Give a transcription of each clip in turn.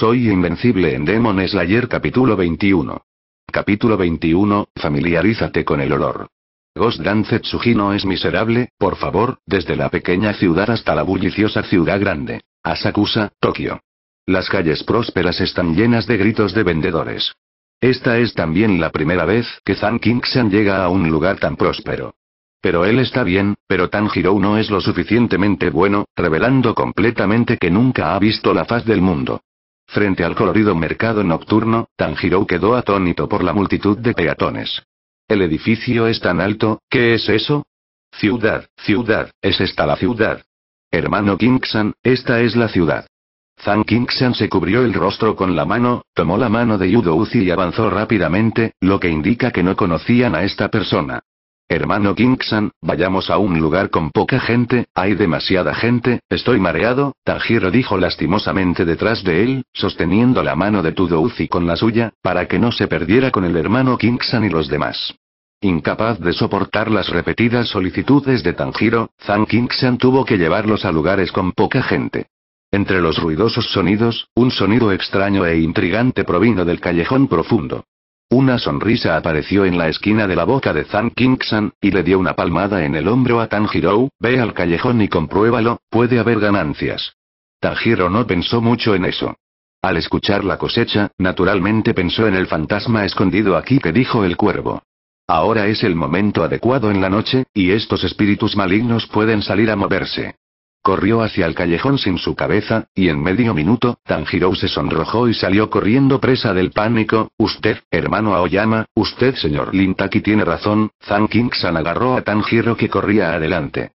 Soy invencible en Demon Slayer capítulo 21. Capítulo 21, familiarízate con el olor. Ghost Dance no es miserable, por favor, desde la pequeña ciudad hasta la bulliciosa ciudad grande. Asakusa, Tokio. Las calles prósperas están llenas de gritos de vendedores. Esta es también la primera vez que Zan Kingsan llega a un lugar tan próspero. Pero él está bien, pero Tanjiro no es lo suficientemente bueno, revelando completamente que nunca ha visto la faz del mundo. Frente al colorido mercado nocturno, Tanjiro quedó atónito por la multitud de peatones. El edificio es tan alto, ¿qué es eso? Ciudad, ciudad, es esta la ciudad. Hermano Kingsan, esta es la ciudad. Zhang Kingsan se cubrió el rostro con la mano, tomó la mano de Yudo Uzi y avanzó rápidamente, lo que indica que no conocían a esta persona. Hermano Kingsan, vayamos a un lugar con poca gente, hay demasiada gente, estoy mareado, Tanjiro dijo lastimosamente detrás de él, sosteniendo la mano de Tudouzi con la suya, para que no se perdiera con el hermano Kingsan y los demás. Incapaz de soportar las repetidas solicitudes de Tanjiro, Zan Kingsan tuvo que llevarlos a lugares con poca gente. Entre los ruidosos sonidos, un sonido extraño e intrigante provino del callejón profundo. Una sonrisa apareció en la esquina de la boca de Zhang Kingsan, y le dio una palmada en el hombro a Tanjiro, ve al callejón y compruébalo, puede haber ganancias. Tanjiro no pensó mucho en eso. Al escuchar la cosecha, naturalmente pensó en el fantasma escondido aquí que dijo el cuervo. Ahora es el momento adecuado en la noche, y estos espíritus malignos pueden salir a moverse corrió hacia el callejón sin su cabeza, y en medio minuto, Tanjiro se sonrojó y salió corriendo presa del pánico. Usted, hermano Aoyama, usted señor Lintaki tiene razón, Zan San agarró a Tanjiro que corría adelante.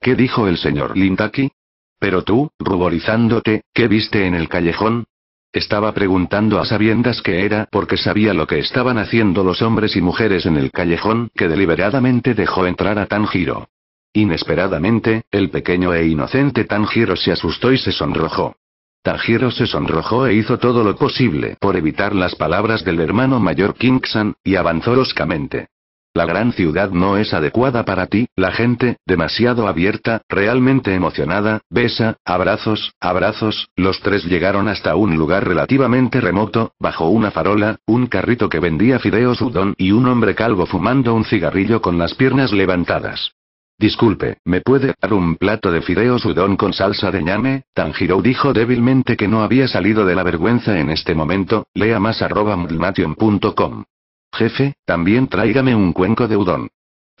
¿Qué dijo el señor Lintaki? Pero tú, ruborizándote, ¿qué viste en el callejón? Estaba preguntando a sabiendas qué era porque sabía lo que estaban haciendo los hombres y mujeres en el callejón que deliberadamente dejó entrar a Tanjiro. Inesperadamente, el pequeño e inocente Tanjiro se asustó y se sonrojó. Tanjiro se sonrojó e hizo todo lo posible por evitar las palabras del hermano mayor Kingsan, y avanzó roscamente La gran ciudad no es adecuada para ti, la gente, demasiado abierta, realmente emocionada, besa, abrazos, abrazos, los tres llegaron hasta un lugar relativamente remoto, bajo una farola, un carrito que vendía fideos udon y un hombre calvo fumando un cigarrillo con las piernas levantadas. Disculpe, ¿me puede dar un plato de fideos udon con salsa de ñame? Tanjiro dijo débilmente que no había salido de la vergüenza en este momento, lea más arroba Jefe, también tráigame un cuenco de udon.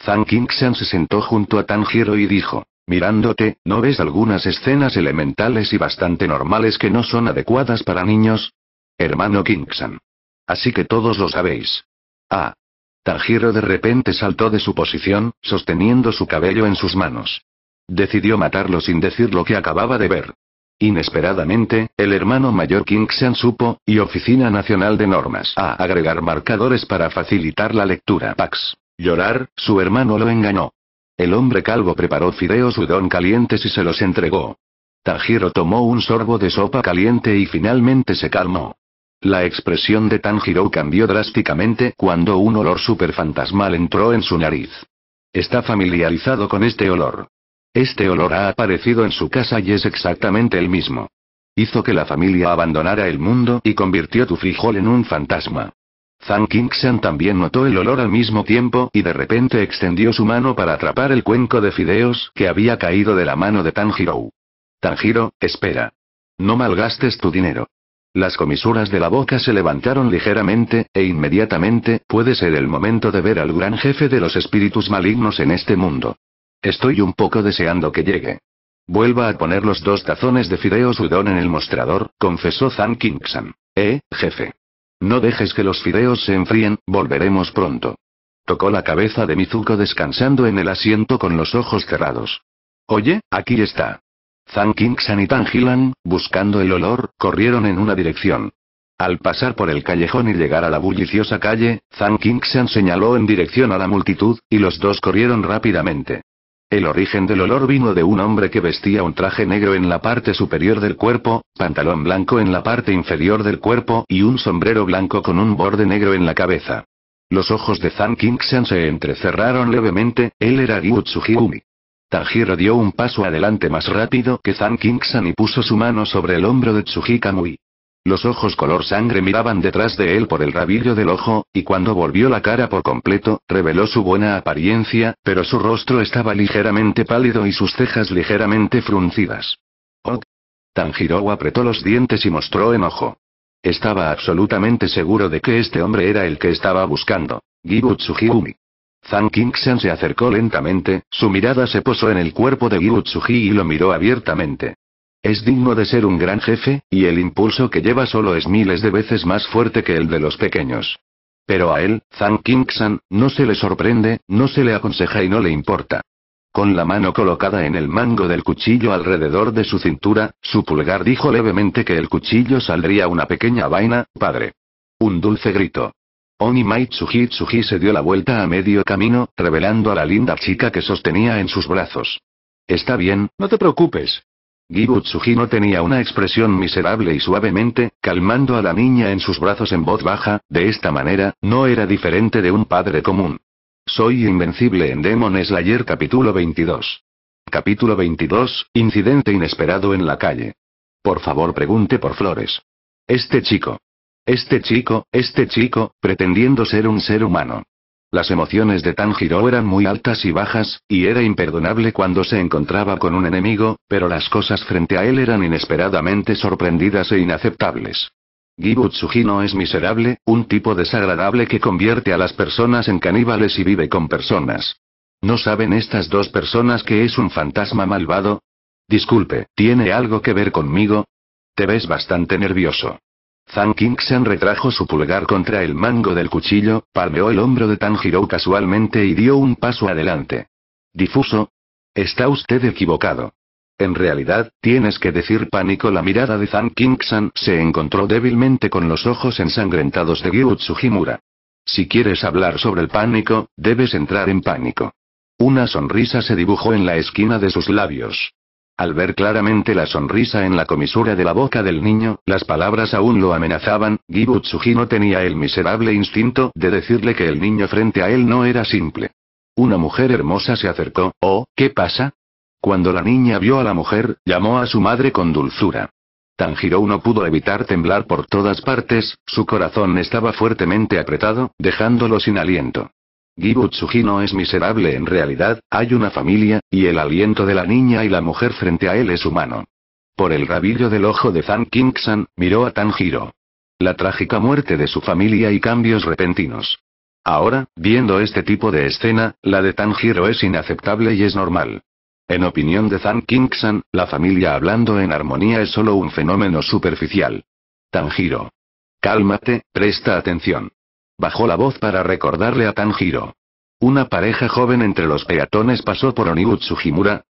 Zhang Kingsan se sentó junto a Tanjiro y dijo, mirándote, ¿no ves algunas escenas elementales y bastante normales que no son adecuadas para niños? Hermano Kingsan. Así que todos lo sabéis. Ah, Tajiro de repente saltó de su posición, sosteniendo su cabello en sus manos. Decidió matarlo sin decir lo que acababa de ver. Inesperadamente, el hermano mayor Kingshan supo, y Oficina Nacional de Normas a agregar marcadores para facilitar la lectura. Pax. Llorar, su hermano lo engañó. El hombre calvo preparó fideos udon calientes y se los entregó. Tajiro tomó un sorbo de sopa caliente y finalmente se calmó. La expresión de Tanjiro cambió drásticamente cuando un olor superfantasmal entró en su nariz. Está familiarizado con este olor. Este olor ha aparecido en su casa y es exactamente el mismo. Hizo que la familia abandonara el mundo y convirtió tu frijol en un fantasma. Zhang san también notó el olor al mismo tiempo y de repente extendió su mano para atrapar el cuenco de fideos que había caído de la mano de Tanjiro. Tanjiro, espera. No malgastes tu dinero. Las comisuras de la boca se levantaron ligeramente, e inmediatamente, puede ser el momento de ver al gran jefe de los espíritus malignos en este mundo. Estoy un poco deseando que llegue. Vuelva a poner los dos tazones de fideos udon en el mostrador, confesó Zan Kingsan. Eh, jefe. No dejes que los fideos se enfríen, volveremos pronto. Tocó la cabeza de Mizuko descansando en el asiento con los ojos cerrados. Oye, aquí está. Zhang Kingsan y Tan buscando el olor, corrieron en una dirección. Al pasar por el callejón y llegar a la bulliciosa calle, Zhang Kingsan señaló en dirección a la multitud, y los dos corrieron rápidamente. El origen del olor vino de un hombre que vestía un traje negro en la parte superior del cuerpo, pantalón blanco en la parte inferior del cuerpo y un sombrero blanco con un borde negro en la cabeza. Los ojos de Zhang Kingsan se entrecerraron levemente, él era Ryu Tanjiro dio un paso adelante más rápido que Zan Kingsan y puso su mano sobre el hombro de Tsujika Los ojos color sangre miraban detrás de él por el rabillo del ojo, y cuando volvió la cara por completo, reveló su buena apariencia, pero su rostro estaba ligeramente pálido y sus cejas ligeramente fruncidas. Oh. Tanjiro apretó los dientes y mostró enojo. Estaba absolutamente seguro de que este hombre era el que estaba buscando. Gibu Zhang Qingshan se acercó lentamente, su mirada se posó en el cuerpo de Liu y lo miró abiertamente. Es digno de ser un gran jefe, y el impulso que lleva solo es miles de veces más fuerte que el de los pequeños. Pero a él, Zhang Kingsan, no se le sorprende, no se le aconseja y no le importa. Con la mano colocada en el mango del cuchillo alrededor de su cintura, su pulgar dijo levemente que el cuchillo saldría una pequeña vaina, padre. Un dulce grito. Onimai Tsuji Tsuji se dio la vuelta a medio camino, revelando a la linda chica que sostenía en sus brazos. Está bien, no te preocupes. Gibu no tenía una expresión miserable y suavemente, calmando a la niña en sus brazos en voz baja, de esta manera, no era diferente de un padre común. Soy invencible en Demon Slayer capítulo 22. Capítulo 22, incidente inesperado en la calle. Por favor pregunte por flores. Este chico. Este chico, este chico, pretendiendo ser un ser humano. Las emociones de Tanjiro eran muy altas y bajas, y era imperdonable cuando se encontraba con un enemigo, pero las cosas frente a él eran inesperadamente sorprendidas e inaceptables. no es miserable, un tipo desagradable que convierte a las personas en caníbales y vive con personas. ¿No saben estas dos personas que es un fantasma malvado? Disculpe, ¿tiene algo que ver conmigo? Te ves bastante nervioso. Zhang san retrajo su pulgar contra el mango del cuchillo, palmeó el hombro de Tanjiro casualmente y dio un paso adelante. Difuso. Está usted equivocado. En realidad, tienes que decir pánico. La mirada de Zhang Qingxan se encontró débilmente con los ojos ensangrentados de Gyutsu Tsujimura. Si quieres hablar sobre el pánico, debes entrar en pánico. Una sonrisa se dibujó en la esquina de sus labios. Al ver claramente la sonrisa en la comisura de la boca del niño, las palabras aún lo amenazaban, Gibutsuji no tenía el miserable instinto de decirle que el niño frente a él no era simple. Una mujer hermosa se acercó, oh, ¿qué pasa? Cuando la niña vio a la mujer, llamó a su madre con dulzura. Tanjiro no pudo evitar temblar por todas partes, su corazón estaba fuertemente apretado, dejándolo sin aliento. Gibu no es miserable en realidad, hay una familia, y el aliento de la niña y la mujer frente a él es humano. Por el rabillo del ojo de Zan Kingsan, miró a Tanjiro. La trágica muerte de su familia y cambios repentinos. Ahora, viendo este tipo de escena, la de Tanjiro es inaceptable y es normal. En opinión de Zan Kingsan, la familia hablando en armonía es solo un fenómeno superficial. Tanjiro. Cálmate, presta atención. Bajó la voz para recordarle a Tanjiro. Una pareja joven entre los peatones pasó por Onigut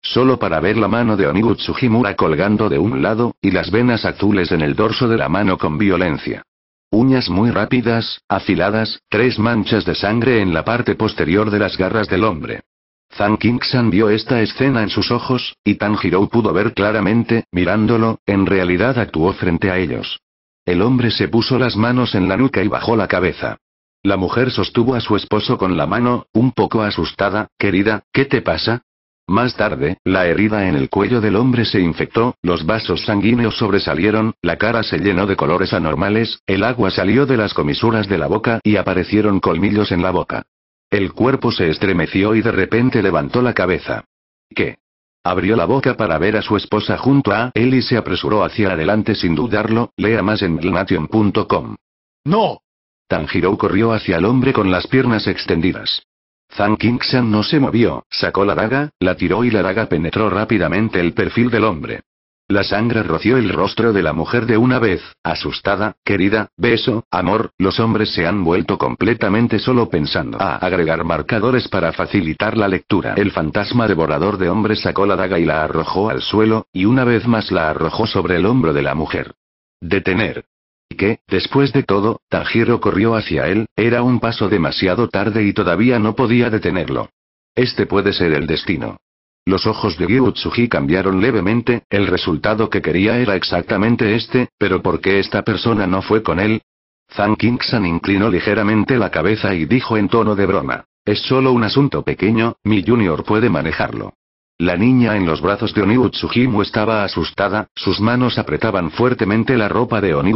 solo para ver la mano de Onigut colgando de un lado, y las venas azules en el dorso de la mano con violencia. Uñas muy rápidas, afiladas, tres manchas de sangre en la parte posterior de las garras del hombre. Zhang Kingsan vio esta escena en sus ojos, y Tanjiro pudo ver claramente, mirándolo, en realidad actuó frente a ellos. El hombre se puso las manos en la nuca y bajó la cabeza. La mujer sostuvo a su esposo con la mano, un poco asustada, querida, ¿qué te pasa? Más tarde, la herida en el cuello del hombre se infectó, los vasos sanguíneos sobresalieron, la cara se llenó de colores anormales, el agua salió de las comisuras de la boca y aparecieron colmillos en la boca. El cuerpo se estremeció y de repente levantó la cabeza. ¿Qué? Abrió la boca para ver a su esposa junto a él y se apresuró hacia adelante sin dudarlo, lea más en glnation.com. ¡No! Tanjiro corrió hacia el hombre con las piernas extendidas. Zhang san no se movió, sacó la daga, la tiró y la daga penetró rápidamente el perfil del hombre. La sangre roció el rostro de la mujer de una vez, asustada, querida, beso, amor, los hombres se han vuelto completamente solo pensando a ah", agregar marcadores para facilitar la lectura. El fantasma devorador de hombres sacó la daga y la arrojó al suelo, y una vez más la arrojó sobre el hombro de la mujer. Detener. Y que, después de todo, Tanjiro corrió hacia él, era un paso demasiado tarde y todavía no podía detenerlo. Este puede ser el destino. Los ojos de Gyutsuji cambiaron levemente, el resultado que quería era exactamente este, pero ¿por qué esta persona no fue con él? Zhang San inclinó ligeramente la cabeza y dijo en tono de broma. Es solo un asunto pequeño, mi junior puede manejarlo. La niña en los brazos de Oni estaba asustada, sus manos apretaban fuertemente la ropa de Oni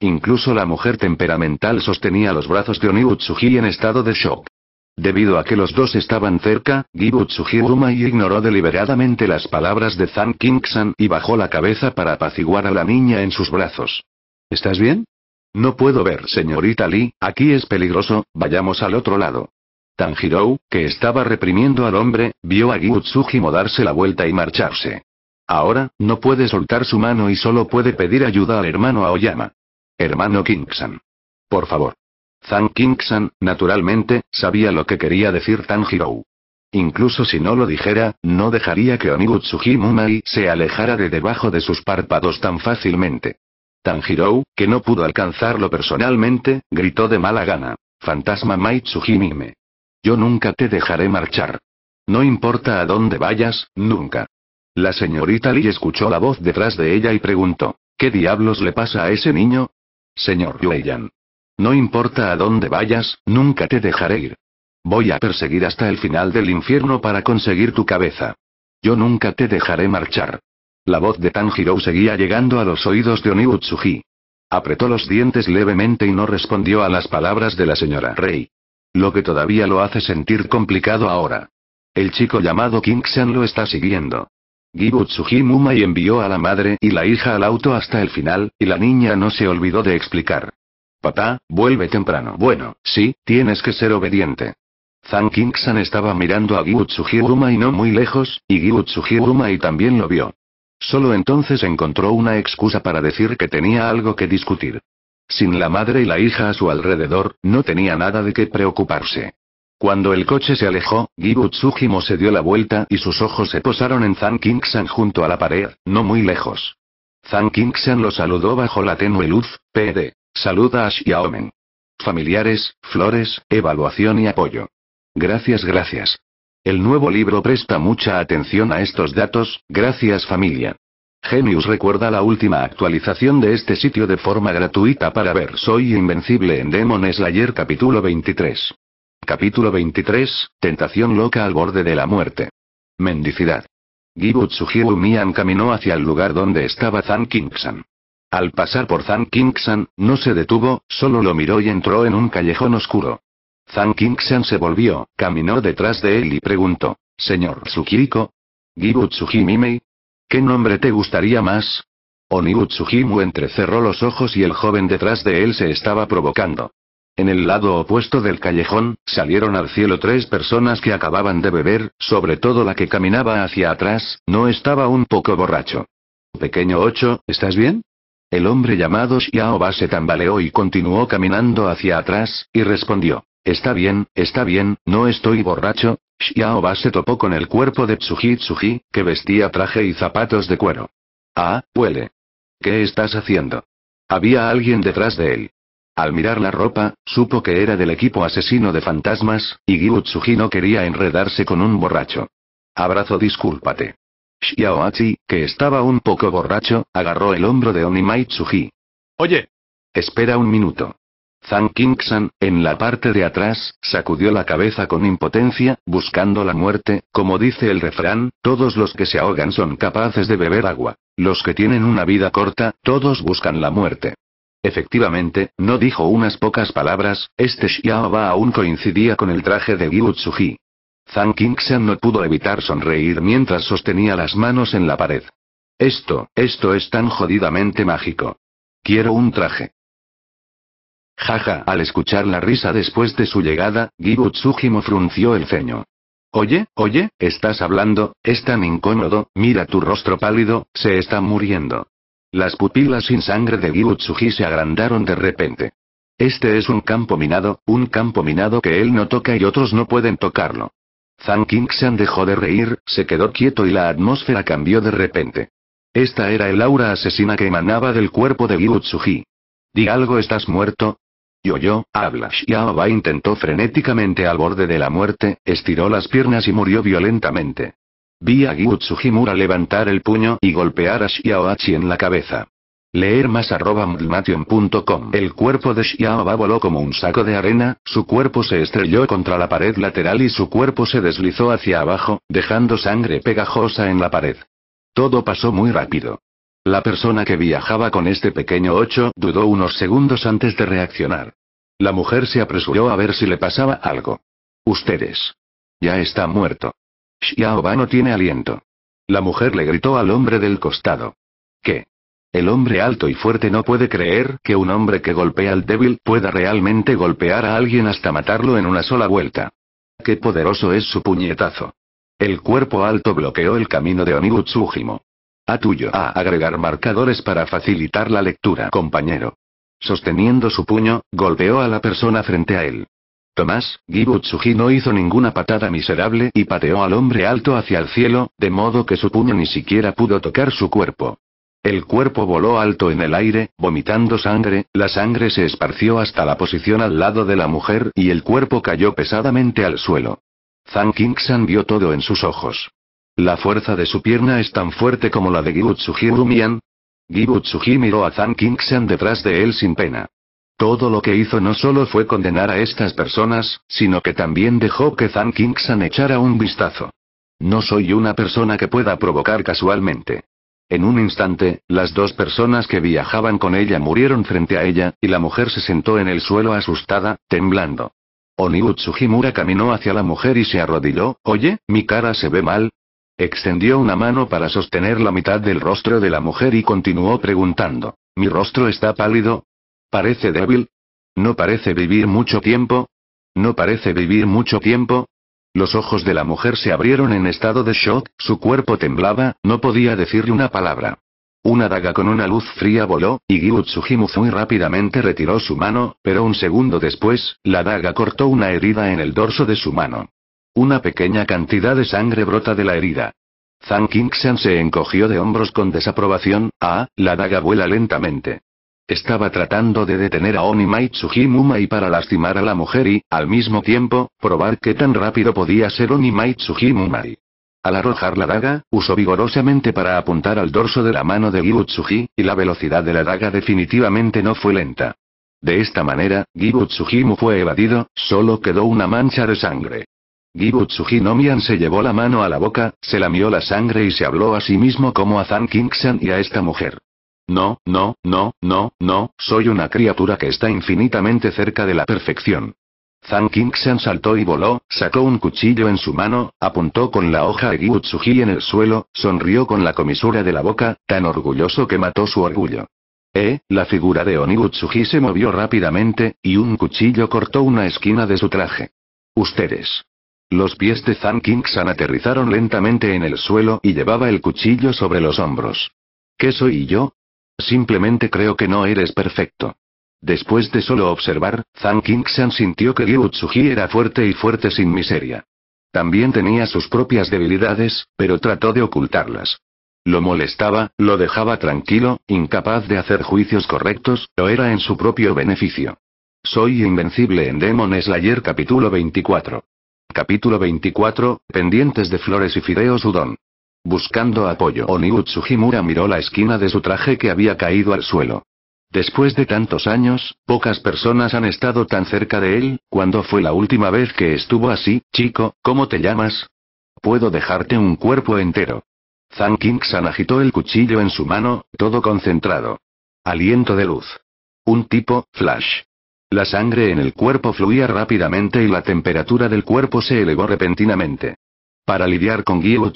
incluso la mujer temperamental sostenía los brazos de Oni en estado de shock. Debido a que los dos estaban cerca, Gibu ignoró deliberadamente las palabras de Zan Kingsan y bajó la cabeza para apaciguar a la niña en sus brazos. ¿Estás bien? No puedo ver, señorita Lee, aquí es peligroso, vayamos al otro lado. Tanjiro, que estaba reprimiendo al hombre, vio a mo darse la vuelta y marcharse. Ahora, no puede soltar su mano y solo puede pedir ayuda al hermano Aoyama. Hermano Kinksan. Por favor. Zan Kinksan, naturalmente, sabía lo que quería decir Tanjiro. Incluso si no lo dijera, no dejaría que Mumai se alejara de debajo de sus párpados tan fácilmente. Tanjiro, que no pudo alcanzarlo personalmente, gritó de mala gana. Fantasma Mai Mime. Yo nunca te dejaré marchar. No importa a dónde vayas, nunca. La señorita Lee escuchó la voz detrás de ella y preguntó, ¿qué diablos le pasa a ese niño? Señor Yueyan. No importa a dónde vayas, nunca te dejaré ir. Voy a perseguir hasta el final del infierno para conseguir tu cabeza. Yo nunca te dejaré marchar. La voz de Tanjiro seguía llegando a los oídos de Oni Apretó los dientes levemente y no respondió a las palabras de la señora Rey. Lo que todavía lo hace sentir complicado ahora. El chico llamado Kinksan lo está siguiendo. Gibu y envió a la madre y la hija al auto hasta el final, y la niña no se olvidó de explicar. Papá, vuelve temprano. Bueno, sí, tienes que ser obediente. king Kingsan estaba mirando a Gibu y no muy lejos, y Gibu y también lo vio. Solo entonces encontró una excusa para decir que tenía algo que discutir. Sin la madre y la hija a su alrededor, no tenía nada de qué preocuparse. Cuando el coche se alejó, Gibu se dio la vuelta y sus ojos se posaron en Zhang san junto a la pared, no muy lejos. Zhang Kingsan lo saludó bajo la tenue luz, PD. Saluda a Xiaomen. Familiares, flores, evaluación y apoyo. Gracias, gracias. El nuevo libro presta mucha atención a estos datos, gracias familia. Genius recuerda la última actualización de este sitio de forma gratuita para ver Soy Invencible en Demon Slayer capítulo 23. Capítulo 23, Tentación loca al borde de la muerte. Mendicidad. Gibutsuhiu Mian caminó hacia el lugar donde estaba Zan Kingsan. Al pasar por Zan Kingsan, no se detuvo, solo lo miró y entró en un callejón oscuro. Zan Kingsan se volvió, caminó detrás de él y preguntó, Señor Tsukiriko. Gibutsuhi Mimei, ¿Qué nombre te gustaría más? Onigutsuhimu entrecerró los ojos y el joven detrás de él se estaba provocando. En el lado opuesto del callejón, salieron al cielo tres personas que acababan de beber, sobre todo la que caminaba hacia atrás, no estaba un poco borracho. Pequeño ocho, ¿estás bien? El hombre llamado Xiaoba se tambaleó y continuó caminando hacia atrás, y respondió. Está bien, está bien, no estoy borracho, Xiaoba se topó con el cuerpo de Tsuji Tsuji, que vestía traje y zapatos de cuero. Ah, huele. ¿Qué estás haciendo? Había alguien detrás de él. Al mirar la ropa, supo que era del equipo asesino de fantasmas, y Gyu no quería enredarse con un borracho. Abrazo discúlpate. Xiaoachi, que estaba un poco borracho, agarró el hombro de Onimai Tsuji. Oye. Espera un minuto. Zhang Qingshan, en la parte de atrás, sacudió la cabeza con impotencia, buscando la muerte, como dice el refrán, todos los que se ahogan son capaces de beber agua. Los que tienen una vida corta, todos buscan la muerte. Efectivamente, no dijo unas pocas palabras, este Xiaoba aún coincidía con el traje de Yu Tsuji. Zhang Qingshan no pudo evitar sonreír mientras sostenía las manos en la pared. Esto, esto es tan jodidamente mágico. Quiero un traje. Jaja, al escuchar la risa después de su llegada, Gibu frunció el ceño. Oye, oye, estás hablando, es tan incómodo, mira tu rostro pálido, se está muriendo. Las pupilas sin sangre de Gibu se agrandaron de repente. Este es un campo minado, un campo minado que él no toca y otros no pueden tocarlo. Zhang san dejó de reír, se quedó quieto y la atmósfera cambió de repente. Esta era el aura asesina que emanaba del cuerpo de Gibu Di algo, estás muerto, y oyó, habla. Xiaoba intentó frenéticamente al borde de la muerte, estiró las piernas y murió violentamente. Vi a Gyu levantar el puño y golpear a Xiaoachi en la cabeza. Leer más arroba El cuerpo de Xiaoba voló como un saco de arena, su cuerpo se estrelló contra la pared lateral y su cuerpo se deslizó hacia abajo, dejando sangre pegajosa en la pared. Todo pasó muy rápido. La persona que viajaba con este pequeño ocho dudó unos segundos antes de reaccionar. La mujer se apresuró a ver si le pasaba algo. Ustedes. Ya está muerto. Xiaoba no tiene aliento. La mujer le gritó al hombre del costado. ¿Qué? El hombre alto y fuerte no puede creer que un hombre que golpea al débil pueda realmente golpear a alguien hasta matarlo en una sola vuelta. Qué poderoso es su puñetazo. El cuerpo alto bloqueó el camino de Onigutsuhimo. A tuyo. A agregar marcadores para facilitar la lectura, compañero. Sosteniendo su puño, golpeó a la persona frente a él. Tomás, Gibutsuji no hizo ninguna patada miserable y pateó al hombre alto hacia el cielo, de modo que su puño ni siquiera pudo tocar su cuerpo. El cuerpo voló alto en el aire, vomitando sangre, la sangre se esparció hasta la posición al lado de la mujer y el cuerpo cayó pesadamente al suelo. Zhang Kingsan vio todo en sus ojos. La fuerza de su pierna es tan fuerte como la de Gibutsuji Rumian. Gibutsuji miró a king Kingsan detrás de él sin pena. Todo lo que hizo no solo fue condenar a estas personas, sino que también dejó que king Kingsan echara un vistazo. No soy una persona que pueda provocar casualmente. En un instante, las dos personas que viajaban con ella murieron frente a ella, y la mujer se sentó en el suelo asustada, temblando. oniutsuji Mura caminó hacia la mujer y se arrodilló, oye, mi cara se ve mal, Extendió una mano para sostener la mitad del rostro de la mujer y continuó preguntando. ¿Mi rostro está pálido? ¿Parece débil? ¿No parece vivir mucho tiempo? ¿No parece vivir mucho tiempo? Los ojos de la mujer se abrieron en estado de shock, su cuerpo temblaba, no podía decirle una palabra. Una daga con una luz fría voló, y Gyu muy rápidamente retiró su mano, pero un segundo después, la daga cortó una herida en el dorso de su mano. Una pequeña cantidad de sangre brota de la herida. Zhang Kingsan se encogió de hombros con desaprobación. Ah, la daga vuela lentamente. Estaba tratando de detener a Oni y y para lastimar a la mujer y, al mismo tiempo, probar qué tan rápido podía ser Oni y Al arrojar la daga, usó vigorosamente para apuntar al dorso de la mano de Gibutsuji, y la velocidad de la daga definitivamente no fue lenta. De esta manera, Gibutsujimu fue evadido, solo quedó una mancha de sangre no mian se llevó la mano a la boca, se lamió la sangre y se habló a sí mismo como a Zan Kingsan y a esta mujer. No, no, no, no, no, soy una criatura que está infinitamente cerca de la perfección. Zan Kingsan saltó y voló, sacó un cuchillo en su mano, apuntó con la hoja a gibutsuji en el suelo, sonrió con la comisura de la boca, tan orgulloso que mató su orgullo. Eh, la figura de Onigutsuji se movió rápidamente, y un cuchillo cortó una esquina de su traje. Ustedes. Los pies de Zhang San aterrizaron lentamente en el suelo y llevaba el cuchillo sobre los hombros. ¿Qué soy yo? Simplemente creo que no eres perfecto. Después de solo observar, Zhang San sintió que Liu Tzuji era fuerte y fuerte sin miseria. También tenía sus propias debilidades, pero trató de ocultarlas. Lo molestaba, lo dejaba tranquilo, incapaz de hacer juicios correctos, o era en su propio beneficio. Soy invencible en Demon Slayer capítulo 24. Capítulo 24, pendientes de flores y fideos udon. Buscando apoyo, Oni Tsujimura miró la esquina de su traje que había caído al suelo. Después de tantos años, pocas personas han estado tan cerca de él, ¿cuándo fue la última vez que estuvo así, chico, ¿cómo te llamas? Puedo dejarte un cuerpo entero. Zankin San agitó el cuchillo en su mano, todo concentrado. Aliento de luz. Un tipo, Flash. La sangre en el cuerpo fluía rápidamente y la temperatura del cuerpo se elevó repentinamente. Para lidiar con Gyu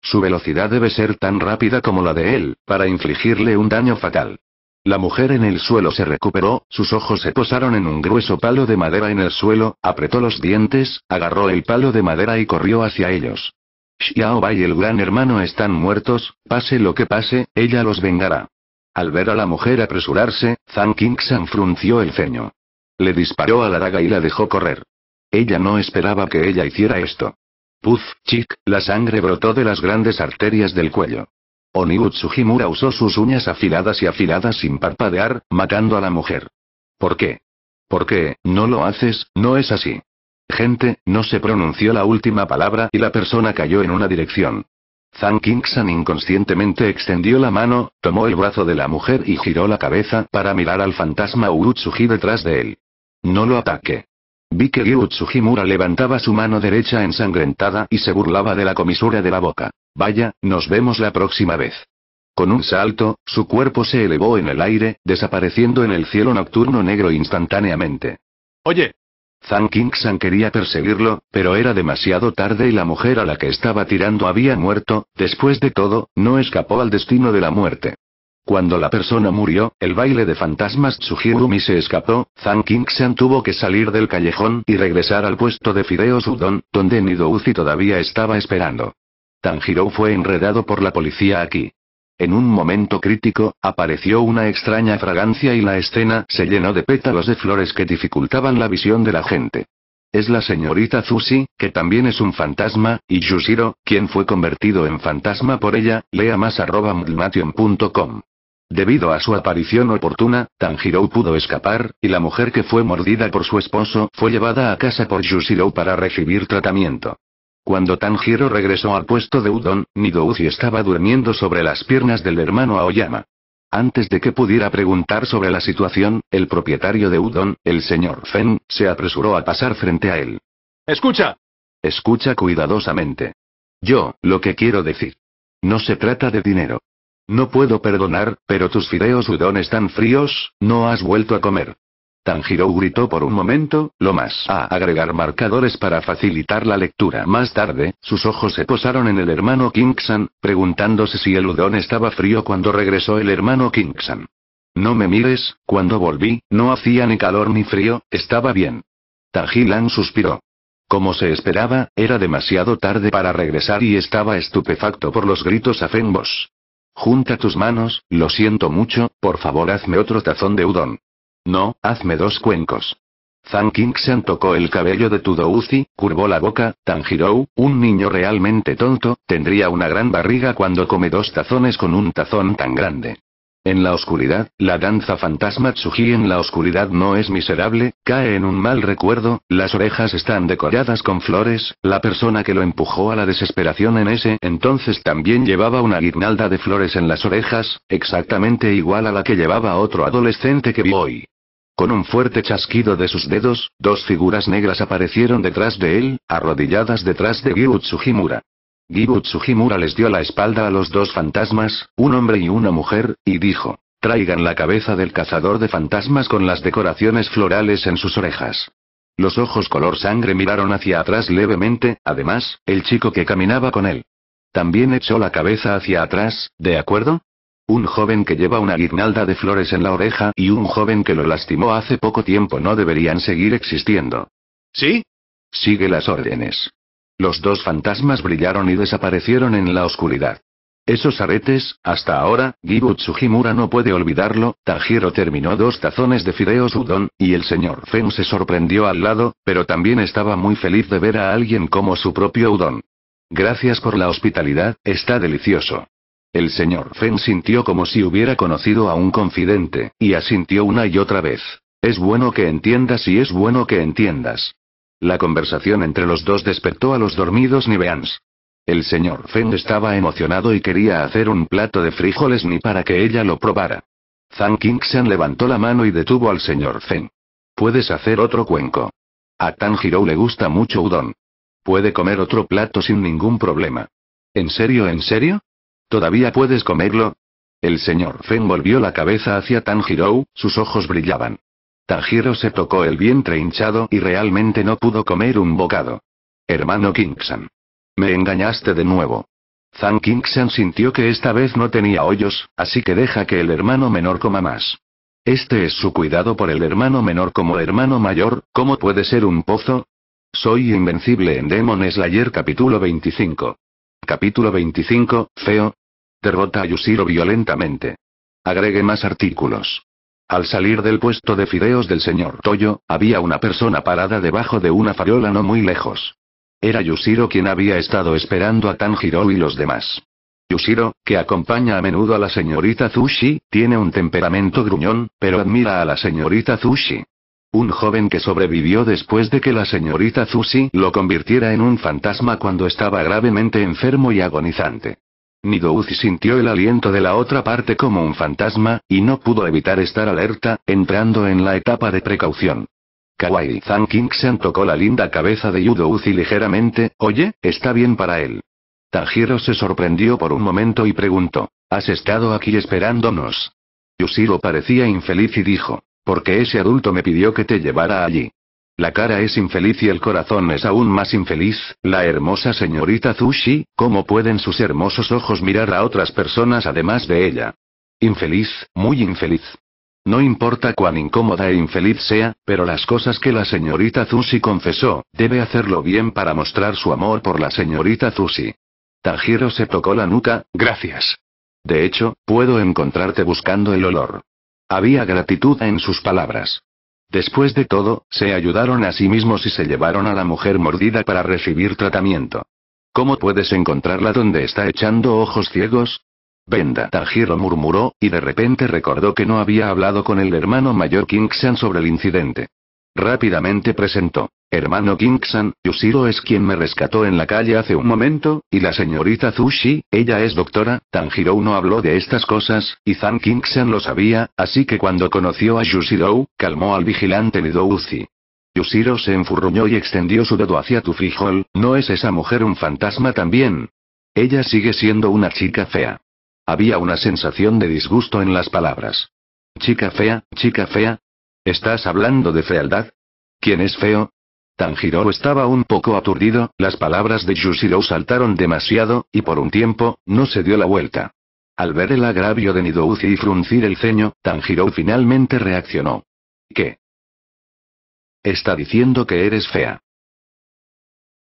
su velocidad debe ser tan rápida como la de él, para infligirle un daño fatal. La mujer en el suelo se recuperó, sus ojos se posaron en un grueso palo de madera en el suelo, apretó los dientes, agarró el palo de madera y corrió hacia ellos. Xiaoba y el gran hermano están muertos, pase lo que pase, ella los vengará. Al ver a la mujer apresurarse, Zhang san frunció el ceño. Le disparó a la daga y la dejó correr. Ella no esperaba que ella hiciera esto. Puf, chic, la sangre brotó de las grandes arterias del cuello. Oniu Tsujimura usó sus uñas afiladas y afiladas sin parpadear, matando a la mujer. ¿Por qué? ¿Por qué, no lo haces, no es así. Gente, no se pronunció la última palabra y la persona cayó en una dirección. Zhang San inconscientemente extendió la mano, tomó el brazo de la mujer y giró la cabeza para mirar al fantasma Urutsuji detrás de él. No lo ataque. Vi que Gyu Tsujimura levantaba su mano derecha ensangrentada y se burlaba de la comisura de la boca. Vaya, nos vemos la próxima vez. Con un salto, su cuerpo se elevó en el aire, desapareciendo en el cielo nocturno negro instantáneamente. Oye. King San quería perseguirlo, pero era demasiado tarde y la mujer a la que estaba tirando había muerto, después de todo, no escapó al destino de la muerte. Cuando la persona murió, el baile de fantasmas Tsujirumi se escapó, king Qingshan tuvo que salir del callejón y regresar al puesto de Fideo Udon, donde Nido Uzi todavía estaba esperando. Tanjiro fue enredado por la policía aquí. En un momento crítico, apareció una extraña fragancia y la escena se llenó de pétalos de flores que dificultaban la visión de la gente. Es la señorita Zushi, que también es un fantasma, y Yushiro, quien fue convertido en fantasma por ella, lea más arroba Debido a su aparición oportuna, Tanjiro pudo escapar, y la mujer que fue mordida por su esposo fue llevada a casa por Yushiro para recibir tratamiento. Cuando Tanjiro regresó al puesto de Udon, uzi estaba durmiendo sobre las piernas del hermano Aoyama. Antes de que pudiera preguntar sobre la situación, el propietario de Udon, el señor Fen, se apresuró a pasar frente a él. ¡Escucha! Escucha cuidadosamente. Yo, lo que quiero decir. No se trata de dinero. No puedo perdonar, pero tus fideos udon están fríos, no has vuelto a comer. Tanjiro gritó por un momento, lo más a agregar marcadores para facilitar la lectura. Más tarde, sus ojos se posaron en el hermano Kingsan, preguntándose si el udon estaba frío cuando regresó el hermano Kingsan. No me mires, cuando volví, no hacía ni calor ni frío, estaba bien. Tanjiro suspiró. Como se esperaba, era demasiado tarde para regresar y estaba estupefacto por los gritos afengos. Junta tus manos, lo siento mucho, por favor hazme otro tazón de udon. No, hazme dos cuencos. Zhang Qingshan tocó el cabello de Tudouzi, curvó la boca, tanjirou, un niño realmente tonto, tendría una gran barriga cuando come dos tazones con un tazón tan grande. En la oscuridad, la danza fantasma Tsuji en la oscuridad no es miserable, cae en un mal recuerdo, las orejas están decoradas con flores, la persona que lo empujó a la desesperación en ese entonces también llevaba una guirnalda de flores en las orejas, exactamente igual a la que llevaba otro adolescente que vi hoy. Con un fuerte chasquido de sus dedos, dos figuras negras aparecieron detrás de él, arrodilladas detrás de Gyu Tsujimura. Gibu Tsujimura les dio la espalda a los dos fantasmas, un hombre y una mujer, y dijo, traigan la cabeza del cazador de fantasmas con las decoraciones florales en sus orejas. Los ojos color sangre miraron hacia atrás levemente, además, el chico que caminaba con él. También echó la cabeza hacia atrás, ¿de acuerdo? Un joven que lleva una guirnalda de flores en la oreja y un joven que lo lastimó hace poco tiempo no deberían seguir existiendo. ¿Sí? Sigue las órdenes. Los dos fantasmas brillaron y desaparecieron en la oscuridad. Esos aretes, hasta ahora, Gibu no puede olvidarlo, Tajiro terminó dos tazones de fideos udon, y el señor Fen se sorprendió al lado, pero también estaba muy feliz de ver a alguien como su propio udon. Gracias por la hospitalidad, está delicioso. El señor Fen sintió como si hubiera conocido a un confidente, y asintió una y otra vez. Es bueno que entiendas y es bueno que entiendas. La conversación entre los dos despertó a los dormidos Niveans. El señor Feng estaba emocionado y quería hacer un plato de frijoles ni para que ella lo probara. Zhang Qingshan levantó la mano y detuvo al señor Feng. Puedes hacer otro cuenco. A Tan Hiro le gusta mucho udon. Puede comer otro plato sin ningún problema. ¿En serio, en serio? ¿Todavía puedes comerlo? El señor Feng volvió la cabeza hacia Tan Hiro, sus ojos brillaban. Tajiro se tocó el vientre hinchado y realmente no pudo comer un bocado. Hermano Kingsan, Me engañaste de nuevo. Zan Kingsan sintió que esta vez no tenía hoyos, así que deja que el hermano menor coma más. Este es su cuidado por el hermano menor como hermano mayor, ¿cómo puede ser un pozo? Soy invencible en Demon Slayer capítulo 25. Capítulo 25, feo. Derrota a Yushiro violentamente. Agregue más artículos. Al salir del puesto de fideos del señor Toyo, había una persona parada debajo de una farola no muy lejos. Era Yushiro quien había estado esperando a Tanjiro y los demás. Yushiro, que acompaña a menudo a la señorita Zushi, tiene un temperamento gruñón, pero admira a la señorita Zushi. Un joven que sobrevivió después de que la señorita Zushi lo convirtiera en un fantasma cuando estaba gravemente enfermo y agonizante. Nidouzi sintió el aliento de la otra parte como un fantasma, y no pudo evitar estar alerta, entrando en la etapa de precaución. Kawaii se tocó la linda cabeza de Yudouzi ligeramente, oye, está bien para él. Tanjiro se sorprendió por un momento y preguntó, ¿has estado aquí esperándonos? Yushiro parecía infeliz y dijo, porque ese adulto me pidió que te llevara allí. La cara es infeliz y el corazón es aún más infeliz, la hermosa señorita Zushi, ¿cómo pueden sus hermosos ojos mirar a otras personas además de ella? Infeliz, muy infeliz. No importa cuán incómoda e infeliz sea, pero las cosas que la señorita Zushi confesó, debe hacerlo bien para mostrar su amor por la señorita Zushi. Tajiro se tocó la nuca, gracias. De hecho, puedo encontrarte buscando el olor. Había gratitud en sus palabras. Después de todo, se ayudaron a sí mismos y se llevaron a la mujer mordida para recibir tratamiento. ¿Cómo puedes encontrarla donde está echando ojos ciegos? Benda Tarjiro murmuró, y de repente recordó que no había hablado con el hermano mayor king sobre el incidente. Rápidamente presentó. Hermano king Yushiro es quien me rescató en la calle hace un momento, y la señorita Zushi, ella es doctora, Tanjiro no habló de estas cosas, y Zan king lo sabía, así que cuando conoció a Yushiro, calmó al vigilante Nidouzi. Yushiro se enfurruñó y extendió su dedo hacia tu frijol, ¿no es esa mujer un fantasma también? Ella sigue siendo una chica fea. Había una sensación de disgusto en las palabras. Chica fea, chica fea. ¿Estás hablando de fealdad? ¿Quién es feo? Tanjiro estaba un poco aturdido, las palabras de Yushiro saltaron demasiado, y por un tiempo, no se dio la vuelta. Al ver el agravio de Nidouzi y fruncir el ceño, Tanjiro finalmente reaccionó. ¿Qué? Está diciendo que eres fea.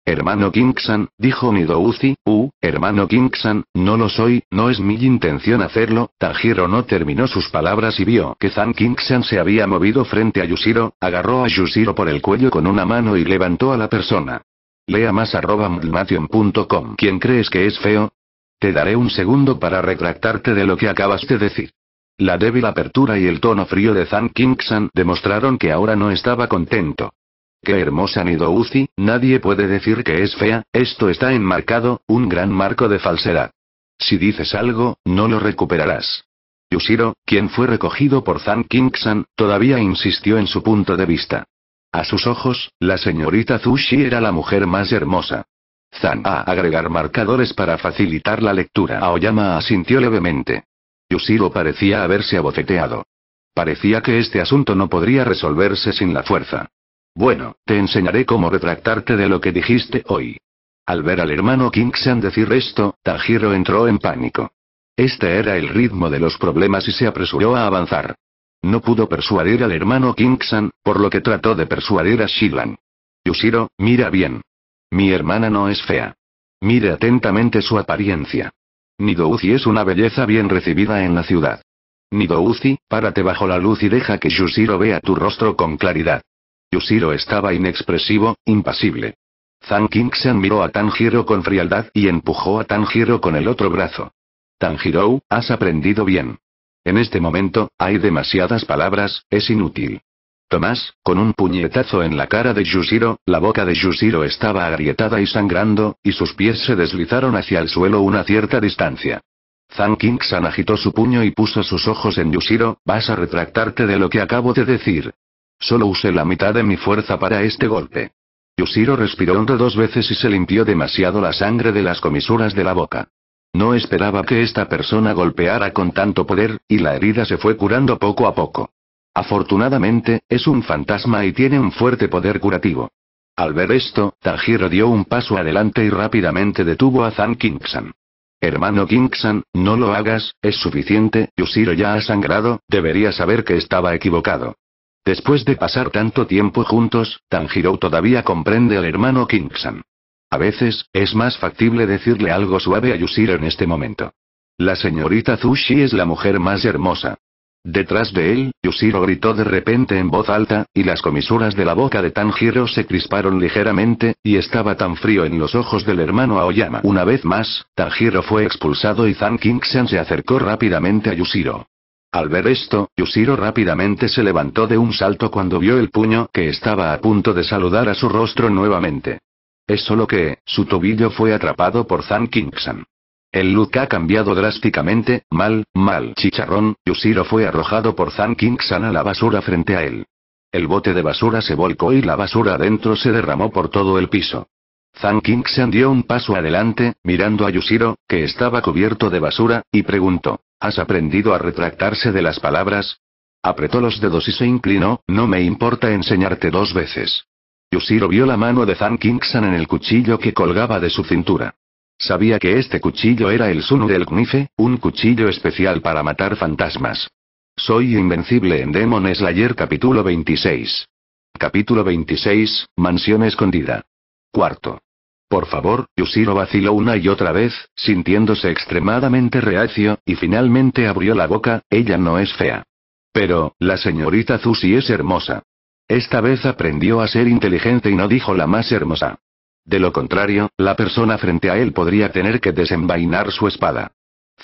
Hermano Kingsan, dijo Midouzi, uh, hermano Kingsan, no lo soy, no es mi intención hacerlo, Tajiro no terminó sus palabras y vio que Zan Kingsan se había movido frente a Yushiro, agarró a Yushiro por el cuello con una mano y levantó a la persona. Lea más arroba ¿Quién crees que es feo? Te daré un segundo para retractarte de lo que acabas de decir. La débil apertura y el tono frío de Zan Kingsan demostraron que ahora no estaba contento. Qué hermosa Nido Uzi, nadie puede decir que es fea, esto está enmarcado, un gran marco de falsedad. Si dices algo, no lo recuperarás. Yushiro, quien fue recogido por Zan Kingsan, todavía insistió en su punto de vista. A sus ojos, la señorita Zushi era la mujer más hermosa. Zan a agregar marcadores para facilitar la lectura. Aoyama asintió levemente. Yushiro parecía haberse aboceteado. Parecía que este asunto no podría resolverse sin la fuerza. Bueno, te enseñaré cómo retractarte de lo que dijiste hoy. Al ver al hermano Kingsan decir esto, Tajiro entró en pánico. Este era el ritmo de los problemas y se apresuró a avanzar. No pudo persuadir al hermano Kingsan, por lo que trató de persuadir a Shilan. Yushiro, mira bien. Mi hermana no es fea. Mire atentamente su apariencia. Nidouzi es una belleza bien recibida en la ciudad. Nidouzi, párate bajo la luz y deja que Yushiro vea tu rostro con claridad. Yushiro estaba inexpresivo, impasible. Zhang miró a Tanjiro con frialdad y empujó a Tanjiro con el otro brazo. Tanjiro, has aprendido bien. En este momento, hay demasiadas palabras, es inútil. Tomás, con un puñetazo en la cara de Yushiro, la boca de Yushiro estaba agrietada y sangrando, y sus pies se deslizaron hacia el suelo una cierta distancia. King-san agitó su puño y puso sus ojos en Yushiro, vas a retractarte de lo que acabo de decir. Solo usé la mitad de mi fuerza para este golpe. Yushiro respiró hondo dos veces y se limpió demasiado la sangre de las comisuras de la boca. No esperaba que esta persona golpeara con tanto poder, y la herida se fue curando poco a poco. Afortunadamente, es un fantasma y tiene un fuerte poder curativo. Al ver esto, Tajiro dio un paso adelante y rápidamente detuvo a Zan Kingsan. Hermano Kingsan, no lo hagas, es suficiente, Yushiro ya ha sangrado, debería saber que estaba equivocado. Después de pasar tanto tiempo juntos, Tanjiro todavía comprende al hermano Kinksan. A veces, es más factible decirle algo suave a Yushiro en este momento. La señorita Zushi es la mujer más hermosa. Detrás de él, Yushiro gritó de repente en voz alta, y las comisuras de la boca de Tanjiro se crisparon ligeramente, y estaba tan frío en los ojos del hermano Aoyama. Una vez más, Tanjiro fue expulsado y Zan Kinksan se acercó rápidamente a Yushiro. Al ver esto, Yushiro rápidamente se levantó de un salto cuando vio el puño que estaba a punto de saludar a su rostro nuevamente. Es solo que, su tobillo fue atrapado por Zan Kingsan. El look ha cambiado drásticamente, mal, mal chicharrón, Yushiro fue arrojado por Zan Kingsan a la basura frente a él. El bote de basura se volcó y la basura adentro se derramó por todo el piso. Zhang Kingsan dio un paso adelante, mirando a Yushiro, que estaba cubierto de basura, y preguntó, ¿has aprendido a retractarse de las palabras? Apretó los dedos y se inclinó, no me importa enseñarte dos veces. Yushiro vio la mano de Zhang Kingsan en el cuchillo que colgaba de su cintura. Sabía que este cuchillo era el Sunu del Knife, un cuchillo especial para matar fantasmas. Soy invencible en Demon Slayer capítulo 26. Capítulo 26, Mansión Escondida. Cuarto. Por favor, Yushiro vaciló una y otra vez, sintiéndose extremadamente reacio, y finalmente abrió la boca, ella no es fea. Pero, la señorita Zusi es hermosa. Esta vez aprendió a ser inteligente y no dijo la más hermosa. De lo contrario, la persona frente a él podría tener que desenvainar su espada.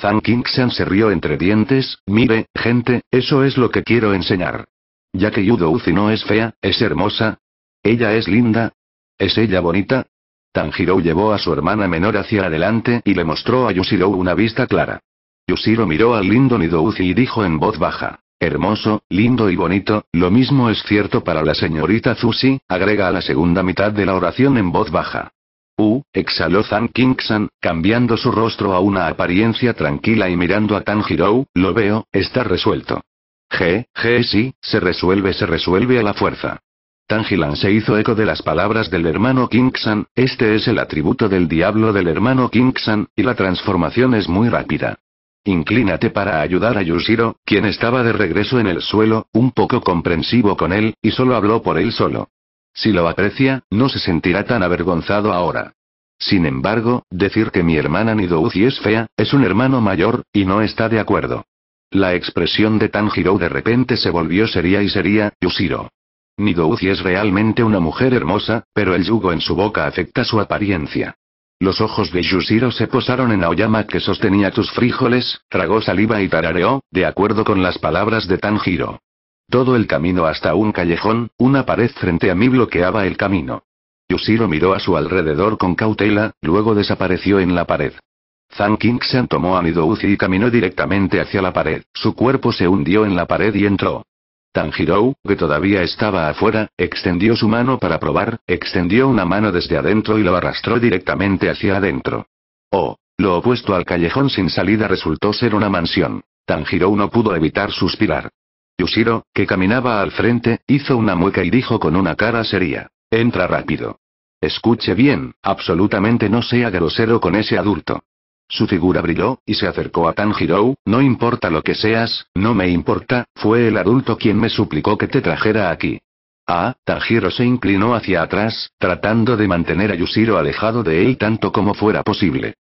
Zhang Kinksan se rió entre dientes, mire, gente, eso es lo que quiero enseñar. Ya que Yudo Uzi no es fea, es hermosa. Ella es linda. ¿Es ella bonita? Tanjiro llevó a su hermana menor hacia adelante y le mostró a Yushiro una vista clara. Yushiro miró al lindo Nidouzi y dijo en voz baja. Hermoso, lindo y bonito, lo mismo es cierto para la señorita Zushi, agrega a la segunda mitad de la oración en voz baja. U, exhaló Zan Kingsan, cambiando su rostro a una apariencia tranquila y mirando a Tanjiro, lo veo, está resuelto. G, G sí, se resuelve, se resuelve a la fuerza. Tangilan se hizo eco de las palabras del hermano Kingsan, este es el atributo del diablo del hermano Kingsan, y la transformación es muy rápida. Inclínate para ayudar a Yushiro, quien estaba de regreso en el suelo, un poco comprensivo con él, y solo habló por él solo. Si lo aprecia, no se sentirá tan avergonzado ahora. Sin embargo, decir que mi hermana Nidouzi es fea, es un hermano mayor, y no está de acuerdo. La expresión de Tanjiro de repente se volvió seria y seria, Yushiro. Nidouzi es realmente una mujer hermosa, pero el yugo en su boca afecta su apariencia. Los ojos de Yushiro se posaron en Aoyama que sostenía tus frijoles, tragó saliva y tarareó, de acuerdo con las palabras de Tanjiro. Todo el camino hasta un callejón, una pared frente a mí bloqueaba el camino. Yushiro miró a su alrededor con cautela, luego desapareció en la pared. Zhang se tomó a Nidouzi y caminó directamente hacia la pared, su cuerpo se hundió en la pared y entró. Tanjiro, que todavía estaba afuera, extendió su mano para probar, extendió una mano desde adentro y lo arrastró directamente hacia adentro. Oh, lo opuesto al callejón sin salida resultó ser una mansión. Tanjiro no pudo evitar suspirar. Yushiro, que caminaba al frente, hizo una mueca y dijo con una cara seria. Entra rápido. Escuche bien, absolutamente no sea grosero con ese adulto. Su figura brilló, y se acercó a Tanjiro, no importa lo que seas, no me importa, fue el adulto quien me suplicó que te trajera aquí. Ah, Tanjiro se inclinó hacia atrás, tratando de mantener a Yushiro alejado de él tanto como fuera posible.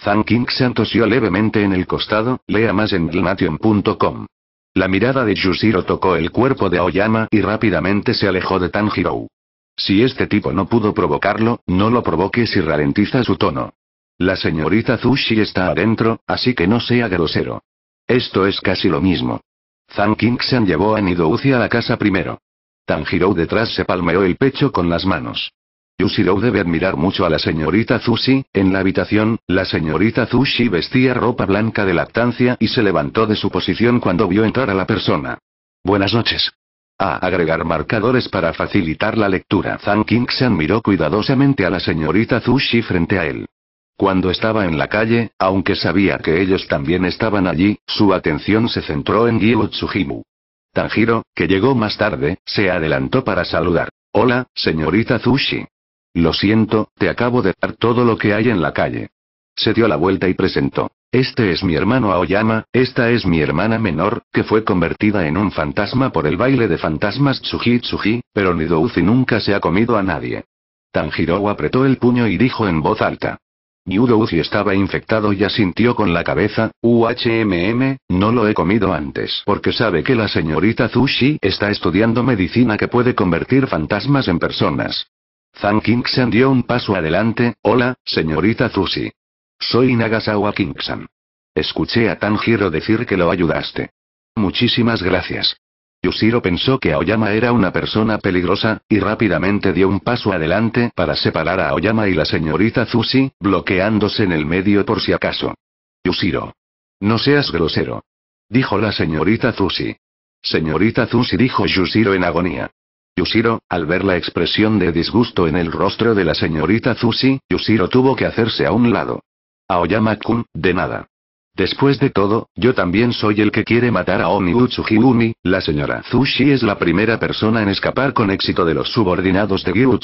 Zanking se antoció levemente en el costado, lea más en Glamation.com. La mirada de Yushiro tocó el cuerpo de Aoyama y rápidamente se alejó de Tanjiro. Si este tipo no pudo provocarlo, no lo provoques y ralentiza su tono. La señorita Zushi está adentro, así que no sea grosero. Esto es casi lo mismo. Zhang Qingshan llevó a Uzi a la casa primero. Tanjiro detrás se palmeó el pecho con las manos. Yushiro debe admirar mucho a la señorita Zushi, en la habitación, la señorita Zushi vestía ropa blanca de lactancia y se levantó de su posición cuando vio entrar a la persona. Buenas noches. A agregar marcadores para facilitar la lectura. Zhang Qingshan miró cuidadosamente a la señorita Zushi frente a él. Cuando estaba en la calle, aunque sabía que ellos también estaban allí, su atención se centró en Gyu Tsuhimu. Tanjiro, que llegó más tarde, se adelantó para saludar. Hola, señorita Tsushi. Lo siento, te acabo de dar todo lo que hay en la calle. Se dio la vuelta y presentó. Este es mi hermano Aoyama, esta es mi hermana menor, que fue convertida en un fantasma por el baile de fantasmas Tsuji Tsuji, pero Nidouzi nunca se ha comido a nadie. Tanjiro apretó el puño y dijo en voz alta. Yudo Uzi estaba infectado y asintió con la cabeza, UHMM, no lo he comido antes porque sabe que la señorita Zushi está estudiando medicina que puede convertir fantasmas en personas. Zhang Kingsan dio un paso adelante, hola, señorita Zushi. Soy Nagasawa Kingsan. Escuché a Tanjiro decir que lo ayudaste. Muchísimas gracias. Yushiro pensó que Aoyama era una persona peligrosa, y rápidamente dio un paso adelante para separar a Aoyama y la señorita Zushi, bloqueándose en el medio por si acaso. Yushiro. No seas grosero. Dijo la señorita Zushi. Señorita Zushi dijo Yushiro en agonía. Yushiro, al ver la expresión de disgusto en el rostro de la señorita Zushi, Yushiro tuvo que hacerse a un lado. Aoyama-kun, de nada. Después de todo, yo también soy el que quiere matar a Omi Utsuhiumi, la señora Zushi es la primera persona en escapar con éxito de los subordinados de Gyu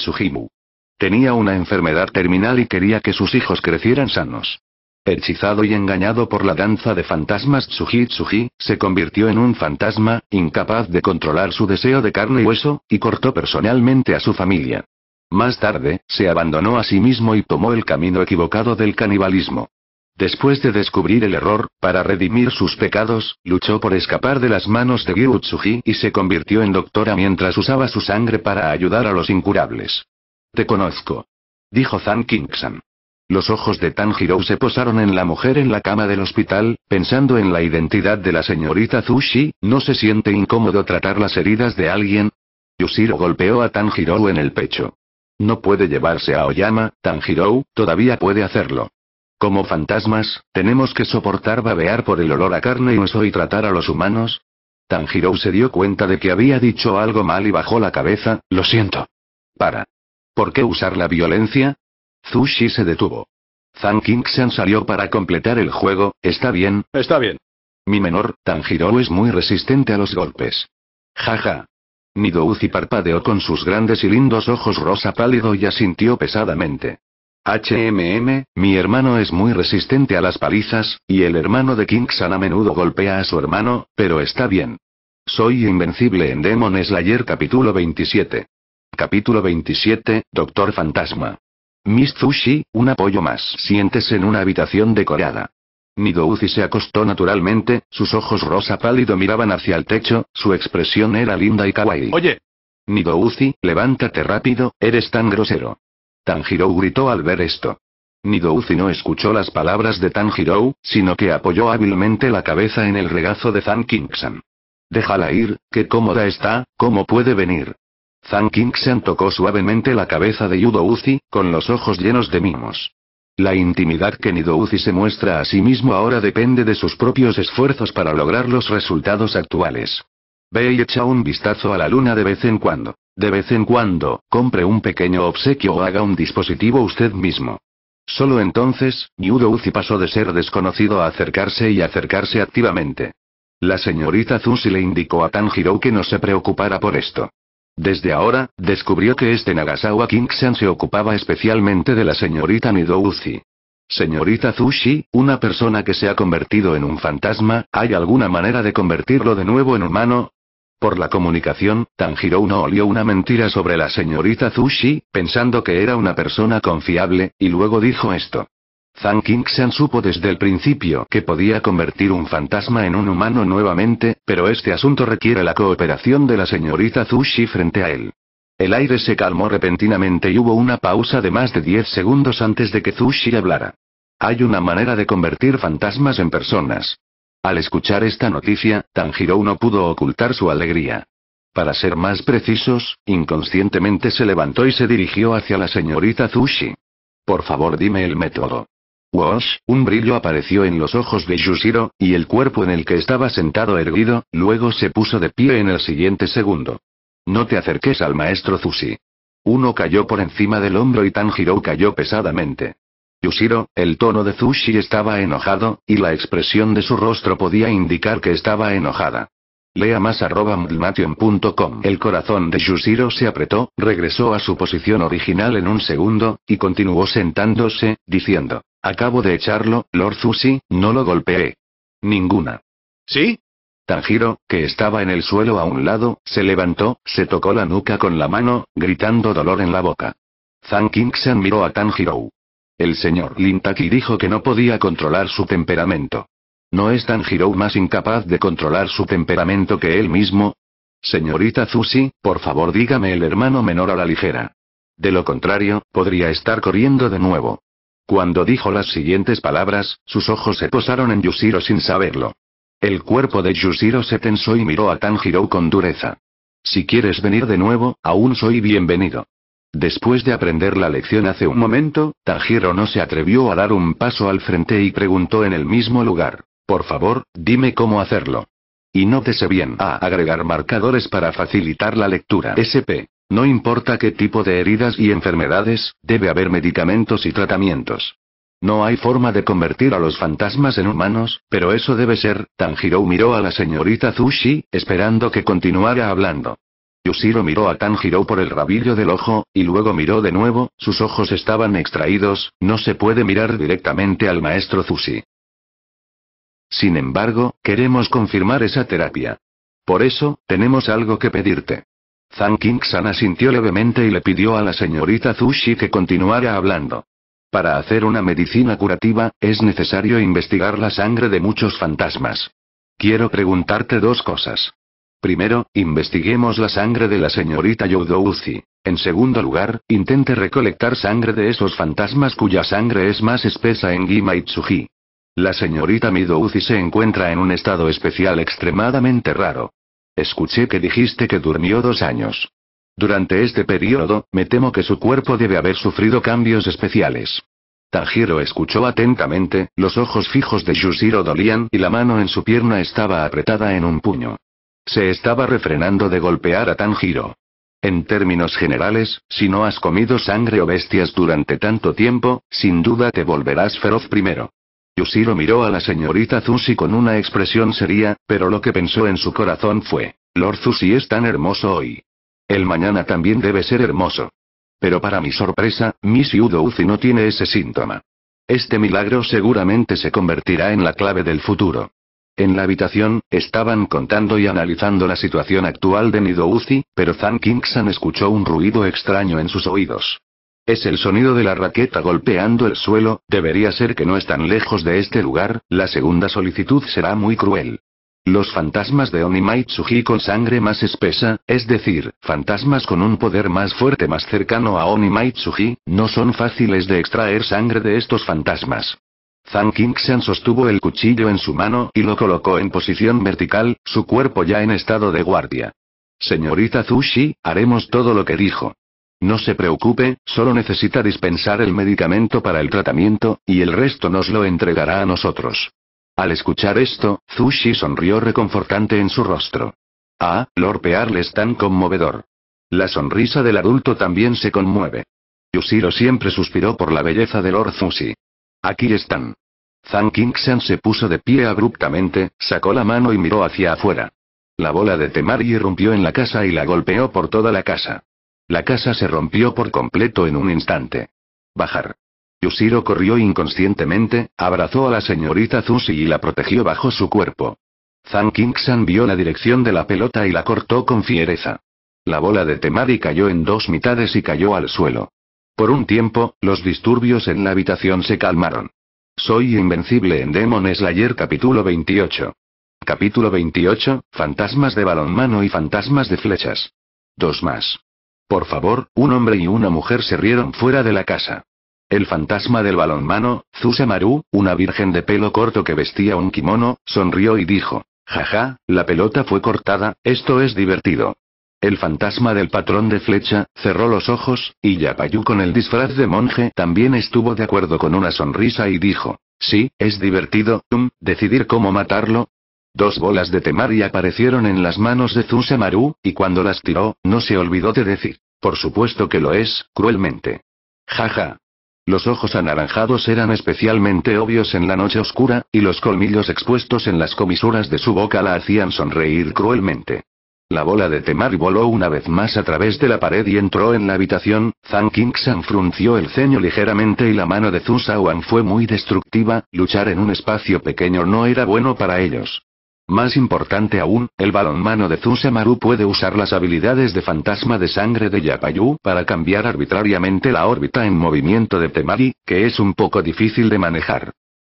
Tenía una enfermedad terminal y quería que sus hijos crecieran sanos. Hechizado y engañado por la danza de fantasmas Tsuji Tsuji, se convirtió en un fantasma, incapaz de controlar su deseo de carne y hueso, y cortó personalmente a su familia. Más tarde, se abandonó a sí mismo y tomó el camino equivocado del canibalismo. Después de descubrir el error, para redimir sus pecados, luchó por escapar de las manos de Gyutsuji y se convirtió en doctora mientras usaba su sangre para ayudar a los incurables. Te conozco. Dijo Zan Kingsan. Los ojos de Tanjiro se posaron en la mujer en la cama del hospital, pensando en la identidad de la señorita Zushi, ¿no se siente incómodo tratar las heridas de alguien? Yushiro golpeó a Tanjiro en el pecho. No puede llevarse a Oyama, Tanjiro, todavía puede hacerlo. Como fantasmas, tenemos que soportar babear por el olor a carne y hueso y tratar a los humanos. Tanjiro se dio cuenta de que había dicho algo mal y bajó la cabeza, lo siento. Para. ¿Por qué usar la violencia? Zushi se detuvo. Zan sen salió para completar el juego, está bien. Está bien. Mi menor, Tanjiro es muy resistente a los golpes. Jaja. Nidouzi parpadeó con sus grandes y lindos ojos rosa pálido y asintió pesadamente. HMM, mi hermano es muy resistente a las palizas, y el hermano de Kingsan a menudo golpea a su hermano, pero está bien. Soy invencible en Demon Slayer capítulo 27. Capítulo 27, Doctor Fantasma. Miss Tsushi, un apoyo más. Sientes en una habitación decorada. Nidouzi se acostó naturalmente, sus ojos rosa pálido miraban hacia el techo, su expresión era linda y kawaii. Oye. Nidouzi, levántate rápido, eres tan grosero. Tanjiro gritó al ver esto. Nidouzi no escuchó las palabras de Tanjiro, sino que apoyó hábilmente la cabeza en el regazo de Zan Kingsan. Déjala ir, qué cómoda está, ¿cómo puede venir? Zan Kingsan tocó suavemente la cabeza de Yudouzi, con los ojos llenos de mimos. La intimidad que Nidouzi se muestra a sí mismo ahora depende de sus propios esfuerzos para lograr los resultados actuales. Ve y echa un vistazo a la luna de vez en cuando. De vez en cuando, compre un pequeño obsequio o haga un dispositivo usted mismo. Solo entonces, Yudo pasó de ser desconocido a acercarse y acercarse activamente. La señorita Zushi le indicó a Tanjiro que no se preocupara por esto. Desde ahora, descubrió que este Nagasawa Kinksan se ocupaba especialmente de la señorita Uzi. Señorita Zushi, una persona que se ha convertido en un fantasma, ¿hay alguna manera de convertirlo de nuevo en humano? Por la comunicación, Tanjiro no olió una mentira sobre la señorita Zushi, pensando que era una persona confiable, y luego dijo esto. Zhang san supo desde el principio que podía convertir un fantasma en un humano nuevamente, pero este asunto requiere la cooperación de la señorita Zushi frente a él. El aire se calmó repentinamente y hubo una pausa de más de 10 segundos antes de que Zushi hablara. Hay una manera de convertir fantasmas en personas. Al escuchar esta noticia, Tanjiro no pudo ocultar su alegría. Para ser más precisos, inconscientemente se levantó y se dirigió hacia la señorita Zushi. Por favor, dime el método. Wash, un brillo apareció en los ojos de Yushiro, y el cuerpo en el que estaba sentado erguido, luego se puso de pie en el siguiente segundo. No te acerques al maestro Zushi. Uno cayó por encima del hombro y Tanjiro cayó pesadamente. Yushiro, el tono de Zushi estaba enojado, y la expresión de su rostro podía indicar que estaba enojada. Lea más arroba El corazón de Yushiro se apretó, regresó a su posición original en un segundo, y continuó sentándose, diciendo. Acabo de echarlo, Lord Zushi, no lo golpeé. Ninguna. ¿Sí? Tanjiro, que estaba en el suelo a un lado, se levantó, se tocó la nuca con la mano, gritando dolor en la boca. Zhang miró a Tanjiro. El señor Lintaki dijo que no podía controlar su temperamento. ¿No es Tanjiro más incapaz de controlar su temperamento que él mismo? Señorita Zushi, por favor dígame el hermano menor a la ligera. De lo contrario, podría estar corriendo de nuevo. Cuando dijo las siguientes palabras, sus ojos se posaron en Yushiro sin saberlo. El cuerpo de Yushiro se tensó y miró a Tanjiro con dureza. Si quieres venir de nuevo, aún soy bienvenido. Después de aprender la lección hace un momento, Tanjiro no se atrevió a dar un paso al frente y preguntó en el mismo lugar. Por favor, dime cómo hacerlo. Y nótese bien a agregar marcadores para facilitar la lectura. SP. No importa qué tipo de heridas y enfermedades, debe haber medicamentos y tratamientos. No hay forma de convertir a los fantasmas en humanos, pero eso debe ser. Tanjiro miró a la señorita Zushi, esperando que continuara hablando. Yushiro miró a Tanjiro por el rabillo del ojo, y luego miró de nuevo, sus ojos estaban extraídos, no se puede mirar directamente al maestro Zushi. Sin embargo, queremos confirmar esa terapia. Por eso, tenemos algo que pedirte. Zhang King-san asintió levemente y le pidió a la señorita Zushi que continuara hablando. Para hacer una medicina curativa, es necesario investigar la sangre de muchos fantasmas. Quiero preguntarte dos cosas. Primero, investiguemos la sangre de la señorita Yodouzi. En segundo lugar, intente recolectar sangre de esos fantasmas cuya sangre es más espesa en Gima La señorita Midouzi se encuentra en un estado especial extremadamente raro. Escuché que dijiste que durmió dos años. Durante este periodo, me temo que su cuerpo debe haber sufrido cambios especiales. Tanjiro escuchó atentamente, los ojos fijos de Yushiro dolían y la mano en su pierna estaba apretada en un puño. Se estaba refrenando de golpear a Tanjiro. En términos generales, si no has comido sangre o bestias durante tanto tiempo, sin duda te volverás feroz primero. Yushiro miró a la señorita Zusi con una expresión seria, pero lo que pensó en su corazón fue, Lord Zusi es tan hermoso hoy. El mañana también debe ser hermoso. Pero para mi sorpresa, Miss Yudo Uzi no tiene ese síntoma. Este milagro seguramente se convertirá en la clave del futuro. En la habitación, estaban contando y analizando la situación actual de Nidouzi, pero Zhang san escuchó un ruido extraño en sus oídos. Es el sonido de la raqueta golpeando el suelo, debería ser que no están lejos de este lugar, la segunda solicitud será muy cruel. Los fantasmas de Oni Maitsuji con sangre más espesa, es decir, fantasmas con un poder más fuerte más cercano a Oni no son fáciles de extraer sangre de estos fantasmas. Zhang Qingshan sostuvo el cuchillo en su mano y lo colocó en posición vertical, su cuerpo ya en estado de guardia. Señorita Zushi, haremos todo lo que dijo. No se preocupe, solo necesita dispensar el medicamento para el tratamiento, y el resto nos lo entregará a nosotros. Al escuchar esto, Zushi sonrió reconfortante en su rostro. Ah, Lord Pearl es tan conmovedor. La sonrisa del adulto también se conmueve. Yushiro siempre suspiró por la belleza de Lord Zushi. Aquí están. Zhang Kingshan se puso de pie abruptamente, sacó la mano y miró hacia afuera. La bola de Temari irrumpió en la casa y la golpeó por toda la casa. La casa se rompió por completo en un instante. Bajar. Yushiro corrió inconscientemente, abrazó a la señorita Zushi y la protegió bajo su cuerpo. Zhang Kingshan vio la dirección de la pelota y la cortó con fiereza. La bola de Temari cayó en dos mitades y cayó al suelo. Por un tiempo, los disturbios en la habitación se calmaron. Soy invencible en Demon Slayer capítulo 28. Capítulo 28, Fantasmas de balonmano y fantasmas de flechas. Dos más. Por favor, un hombre y una mujer se rieron fuera de la casa. El fantasma del balonmano, Zusamaru, una virgen de pelo corto que vestía un kimono, sonrió y dijo. Jaja, la pelota fue cortada, esto es divertido. El fantasma del patrón de flecha, cerró los ojos, y Yapayú con el disfraz de monje también estuvo de acuerdo con una sonrisa y dijo, sí, es divertido, decidir cómo matarlo. Dos bolas de temari aparecieron en las manos de Zusamaru, y cuando las tiró, no se olvidó de decir, por supuesto que lo es, cruelmente. Jaja. Los ojos anaranjados eran especialmente obvios en la noche oscura, y los colmillos expuestos en las comisuras de su boca la hacían sonreír cruelmente. La bola de Temari voló una vez más a través de la pared y entró en la habitación. Zhang San frunció el ceño ligeramente y la mano de Zhu fue muy destructiva, luchar en un espacio pequeño no era bueno para ellos. Más importante aún, el balón mano de Maru puede usar las habilidades de fantasma de sangre de Yapayu para cambiar arbitrariamente la órbita en movimiento de Temari, que es un poco difícil de manejar.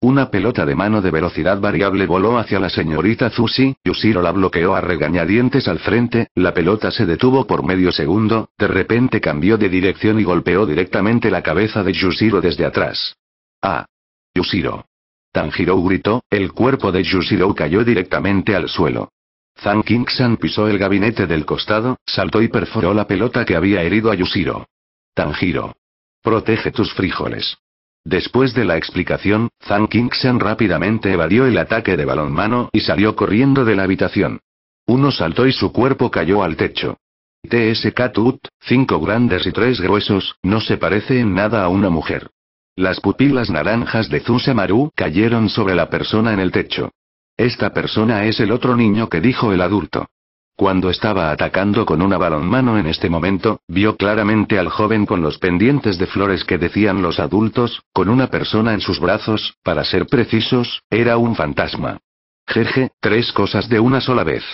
Una pelota de mano de velocidad variable voló hacia la señorita Zusi, Yushiro la bloqueó a regañadientes al frente, la pelota se detuvo por medio segundo, de repente cambió de dirección y golpeó directamente la cabeza de Yushiro desde atrás. ¡Ah! Yushiro. Tanjiro gritó, el cuerpo de Yushiro cayó directamente al suelo. Zhang King-san pisó el gabinete del costado, saltó y perforó la pelota que había herido a Yushiro. Tanjiro. Protege tus frijoles. Después de la explicación, Zhang Kingsen rápidamente evadió el ataque de balonmano y salió corriendo de la habitación. Uno saltó y su cuerpo cayó al techo. TSK Tut, cinco grandes y tres gruesos, no se parece en nada a una mujer. Las pupilas naranjas de Zusamaru cayeron sobre la persona en el techo. Esta persona es el otro niño que dijo el adulto. Cuando estaba atacando con una balonmano en este momento, vio claramente al joven con los pendientes de flores que decían los adultos, con una persona en sus brazos, para ser precisos, era un fantasma. Jeje, tres cosas de una sola vez.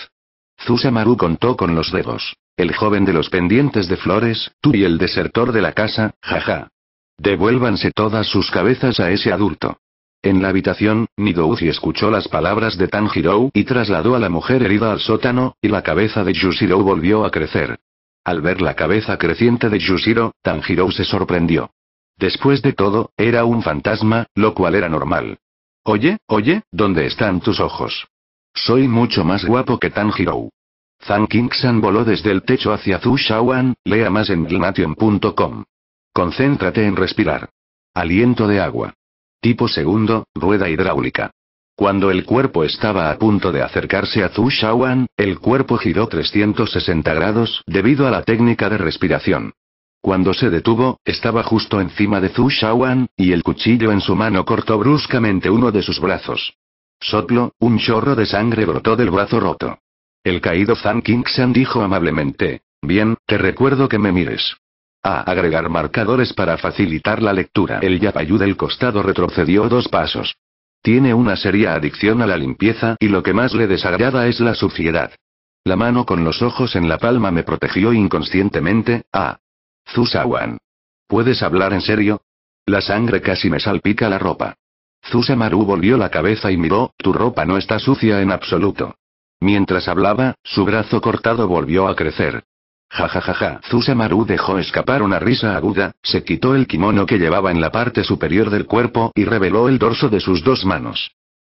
Zusamaru contó con los dedos. El joven de los pendientes de flores, tú y el desertor de la casa, jaja. Devuélvanse todas sus cabezas a ese adulto. En la habitación, Nidouzi escuchó las palabras de Tanjiro y trasladó a la mujer herida al sótano, y la cabeza de Yushiro volvió a crecer. Al ver la cabeza creciente de Yushiro, Tanjiro se sorprendió. Después de todo, era un fantasma, lo cual era normal. Oye, oye, ¿dónde están tus ojos? Soy mucho más guapo que Tanjiro. Zhang Kingsan voló desde el techo hacia Zhu Shawan, lea más en Glnation.com. Concéntrate en respirar. Aliento de agua. Tipo segundo, rueda hidráulica. Cuando el cuerpo estaba a punto de acercarse a Zhu Xiaowan, el cuerpo giró 360 grados debido a la técnica de respiración. Cuando se detuvo, estaba justo encima de Zhu Shaoan, y el cuchillo en su mano cortó bruscamente uno de sus brazos. Sotlo, un chorro de sangre brotó del brazo roto. El caído Zhang Qingshan dijo amablemente. Bien, te recuerdo que me mires. A agregar marcadores para facilitar la lectura. El Yapayú del costado retrocedió dos pasos. Tiene una seria adicción a la limpieza y lo que más le desagrada es la suciedad. La mano con los ojos en la palma me protegió inconscientemente. a ah. Zusawan. ¿Puedes hablar en serio? La sangre casi me salpica la ropa. Maru volvió la cabeza y miró, tu ropa no está sucia en absoluto. Mientras hablaba, su brazo cortado volvió a crecer. Ja ja ja ja. Zusamaru dejó escapar una risa aguda, se quitó el kimono que llevaba en la parte superior del cuerpo y reveló el dorso de sus dos manos.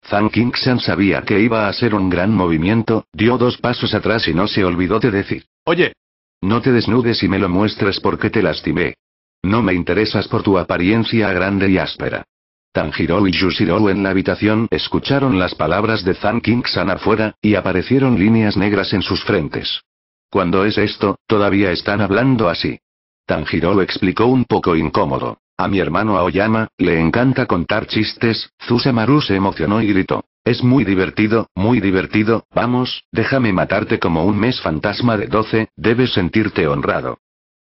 Zhang Kingsan sabía que iba a ser un gran movimiento, dio dos pasos atrás y no se olvidó de decir. Oye. No te desnudes y me lo muestres porque te lastimé. No me interesas por tu apariencia grande y áspera. Tanjiro y Yushiro en la habitación escucharon las palabras de King San afuera, y aparecieron líneas negras en sus frentes. Cuando es esto, todavía están hablando así. Tanjiro explicó un poco incómodo. A mi hermano Aoyama, le encanta contar chistes, Zusemaru se emocionó y gritó. Es muy divertido, muy divertido, vamos, déjame matarte como un mes fantasma de 12, debes sentirte honrado.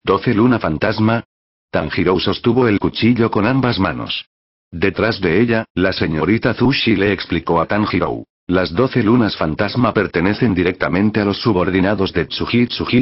¿12 luna fantasma? Tanjiro sostuvo el cuchillo con ambas manos. Detrás de ella, la señorita Zushi le explicó a Tanjiro. Las doce lunas fantasma pertenecen directamente a los subordinados de Tsuji Tsuji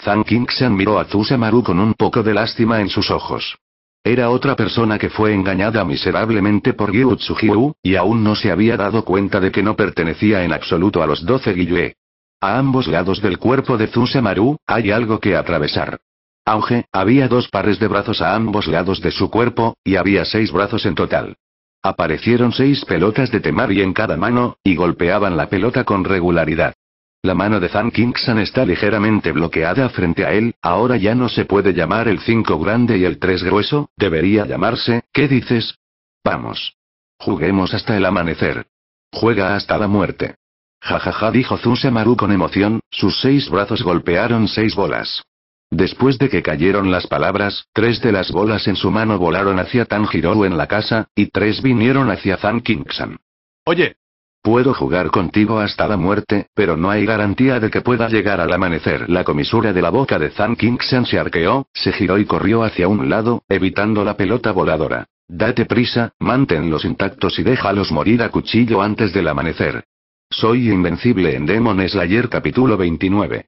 Zan Zhang miró a Tsusamaru con un poco de lástima en sus ojos. Era otra persona que fue engañada miserablemente por Gyu Tsujiu, y aún no se había dado cuenta de que no pertenecía en absoluto a los doce Gyue. A ambos lados del cuerpo de Tsusamaru, hay algo que atravesar. Auge, había dos pares de brazos a ambos lados de su cuerpo, y había seis brazos en total. Aparecieron seis pelotas de Temari en cada mano, y golpeaban la pelota con regularidad. La mano de Zan san está ligeramente bloqueada frente a él, ahora ya no se puede llamar el 5 grande y el 3 grueso, debería llamarse, ¿qué dices? Vamos. Juguemos hasta el amanecer. Juega hasta la muerte. Jajaja, dijo ja, dijo con emoción, sus seis brazos golpearon seis bolas. Después de que cayeron las palabras, tres de las bolas en su mano volaron hacia Tanjiro en la casa, y tres vinieron hacia Zan Kingsan. Oye. Puedo jugar contigo hasta la muerte, pero no hay garantía de que pueda llegar al amanecer. La comisura de la boca de Zan Kingsan se arqueó, se giró y corrió hacia un lado, evitando la pelota voladora. Date prisa, manténlos intactos y déjalos morir a cuchillo antes del amanecer. Soy invencible en Demon Slayer capítulo 29.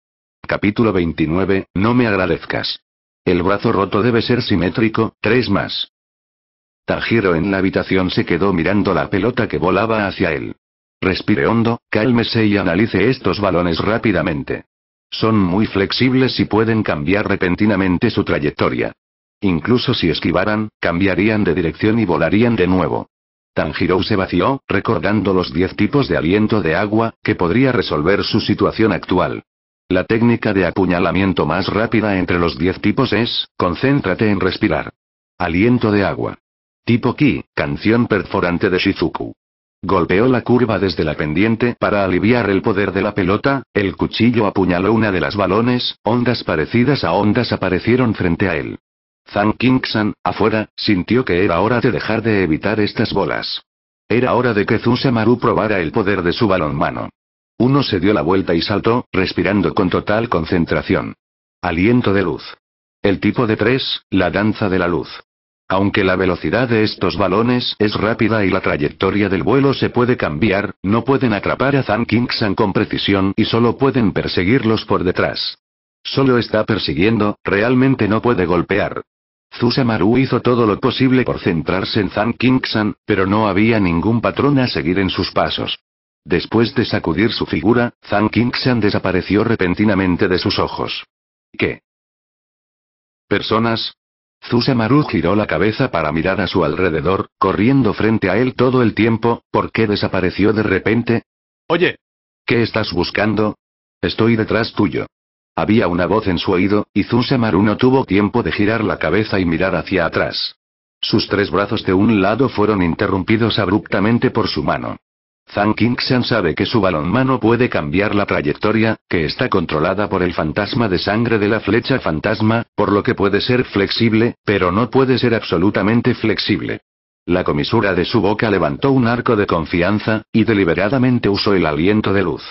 Capítulo 29, no me agradezcas. El brazo roto debe ser simétrico, tres más. Tanjiro en la habitación se quedó mirando la pelota que volaba hacia él. Respire hondo, cálmese y analice estos balones rápidamente. Son muy flexibles y pueden cambiar repentinamente su trayectoria. Incluso si esquivaran, cambiarían de dirección y volarían de nuevo. Tanjiro se vació, recordando los 10 tipos de aliento de agua, que podría resolver su situación actual. La técnica de apuñalamiento más rápida entre los 10 tipos es, concéntrate en respirar. Aliento de agua. Tipo Ki, canción perforante de Shizuku. Golpeó la curva desde la pendiente para aliviar el poder de la pelota, el cuchillo apuñaló una de las balones, ondas parecidas a ondas aparecieron frente a él. Zhang Kingsan, afuera, sintió que era hora de dejar de evitar estas bolas. Era hora de que Zusamaru probara el poder de su balón mano. Uno se dio la vuelta y saltó, respirando con total concentración. Aliento de luz. El tipo de 3, la danza de la luz. Aunque la velocidad de estos balones es rápida y la trayectoria del vuelo se puede cambiar, no pueden atrapar a Zan Kingsan con precisión y solo pueden perseguirlos por detrás. Solo está persiguiendo, realmente no puede golpear. Zusamaru hizo todo lo posible por centrarse en Zan Kingsan, pero no había ningún patrón a seguir en sus pasos. Después de sacudir su figura, Zhang Qingshan desapareció repentinamente de sus ojos. ¿Qué? ¿Personas? Zusamaru giró la cabeza para mirar a su alrededor, corriendo frente a él todo el tiempo, ¿por qué desapareció de repente? Oye. ¿Qué estás buscando? Estoy detrás tuyo. Había una voz en su oído, y Maru no tuvo tiempo de girar la cabeza y mirar hacia atrás. Sus tres brazos de un lado fueron interrumpidos abruptamente por su mano. Zhang Qingshan sabe que su balón mano puede cambiar la trayectoria, que está controlada por el fantasma de sangre de la flecha fantasma, por lo que puede ser flexible, pero no puede ser absolutamente flexible. La comisura de su boca levantó un arco de confianza, y deliberadamente usó el aliento de luz.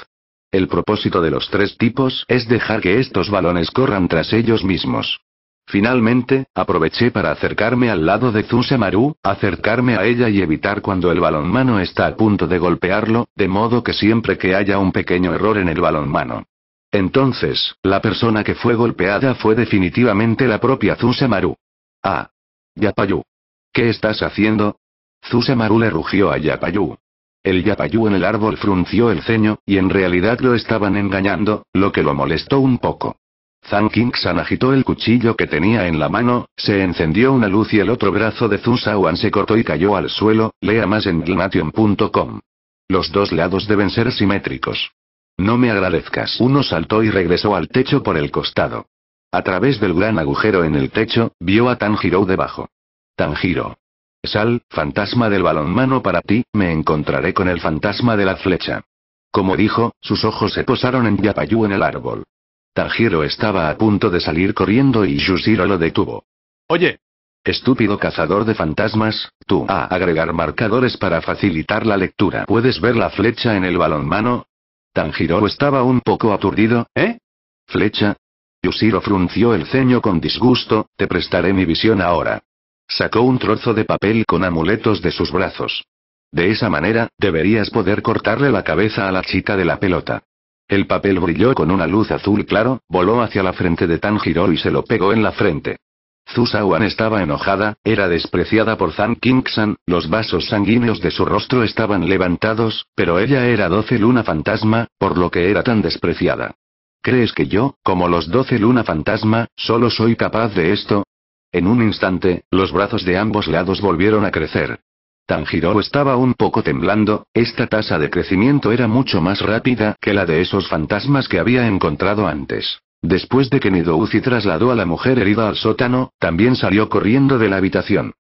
El propósito de los tres tipos es dejar que estos balones corran tras ellos mismos. Finalmente, aproveché para acercarme al lado de Zusemaru, acercarme a ella y evitar cuando el balonmano está a punto de golpearlo, de modo que siempre que haya un pequeño error en el balonmano. Entonces, la persona que fue golpeada fue definitivamente la propia Zusemaru. Ah. Yapayu. ¿Qué estás haciendo? Zusemaru le rugió a Yapayu. El Yapayú en el árbol frunció el ceño, y en realidad lo estaban engañando, lo que lo molestó un poco. Zhang San agitó el cuchillo que tenía en la mano, se encendió una luz y el otro brazo de Zhu Wan se cortó y cayó al suelo, lea más en glination.com. Los dos lados deben ser simétricos. No me agradezcas. Uno saltó y regresó al techo por el costado. A través del gran agujero en el techo, vio a Tanjiro debajo. Tanjiro. Sal, fantasma del balonmano para ti, me encontraré con el fantasma de la flecha. Como dijo, sus ojos se posaron en Yapayu en el árbol. Tanjiro estaba a punto de salir corriendo y Yushiro lo detuvo. Oye. Estúpido cazador de fantasmas, tú a agregar marcadores para facilitar la lectura. ¿Puedes ver la flecha en el balonmano? Tanjiro estaba un poco aturdido, ¿eh? ¿Flecha? Yushiro frunció el ceño con disgusto, te prestaré mi visión ahora. Sacó un trozo de papel con amuletos de sus brazos. De esa manera, deberías poder cortarle la cabeza a la chica de la pelota. El papel brilló con una luz azul claro, voló hacia la frente de Tanjiro y se lo pegó en la frente. Wan estaba enojada, era despreciada por Zan Kingsan, los vasos sanguíneos de su rostro estaban levantados, pero ella era doce luna fantasma, por lo que era tan despreciada. ¿Crees que yo, como los doce luna fantasma, solo soy capaz de esto? En un instante, los brazos de ambos lados volvieron a crecer. Tanjiro estaba un poco temblando, esta tasa de crecimiento era mucho más rápida que la de esos fantasmas que había encontrado antes. Después de que Nidouzi trasladó a la mujer herida al sótano, también salió corriendo de la habitación.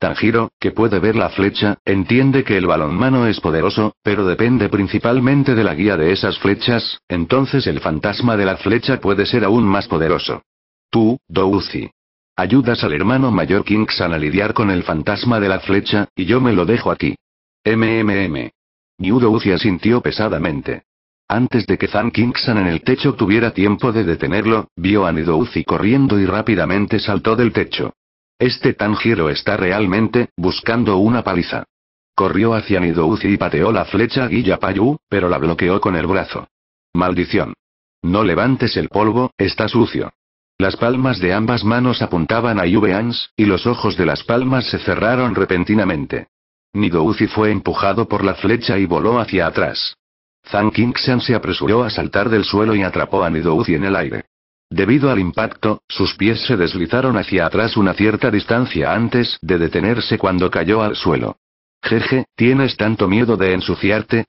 Tanjiro, que puede ver la flecha, entiende que el balonmano es poderoso, pero depende principalmente de la guía de esas flechas, entonces el fantasma de la flecha puede ser aún más poderoso. Tú, Douzi. Ayudas al hermano mayor Kingsan a lidiar con el fantasma de la flecha, y yo me lo dejo aquí. MMM. Yudo Uzi asintió pesadamente. Antes de que Zan Kingsan en el techo tuviera tiempo de detenerlo, vio a Uzi corriendo y rápidamente saltó del techo. Este Tanjiro está realmente, buscando una paliza. Corrió hacia Uzi y pateó la flecha Guilla Payu, pero la bloqueó con el brazo. Maldición. No levantes el polvo, está sucio. Las palmas de ambas manos apuntaban a Juveans, y los ojos de las palmas se cerraron repentinamente. Nidouzi fue empujado por la flecha y voló hacia atrás. Zhang Qingshan se apresuró a saltar del suelo y atrapó a Nidouzi en el aire. Debido al impacto, sus pies se deslizaron hacia atrás una cierta distancia antes de detenerse cuando cayó al suelo. Jeje, ¿tienes tanto miedo de ensuciarte?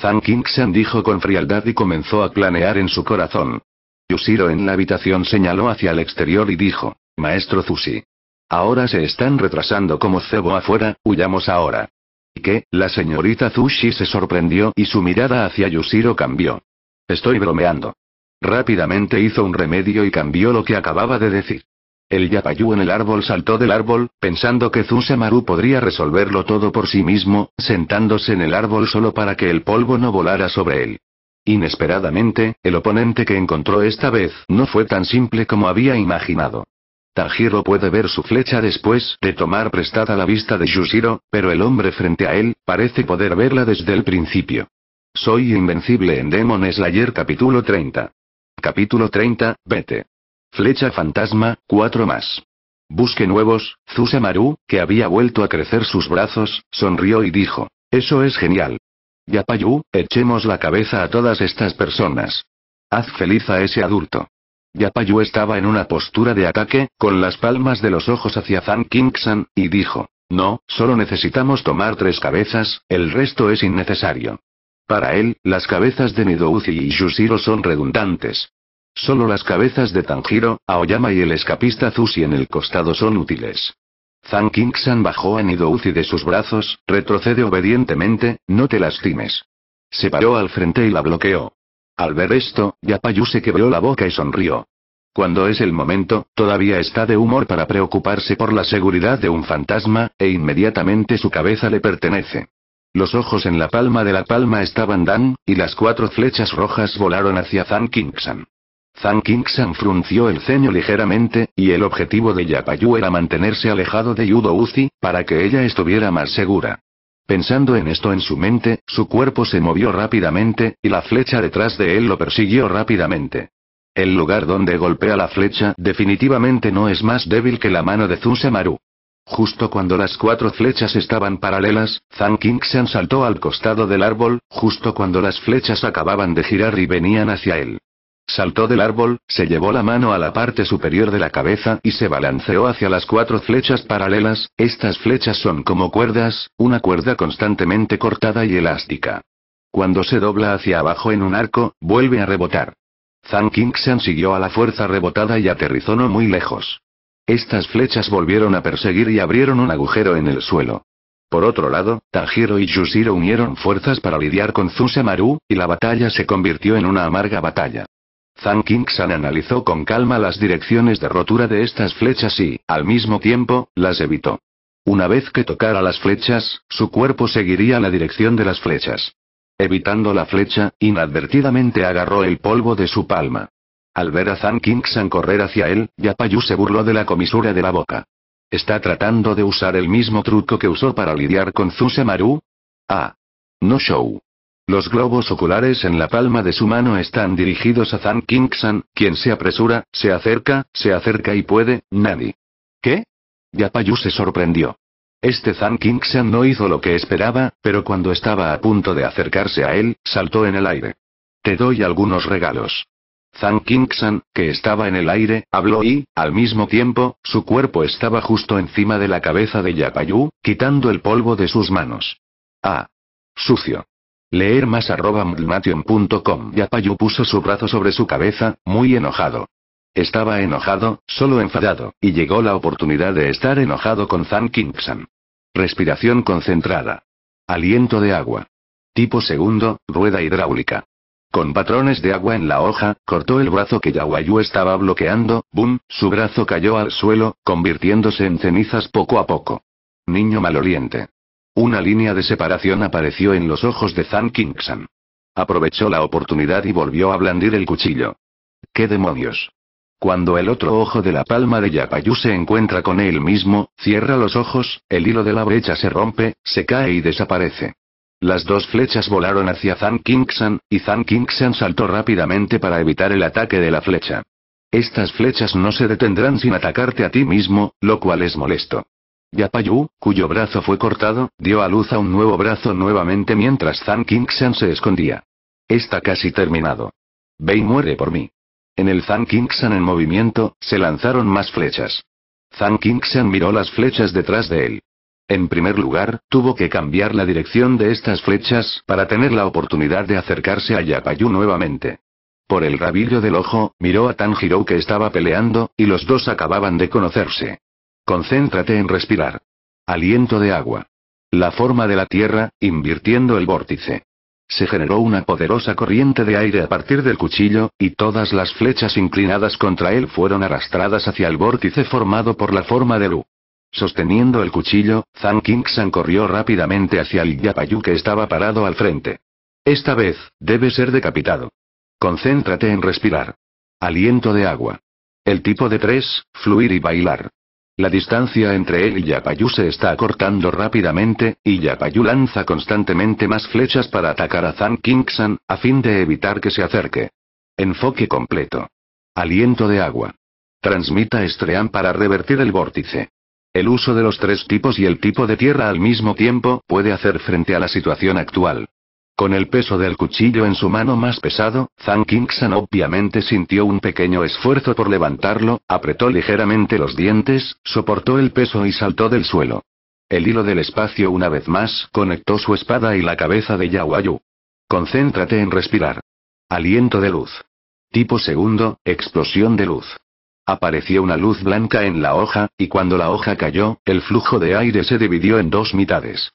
Zhang Qingshan dijo con frialdad y comenzó a planear en su corazón. Yushiro en la habitación señaló hacia el exterior y dijo, Maestro Zushi. Ahora se están retrasando como cebo afuera, huyamos ahora. ¿Y qué? La señorita Zushi se sorprendió y su mirada hacia Yushiro cambió. Estoy bromeando. Rápidamente hizo un remedio y cambió lo que acababa de decir. El Yapayú en el árbol saltó del árbol, pensando que Zushamaru podría resolverlo todo por sí mismo, sentándose en el árbol solo para que el polvo no volara sobre él. Inesperadamente, el oponente que encontró esta vez no fue tan simple como había imaginado. Tanjiro puede ver su flecha después de tomar prestada la vista de Yushiro, pero el hombre frente a él, parece poder verla desde el principio. Soy invencible en Demon Slayer capítulo 30. Capítulo 30, vete. Flecha fantasma, 4 más. Busque nuevos, Zusamaru, que había vuelto a crecer sus brazos, sonrió y dijo. Eso es genial. «Yapayu, echemos la cabeza a todas estas personas. Haz feliz a ese adulto. Yapayu estaba en una postura de ataque, con las palmas de los ojos hacia Zan Kingsan, y dijo, no, solo necesitamos tomar tres cabezas, el resto es innecesario. Para él, las cabezas de Midouzi y Yushiro son redundantes. Solo las cabezas de Tanjiro, Aoyama y el escapista Zushi en el costado son útiles. Zhang Qingshan bajó a Nidouzi de sus brazos, retrocede obedientemente, no te lastimes. Se paró al frente y la bloqueó. Al ver esto, Yapayu se quebró la boca y sonrió. Cuando es el momento, todavía está de humor para preocuparse por la seguridad de un fantasma, e inmediatamente su cabeza le pertenece. Los ojos en la palma de la palma estaban Dan, y las cuatro flechas rojas volaron hacia Zhang Qingshan. Zhang Qingshan frunció el ceño ligeramente, y el objetivo de Yapayu era mantenerse alejado de Yudo Uzi, para que ella estuviera más segura. Pensando en esto en su mente, su cuerpo se movió rápidamente, y la flecha detrás de él lo persiguió rápidamente. El lugar donde golpea la flecha definitivamente no es más débil que la mano de Zusamaru. Justo cuando las cuatro flechas estaban paralelas, Zhang Qingshan saltó al costado del árbol, justo cuando las flechas acababan de girar y venían hacia él. Saltó del árbol, se llevó la mano a la parte superior de la cabeza y se balanceó hacia las cuatro flechas paralelas, estas flechas son como cuerdas, una cuerda constantemente cortada y elástica. Cuando se dobla hacia abajo en un arco, vuelve a rebotar. Zhang Qingshan siguió a la fuerza rebotada y aterrizó no muy lejos. Estas flechas volvieron a perseguir y abrieron un agujero en el suelo. Por otro lado, Tanjiro y Yushiro unieron fuerzas para lidiar con Zusamaru, y la batalla se convirtió en una amarga batalla. Zhang San analizó con calma las direcciones de rotura de estas flechas y, al mismo tiempo, las evitó. Una vez que tocara las flechas, su cuerpo seguiría la dirección de las flechas. Evitando la flecha, inadvertidamente agarró el polvo de su palma. Al ver a Zhang San correr hacia él, Yapayu se burló de la comisura de la boca. ¿Está tratando de usar el mismo truco que usó para lidiar con Zuse Maru? Ah. No show. Los globos oculares en la palma de su mano están dirigidos a Zan Kingsan, quien se apresura, se acerca, se acerca y puede, nadie. ¿Qué? Yapayu se sorprendió. Este King Kingsan no hizo lo que esperaba, pero cuando estaba a punto de acercarse a él, saltó en el aire. Te doy algunos regalos. Zhang Kingsan, que estaba en el aire, habló y, al mismo tiempo, su cuerpo estaba justo encima de la cabeza de Yapayu, quitando el polvo de sus manos. Ah. Sucio. Leer más arroba mdlmation.com. Yapayu puso su brazo sobre su cabeza, muy enojado. Estaba enojado, solo enfadado, y llegó la oportunidad de estar enojado con Zan Kingsan. Respiración concentrada. Aliento de agua. Tipo segundo, rueda hidráulica. Con patrones de agua en la hoja, cortó el brazo que Yawayu estaba bloqueando, ¡boom! Su brazo cayó al suelo, convirtiéndose en cenizas poco a poco. Niño maloliente. Una línea de separación apareció en los ojos de Zan Kingsan. Aprovechó la oportunidad y volvió a blandir el cuchillo. ¿Qué demonios? Cuando el otro ojo de la palma de Yapayu se encuentra con él mismo, cierra los ojos, el hilo de la brecha se rompe, se cae y desaparece. Las dos flechas volaron hacia Zan Kingsan, y Zan Kingsan saltó rápidamente para evitar el ataque de la flecha. Estas flechas no se detendrán sin atacarte a ti mismo, lo cual es molesto. Yapayu, cuyo brazo fue cortado, dio a luz a un nuevo brazo nuevamente mientras Zan Kingshan se escondía. Está casi terminado. Bei muere por mí. En el Zan San en movimiento, se lanzaron más flechas. Zan Kingshan miró las flechas detrás de él. En primer lugar, tuvo que cambiar la dirección de estas flechas para tener la oportunidad de acercarse a Yapayu nuevamente. Por el rabillo del ojo, miró a Tanjiro que estaba peleando, y los dos acababan de conocerse. Concéntrate en respirar. Aliento de agua. La forma de la Tierra, invirtiendo el vórtice. Se generó una poderosa corriente de aire a partir del cuchillo, y todas las flechas inclinadas contra él fueron arrastradas hacia el vórtice formado por la forma de Lu. Sosteniendo el cuchillo, Zhang San corrió rápidamente hacia el Yapayu que estaba parado al frente. Esta vez, debe ser decapitado. Concéntrate en respirar. Aliento de agua. El tipo de tres, fluir y bailar. La distancia entre él y Yapayu se está acortando rápidamente, y Yapayu lanza constantemente más flechas para atacar a Zan Kingsan, a fin de evitar que se acerque. Enfoque completo. Aliento de agua. Transmita estreán para revertir el vórtice. El uso de los tres tipos y el tipo de tierra al mismo tiempo puede hacer frente a la situación actual. Con el peso del cuchillo en su mano más pesado, Zhang San obviamente sintió un pequeño esfuerzo por levantarlo, apretó ligeramente los dientes, soportó el peso y saltó del suelo. El hilo del espacio una vez más conectó su espada y la cabeza de Yawayu. Concéntrate en respirar. Aliento de luz. Tipo segundo, explosión de luz. Apareció una luz blanca en la hoja, y cuando la hoja cayó, el flujo de aire se dividió en dos mitades.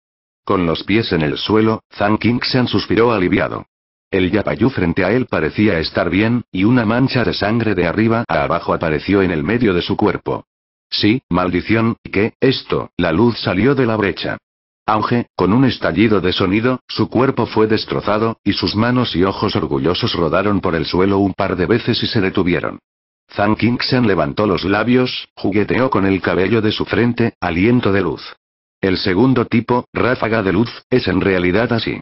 Con los pies en el suelo, Zhang Qingshan suspiró aliviado. El yapayú frente a él parecía estar bien, y una mancha de sangre de arriba a abajo apareció en el medio de su cuerpo. Sí, maldición, y que, esto, la luz salió de la brecha. Auge, con un estallido de sonido, su cuerpo fue destrozado, y sus manos y ojos orgullosos rodaron por el suelo un par de veces y se detuvieron. Zhang Qingshan levantó los labios, jugueteó con el cabello de su frente, aliento de luz. El segundo tipo, ráfaga de luz, es en realidad así.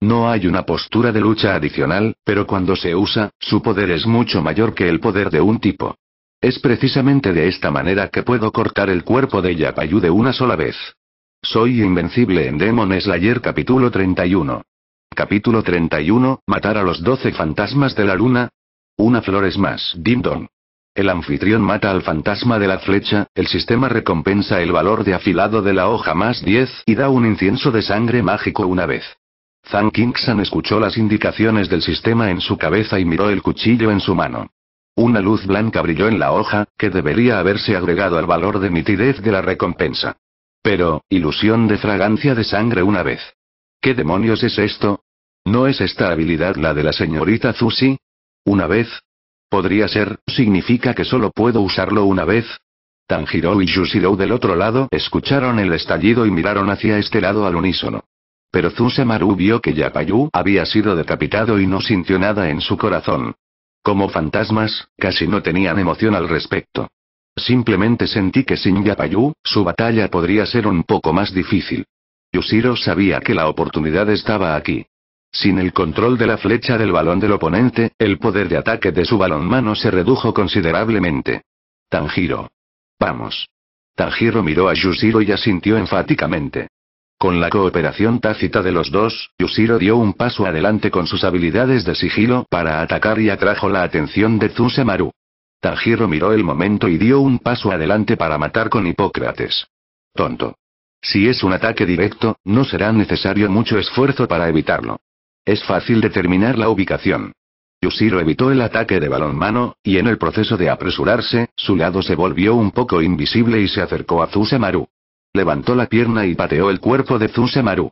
No hay una postura de lucha adicional, pero cuando se usa, su poder es mucho mayor que el poder de un tipo. Es precisamente de esta manera que puedo cortar el cuerpo de Yapayu de una sola vez. Soy invencible en Demon Slayer capítulo 31. Capítulo 31, matar a los 12 fantasmas de la luna. Una flor es más, Dimdong. El anfitrión mata al fantasma de la flecha, el sistema recompensa el valor de afilado de la hoja más 10 y da un incienso de sangre mágico una vez. Zhang san escuchó las indicaciones del sistema en su cabeza y miró el cuchillo en su mano. Una luz blanca brilló en la hoja, que debería haberse agregado al valor de nitidez de la recompensa. Pero, ilusión de fragancia de sangre una vez. ¿Qué demonios es esto? ¿No es esta habilidad la de la señorita Zusi? Una vez, Podría ser, significa que solo puedo usarlo una vez. Tanjiro y Yushiro del otro lado escucharon el estallido y miraron hacia este lado al unísono. Pero Zusemaru vio que Yapayu había sido decapitado y no sintió nada en su corazón. Como fantasmas, casi no tenían emoción al respecto. Simplemente sentí que sin Yapayu, su batalla podría ser un poco más difícil. Yushiro sabía que la oportunidad estaba aquí. Sin el control de la flecha del balón del oponente, el poder de ataque de su balonmano se redujo considerablemente. Tanjiro. Vamos. Tanjiro miró a Yushiro y asintió enfáticamente. Con la cooperación tácita de los dos, Yushiro dio un paso adelante con sus habilidades de sigilo para atacar y atrajo la atención de Tsusemaru. Tanjiro miró el momento y dio un paso adelante para matar con Hipócrates. Tonto. Si es un ataque directo, no será necesario mucho esfuerzo para evitarlo. Es fácil determinar la ubicación. Yushiro evitó el ataque de balonmano, y en el proceso de apresurarse, su lado se volvió un poco invisible y se acercó a Zusamaru. Levantó la pierna y pateó el cuerpo de Zusamaru.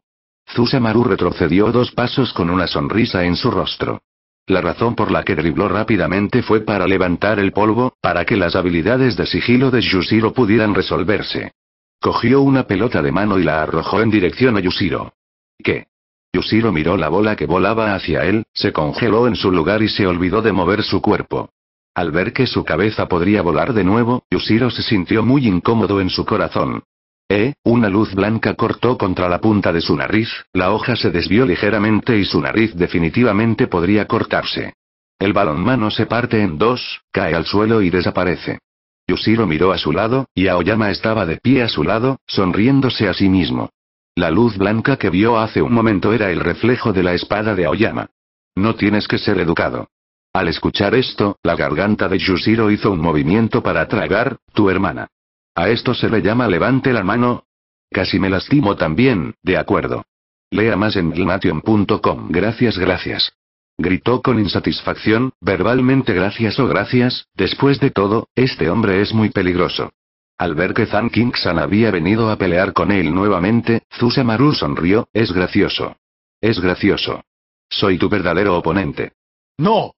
Zusamaru retrocedió dos pasos con una sonrisa en su rostro. La razón por la que dribló rápidamente fue para levantar el polvo, para que las habilidades de sigilo de Yushiro pudieran resolverse. Cogió una pelota de mano y la arrojó en dirección a Yushiro. ¿Qué? Yushiro miró la bola que volaba hacia él, se congeló en su lugar y se olvidó de mover su cuerpo. Al ver que su cabeza podría volar de nuevo, Yushiro se sintió muy incómodo en su corazón. Eh, una luz blanca cortó contra la punta de su nariz, la hoja se desvió ligeramente y su nariz definitivamente podría cortarse. El balonmano se parte en dos, cae al suelo y desaparece. Yushiro miró a su lado, y Aoyama estaba de pie a su lado, sonriéndose a sí mismo. La luz blanca que vio hace un momento era el reflejo de la espada de Aoyama. No tienes que ser educado. Al escuchar esto, la garganta de Yushiro hizo un movimiento para tragar, tu hermana. A esto se le llama levante la mano. Casi me lastimo también, de acuerdo. Lea más en gilmation.com. Gracias, gracias. Gritó con insatisfacción, verbalmente gracias o gracias, después de todo, este hombre es muy peligroso. Al ver que Zan San había venido a pelear con él nuevamente, Maru sonrió, es gracioso. Es gracioso. Soy tu verdadero oponente. ¡No!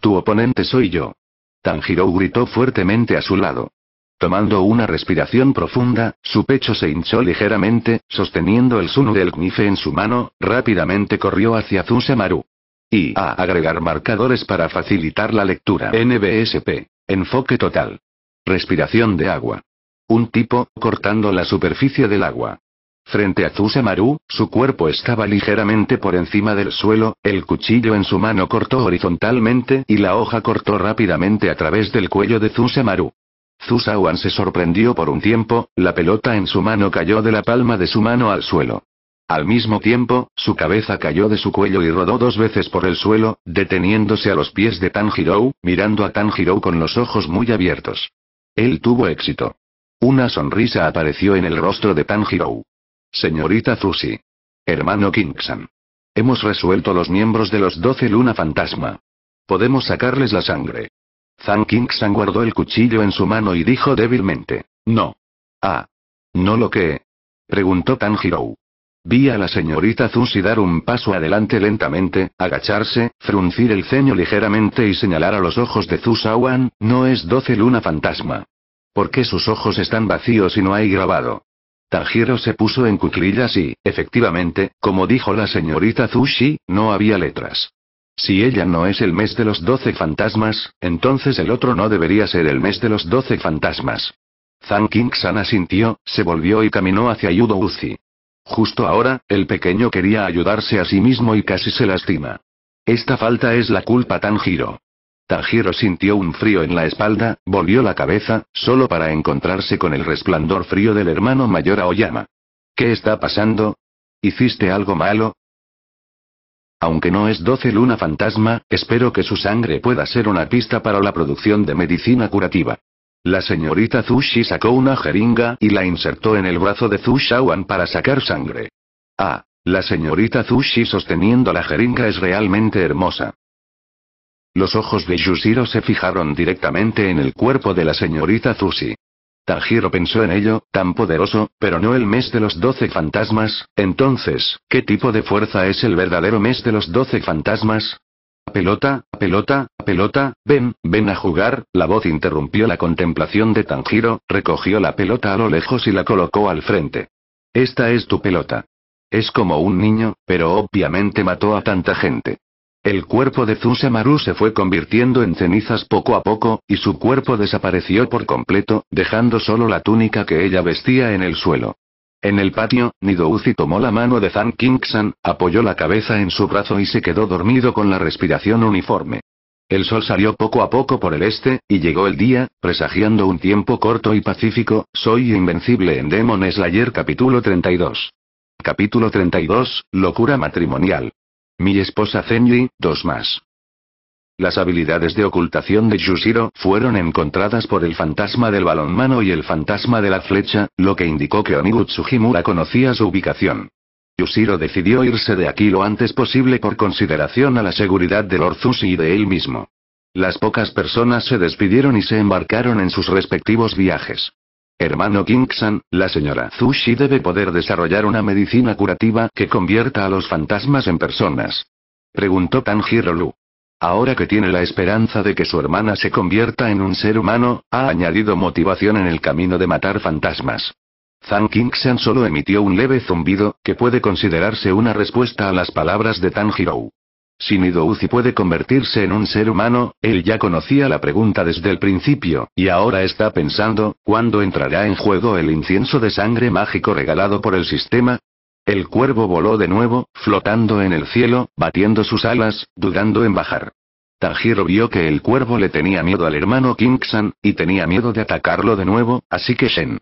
Tu oponente soy yo. Tanjiro gritó fuertemente a su lado. Tomando una respiración profunda, su pecho se hinchó ligeramente, sosteniendo el sunu del Knife en su mano, rápidamente corrió hacia Maru. Y a agregar marcadores para facilitar la lectura. NBSP. Enfoque total. Respiración de agua. Un tipo, cortando la superficie del agua. Frente a Maru, su cuerpo estaba ligeramente por encima del suelo, el cuchillo en su mano cortó horizontalmente y la hoja cortó rápidamente a través del cuello de Zusemaru. Zusawan se sorprendió por un tiempo, la pelota en su mano cayó de la palma de su mano al suelo. Al mismo tiempo, su cabeza cayó de su cuello y rodó dos veces por el suelo, deteniéndose a los pies de Tanjiro, mirando a Tanjiro con los ojos muy abiertos. Él tuvo éxito. Una sonrisa apareció en el rostro de Tanjiro. Señorita Zushi. Hermano Kingsan. Hemos resuelto los miembros de los doce Luna Fantasma. Podemos sacarles la sangre. Zan Kingsan guardó el cuchillo en su mano y dijo débilmente. No. Ah. ¿No lo que? Preguntó Tanjiro. Vi a la señorita Zushi dar un paso adelante lentamente, agacharse, fruncir el ceño ligeramente y señalar a los ojos de Zusawan, no es doce luna fantasma qué sus ojos están vacíos y no hay grabado? Tanjiro se puso en cuclillas y, efectivamente, como dijo la señorita Zushi, no había letras. Si ella no es el mes de los doce fantasmas, entonces el otro no debería ser el mes de los doce fantasmas. Zhang king asintió, se volvió y caminó hacia Yudo Justo ahora, el pequeño quería ayudarse a sí mismo y casi se lastima. Esta falta es la culpa Tanjiro. Tajiro sintió un frío en la espalda, volvió la cabeza, solo para encontrarse con el resplandor frío del hermano mayor Aoyama. ¿Qué está pasando? ¿Hiciste algo malo? Aunque no es doce Luna Fantasma, espero que su sangre pueda ser una pista para la producción de medicina curativa. La señorita Zushi sacó una jeringa y la insertó en el brazo de Zushawan para sacar sangre. Ah, la señorita Zushi sosteniendo la jeringa es realmente hermosa. Los ojos de Yushiro se fijaron directamente en el cuerpo de la señorita Zushi. Tanjiro pensó en ello, tan poderoso, pero no el mes de los doce fantasmas, entonces, ¿qué tipo de fuerza es el verdadero mes de los doce fantasmas? Pelota, pelota, pelota, ven, ven a jugar, la voz interrumpió la contemplación de Tanjiro, recogió la pelota a lo lejos y la colocó al frente. Esta es tu pelota. Es como un niño, pero obviamente mató a tanta gente. El cuerpo de Zusamaru se fue convirtiendo en cenizas poco a poco, y su cuerpo desapareció por completo, dejando solo la túnica que ella vestía en el suelo. En el patio, Uzi tomó la mano de Zan Kingsan, apoyó la cabeza en su brazo y se quedó dormido con la respiración uniforme. El sol salió poco a poco por el este, y llegó el día, presagiando un tiempo corto y pacífico, soy invencible en Demon Slayer capítulo 32. Capítulo 32, Locura matrimonial. Mi esposa Zenji, dos más. Las habilidades de ocultación de Yushiro fueron encontradas por el fantasma del balonmano y el fantasma de la flecha, lo que indicó que Onigutsu conocía su ubicación. Yushiro decidió irse de aquí lo antes posible por consideración a la seguridad del Orzushi y de él mismo. Las pocas personas se despidieron y se embarcaron en sus respectivos viajes. Hermano Kingshan, la señora Zushi debe poder desarrollar una medicina curativa que convierta a los fantasmas en personas. Preguntó Tanjiro Lu. Ahora que tiene la esperanza de que su hermana se convierta en un ser humano, ha añadido motivación en el camino de matar fantasmas. Zhang Kingshan solo emitió un leve zumbido, que puede considerarse una respuesta a las palabras de Tanjiro. Si Nidouzi puede convertirse en un ser humano, él ya conocía la pregunta desde el principio, y ahora está pensando, ¿cuándo entrará en juego el incienso de sangre mágico regalado por el sistema? El cuervo voló de nuevo, flotando en el cielo, batiendo sus alas, dudando en bajar. Tanjiro vio que el cuervo le tenía miedo al hermano Kingshan, y tenía miedo de atacarlo de nuevo, así que Shen.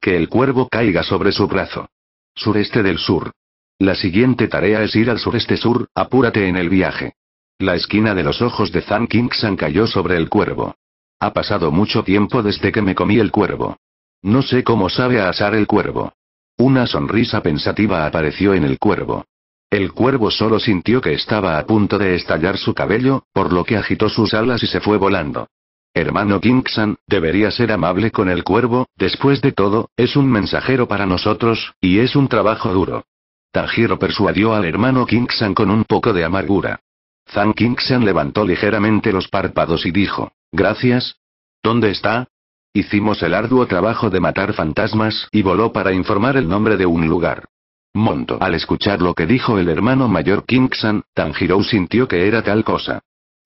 Que el cuervo caiga sobre su brazo. Sureste del sur. La siguiente tarea es ir al sureste-sur, apúrate en el viaje. La esquina de los ojos de Zhang Kingsan cayó sobre el cuervo. Ha pasado mucho tiempo desde que me comí el cuervo. No sé cómo sabe asar el cuervo. Una sonrisa pensativa apareció en el cuervo. El cuervo solo sintió que estaba a punto de estallar su cabello, por lo que agitó sus alas y se fue volando. Hermano Kingsan, debería ser amable con el cuervo, después de todo, es un mensajero para nosotros, y es un trabajo duro. Tanjiro persuadió al hermano Kinksan con un poco de amargura. Zhang Kinksan levantó ligeramente los párpados y dijo, Gracias. ¿Dónde está? Hicimos el arduo trabajo de matar fantasmas y voló para informar el nombre de un lugar. Monto. Al escuchar lo que dijo el hermano mayor Kinksan, Tanjiro sintió que era tal cosa.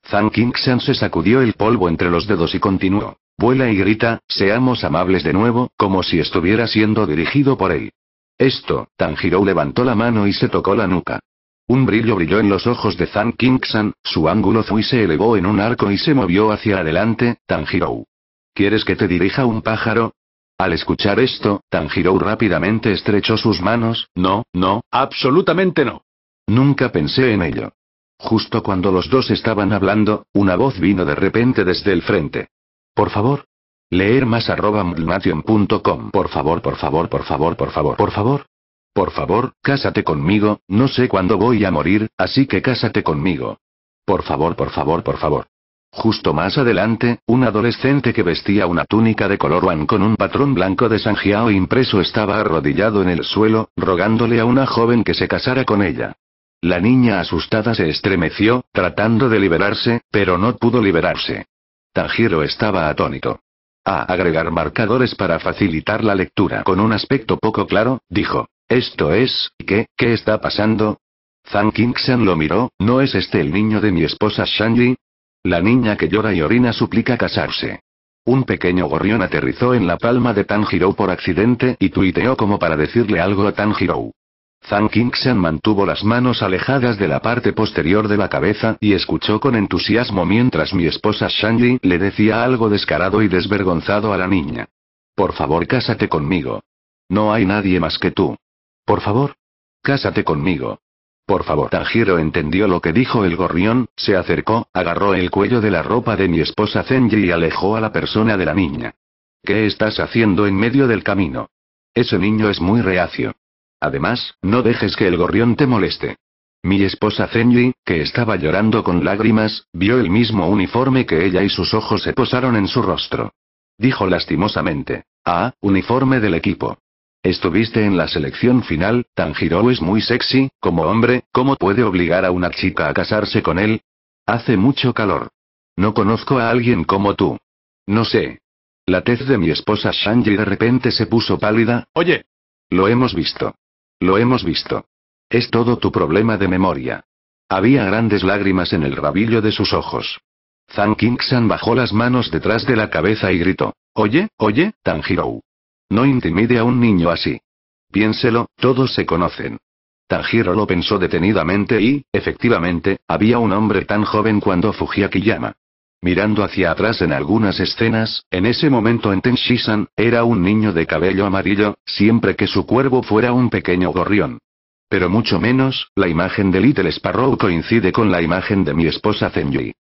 Zhang Kinksan se sacudió el polvo entre los dedos y continuó. Vuela y grita, seamos amables de nuevo, como si estuviera siendo dirigido por él. Esto, Tanjiro levantó la mano y se tocó la nuca. Un brillo brilló en los ojos de Zan Kingsan, su ángulo Zui se elevó en un arco y se movió hacia adelante, Tanjiro. ¿Quieres que te dirija un pájaro? Al escuchar esto, Tanjiro rápidamente estrechó sus manos, no, no, absolutamente no. Nunca pensé en ello. Justo cuando los dos estaban hablando, una voz vino de repente desde el frente. Por favor, Leer más arroba Por favor, por favor, por favor, por favor, por favor. Por favor, cásate conmigo, no sé cuándo voy a morir, así que cásate conmigo. Por favor, por favor, por favor. Justo más adelante, un adolescente que vestía una túnica de color one con un patrón blanco de Sanjiao impreso estaba arrodillado en el suelo, rogándole a una joven que se casara con ella. La niña asustada se estremeció, tratando de liberarse, pero no pudo liberarse. Tanjiro estaba atónito. A agregar marcadores para facilitar la lectura con un aspecto poco claro, dijo. Esto es, ¿qué, qué está pasando? Zhang Kingsen lo miró, ¿no es este el niño de mi esposa Shanli? La niña que llora y orina suplica casarse. Un pequeño gorrión aterrizó en la palma de Tanjiro por accidente y tuiteó como para decirle algo a Tanjiro. Zhang Qingshan mantuvo las manos alejadas de la parte posterior de la cabeza y escuchó con entusiasmo mientras mi esposa Shanli le decía algo descarado y desvergonzado a la niña. Por favor, cásate conmigo. No hay nadie más que tú. Por favor. Cásate conmigo. Por favor, Tanjiro entendió lo que dijo el gorrión, se acercó, agarró el cuello de la ropa de mi esposa Zenji y alejó a la persona de la niña. ¿Qué estás haciendo en medio del camino? Ese niño es muy reacio. Además, no dejes que el gorrión te moleste. Mi esposa Zenji, que estaba llorando con lágrimas, vio el mismo uniforme que ella y sus ojos se posaron en su rostro. Dijo lastimosamente. Ah, uniforme del equipo. Estuviste en la selección final, Tanjiro es muy sexy, como hombre, ¿cómo puede obligar a una chica a casarse con él? Hace mucho calor. No conozco a alguien como tú. No sé. La tez de mi esposa Shanji de repente se puso pálida. Oye. Lo hemos visto. Lo hemos visto. Es todo tu problema de memoria. Había grandes lágrimas en el rabillo de sus ojos. Zhang Kingsan bajó las manos detrás de la cabeza y gritó: Oye, oye, Tanjiro. No intimide a un niño así. Piénselo, todos se conocen. Tanjiro lo pensó detenidamente y, efectivamente, había un hombre tan joven cuando fugía Kiyama. Mirando hacia atrás en algunas escenas, en ese momento en Shisan, era un niño de cabello amarillo, siempre que su cuervo fuera un pequeño gorrión. Pero mucho menos, la imagen de Little Sparrow coincide con la imagen de mi esposa Zenji.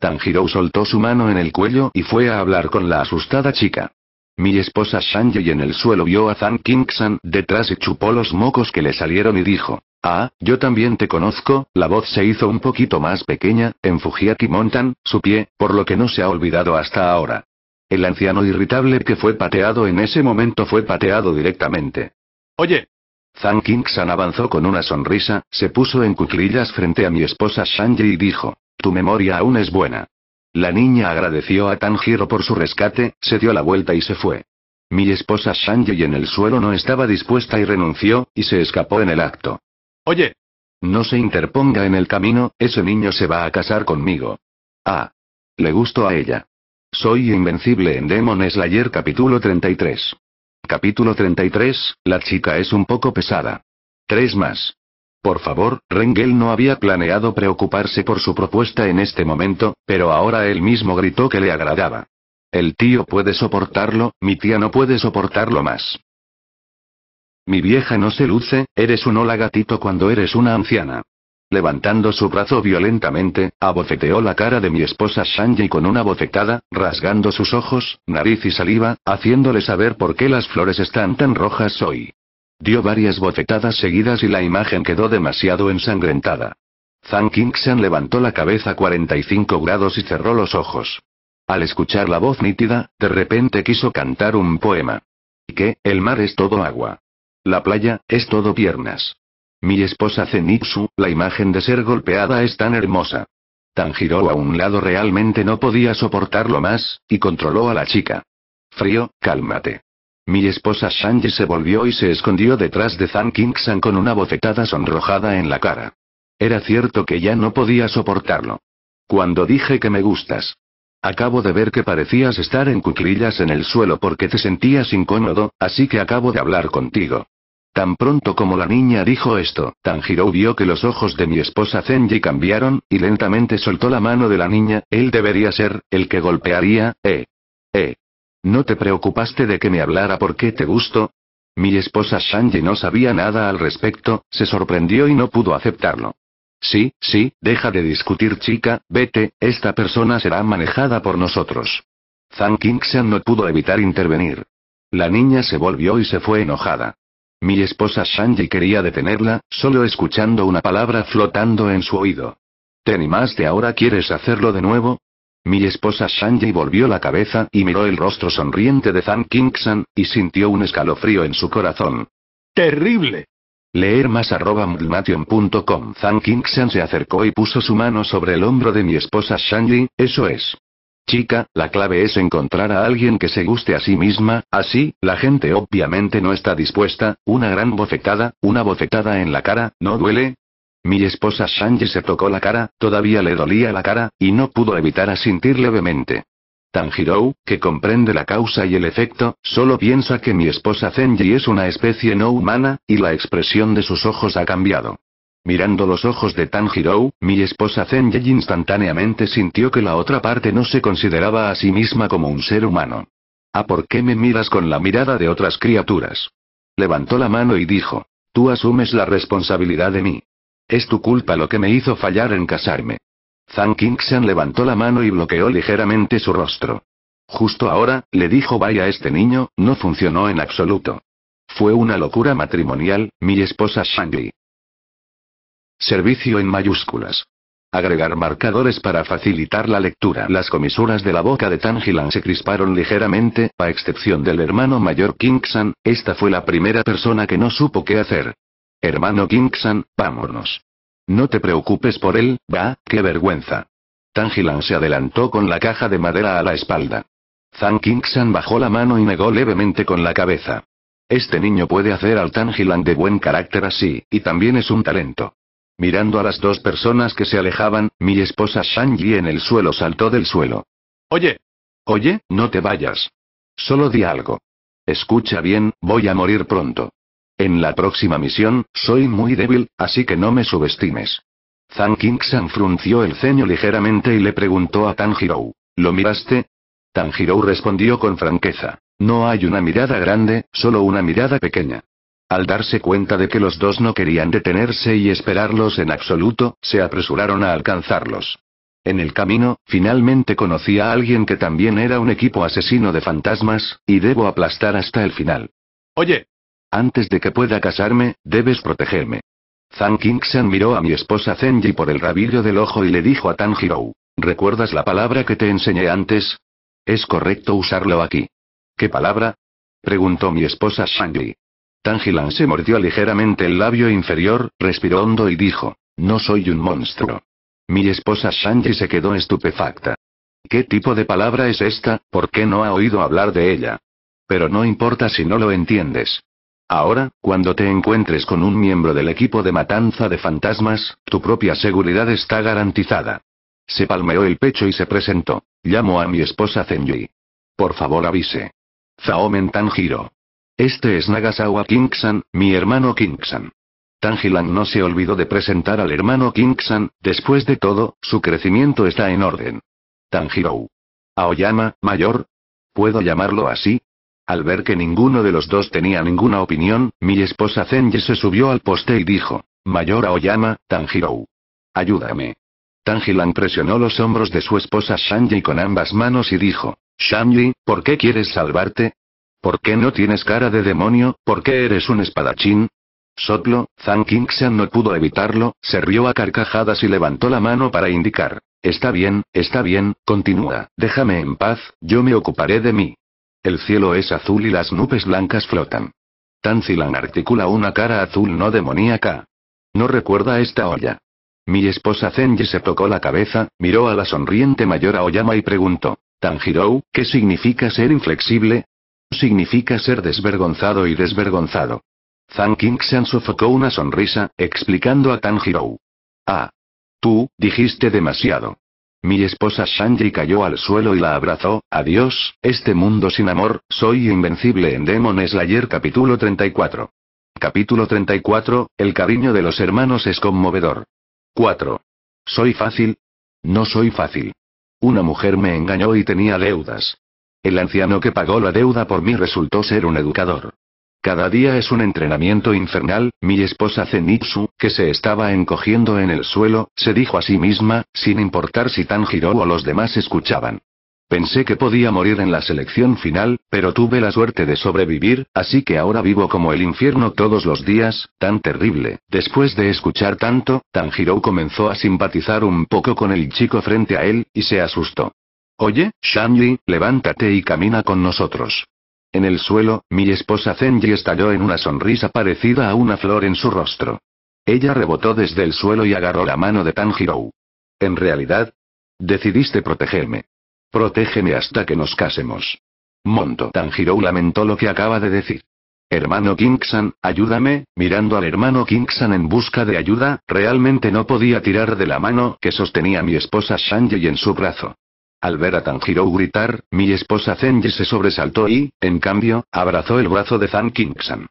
Tanjiro soltó su mano en el cuello y fue a hablar con la asustada chica. Mi esposa Shanji en el suelo vio a Zhang San detrás y chupó los mocos que le salieron y dijo. Ah, yo también te conozco, la voz se hizo un poquito más pequeña, en Fujiaki Montan, su pie, por lo que no se ha olvidado hasta ahora. El anciano irritable que fue pateado en ese momento fue pateado directamente. Oye. Zhang San avanzó con una sonrisa, se puso en cuclillas frente a mi esposa Shanji y dijo. Tu memoria aún es buena. La niña agradeció a Tanjiro por su rescate, se dio la vuelta y se fue. Mi esposa Shanji en el suelo no estaba dispuesta y renunció, y se escapó en el acto. Oye. No se interponga en el camino, ese niño se va a casar conmigo. Ah. Le gustó a ella. Soy invencible en Demon Slayer capítulo 33. Capítulo 33, la chica es un poco pesada. Tres más. Por favor, Rengel no había planeado preocuparse por su propuesta en este momento, pero ahora él mismo gritó que le agradaba. El tío puede soportarlo, mi tía no puede soportarlo más. Mi vieja no se luce, eres un hola gatito cuando eres una anciana. Levantando su brazo violentamente, abofeteó la cara de mi esposa Shanji con una bofetada, rasgando sus ojos, nariz y saliva, haciéndole saber por qué las flores están tan rojas hoy. Dio varias bofetadas seguidas y la imagen quedó demasiado ensangrentada. Zhang Qingshan levantó la cabeza 45 grados y cerró los ojos. Al escuchar la voz nítida, de repente quiso cantar un poema. ¿Qué? que, el mar es todo agua. La playa, es todo piernas. Mi esposa Zenitsu, la imagen de ser golpeada es tan hermosa. Tanjiro a un lado realmente no podía soportarlo más, y controló a la chica. Frío, cálmate. Mi esposa Shang-Ji se volvió y se escondió detrás de Zhang Kingsan con una bofetada sonrojada en la cara. Era cierto que ya no podía soportarlo. Cuando dije que me gustas. Acabo de ver que parecías estar en cuclillas en el suelo porque te sentías incómodo, así que acabo de hablar contigo. Tan pronto como la niña dijo esto, Tanjiro vio que los ojos de mi esposa Zenji cambiaron, y lentamente soltó la mano de la niña, él debería ser, el que golpearía, eh. Eh. ¿No te preocupaste de que me hablara porque te gusto? Mi esposa Shanji no sabía nada al respecto, se sorprendió y no pudo aceptarlo. Sí, sí, deja de discutir chica, vete, esta persona será manejada por nosotros. Zhang Qingshan no pudo evitar intervenir. La niña se volvió y se fue enojada. Mi esposa Shanji quería detenerla, solo escuchando una palabra flotando en su oído. ¿Te animaste ahora quieres hacerlo de nuevo? Mi esposa Shanji volvió la cabeza y miró el rostro sonriente de Zhang Kingsan, y sintió un escalofrío en su corazón. ¡Terrible! Leer más arroba Zhang Kingsan se acercó y puso su mano sobre el hombro de mi esposa Shanji, eso es. Chica, la clave es encontrar a alguien que se guste a sí misma, así, la gente obviamente no está dispuesta, una gran bofetada, una bofetada en la cara, ¿no duele? Mi esposa Shanji se tocó la cara, todavía le dolía la cara, y no pudo evitar asintir levemente. Tanjiro, que comprende la causa y el efecto, solo piensa que mi esposa Zenji es una especie no humana, y la expresión de sus ojos ha cambiado. Mirando los ojos de Tanjiro, mi esposa Zenji instantáneamente sintió que la otra parte no se consideraba a sí misma como un ser humano. ¿A por qué me miras con la mirada de otras criaturas? Levantó la mano y dijo, tú asumes la responsabilidad de mí. Es tu culpa lo que me hizo fallar en casarme. Zhang Qingshan levantó la mano y bloqueó ligeramente su rostro. Justo ahora, le dijo vaya este niño, no funcionó en absoluto. Fue una locura matrimonial, mi esposa Shangri. Servicio en mayúsculas. Agregar marcadores para facilitar la lectura. Las comisuras de la boca de Tangilan se crisparon ligeramente, a excepción del hermano mayor Kingsan, esta fue la primera persona que no supo qué hacer. Hermano Kingsan, vámonos. No te preocupes por él, va, qué vergüenza. Tangilan se adelantó con la caja de madera a la espalda. Zhang Kingsan bajó la mano y negó levemente con la cabeza. Este niño puede hacer al Tangilan de buen carácter así, y también es un talento. Mirando a las dos personas que se alejaban, mi esposa Shang Yi en el suelo saltó del suelo. Oye. Oye, no te vayas. Solo di algo. Escucha bien, voy a morir pronto. En la próxima misión, soy muy débil, así que no me subestimes. Zhang San frunció el ceño ligeramente y le preguntó a Tanjiro. ¿Lo miraste? Tanjiro respondió con franqueza. No hay una mirada grande, solo una mirada pequeña. Al darse cuenta de que los dos no querían detenerse y esperarlos en absoluto, se apresuraron a alcanzarlos. En el camino, finalmente conocí a alguien que también era un equipo asesino de fantasmas, y debo aplastar hasta el final. Oye, antes de que pueda casarme, debes protegerme. Zhang Qingshan miró a mi esposa Zenji por el rabillo del ojo y le dijo a Tan Hirou. ¿Recuerdas la palabra que te enseñé antes? Es correcto usarlo aquí. ¿Qué palabra? Preguntó mi esposa Shangli. Lan se mordió ligeramente el labio inferior, respiró hondo y dijo, no soy un monstruo. Mi esposa Shangji se quedó estupefacta. ¿Qué tipo de palabra es esta? ¿Por qué no ha oído hablar de ella? Pero no importa si no lo entiendes. Ahora, cuando te encuentres con un miembro del equipo de matanza de fantasmas, tu propia seguridad está garantizada. Se palmeó el pecho y se presentó. Llamo a mi esposa Zenji. Por favor avise. Zaomen Tanjiro. Este es Nagasawa Kingsan, mi hermano Kingsan. Tanjilang no se olvidó de presentar al hermano Kingsan, después de todo, su crecimiento está en orden. Tanjiro. Aoyama, mayor. ¿Puedo llamarlo así? Al ver que ninguno de los dos tenía ninguna opinión, mi esposa Zenye se subió al poste y dijo, Mayor Aoyama, Tanjiro. Ayúdame. Lan presionó los hombros de su esposa Shanji con ambas manos y dijo, Shanji, ¿por qué quieres salvarte? ¿Por qué no tienes cara de demonio? ¿Por qué eres un espadachín? Soplo, Zhang Kingsan no pudo evitarlo, se rió a carcajadas y levantó la mano para indicar. Está bien, está bien, continúa, déjame en paz, yo me ocuparé de mí. El cielo es azul y las nubes blancas flotan. Zilan articula una cara azul no demoníaca. No recuerda esta olla. Mi esposa Zenji se tocó la cabeza, miró a la sonriente mayor Aoyama y preguntó: Tanjiro, ¿qué significa ser inflexible? Significa ser desvergonzado y desvergonzado. Zhang sofocó una sonrisa, explicando a Tanjiro. Ah. Tú, dijiste demasiado. Mi esposa Shanji cayó al suelo y la abrazó. Adiós, este mundo sin amor, soy invencible en Demon Slayer capítulo 34. Capítulo 34, el cariño de los hermanos es conmovedor. 4. ¿Soy fácil? No soy fácil. Una mujer me engañó y tenía deudas. El anciano que pagó la deuda por mí resultó ser un educador. Cada día es un entrenamiento infernal, mi esposa Zenitsu, que se estaba encogiendo en el suelo, se dijo a sí misma, sin importar si Tanjiro o los demás escuchaban. Pensé que podía morir en la selección final, pero tuve la suerte de sobrevivir, así que ahora vivo como el infierno todos los días, tan terrible. Después de escuchar tanto, Tanjiro comenzó a simpatizar un poco con el chico frente a él, y se asustó. Oye, Shanli, levántate y camina con nosotros. En el suelo, mi esposa Zenji estalló en una sonrisa parecida a una flor en su rostro. Ella rebotó desde el suelo y agarró la mano de Tanjiro. En realidad, decidiste protegerme. Protégeme hasta que nos casemos. Monto Tanjiro lamentó lo que acaba de decir. Hermano Kingsan, ayúdame, mirando al hermano Kingsan en busca de ayuda, realmente no podía tirar de la mano que sostenía mi esposa Shanji en su brazo. Al ver a Tanjiro gritar, mi esposa Zenji se sobresaltó y, en cambio, abrazó el brazo de Zan Kingsan.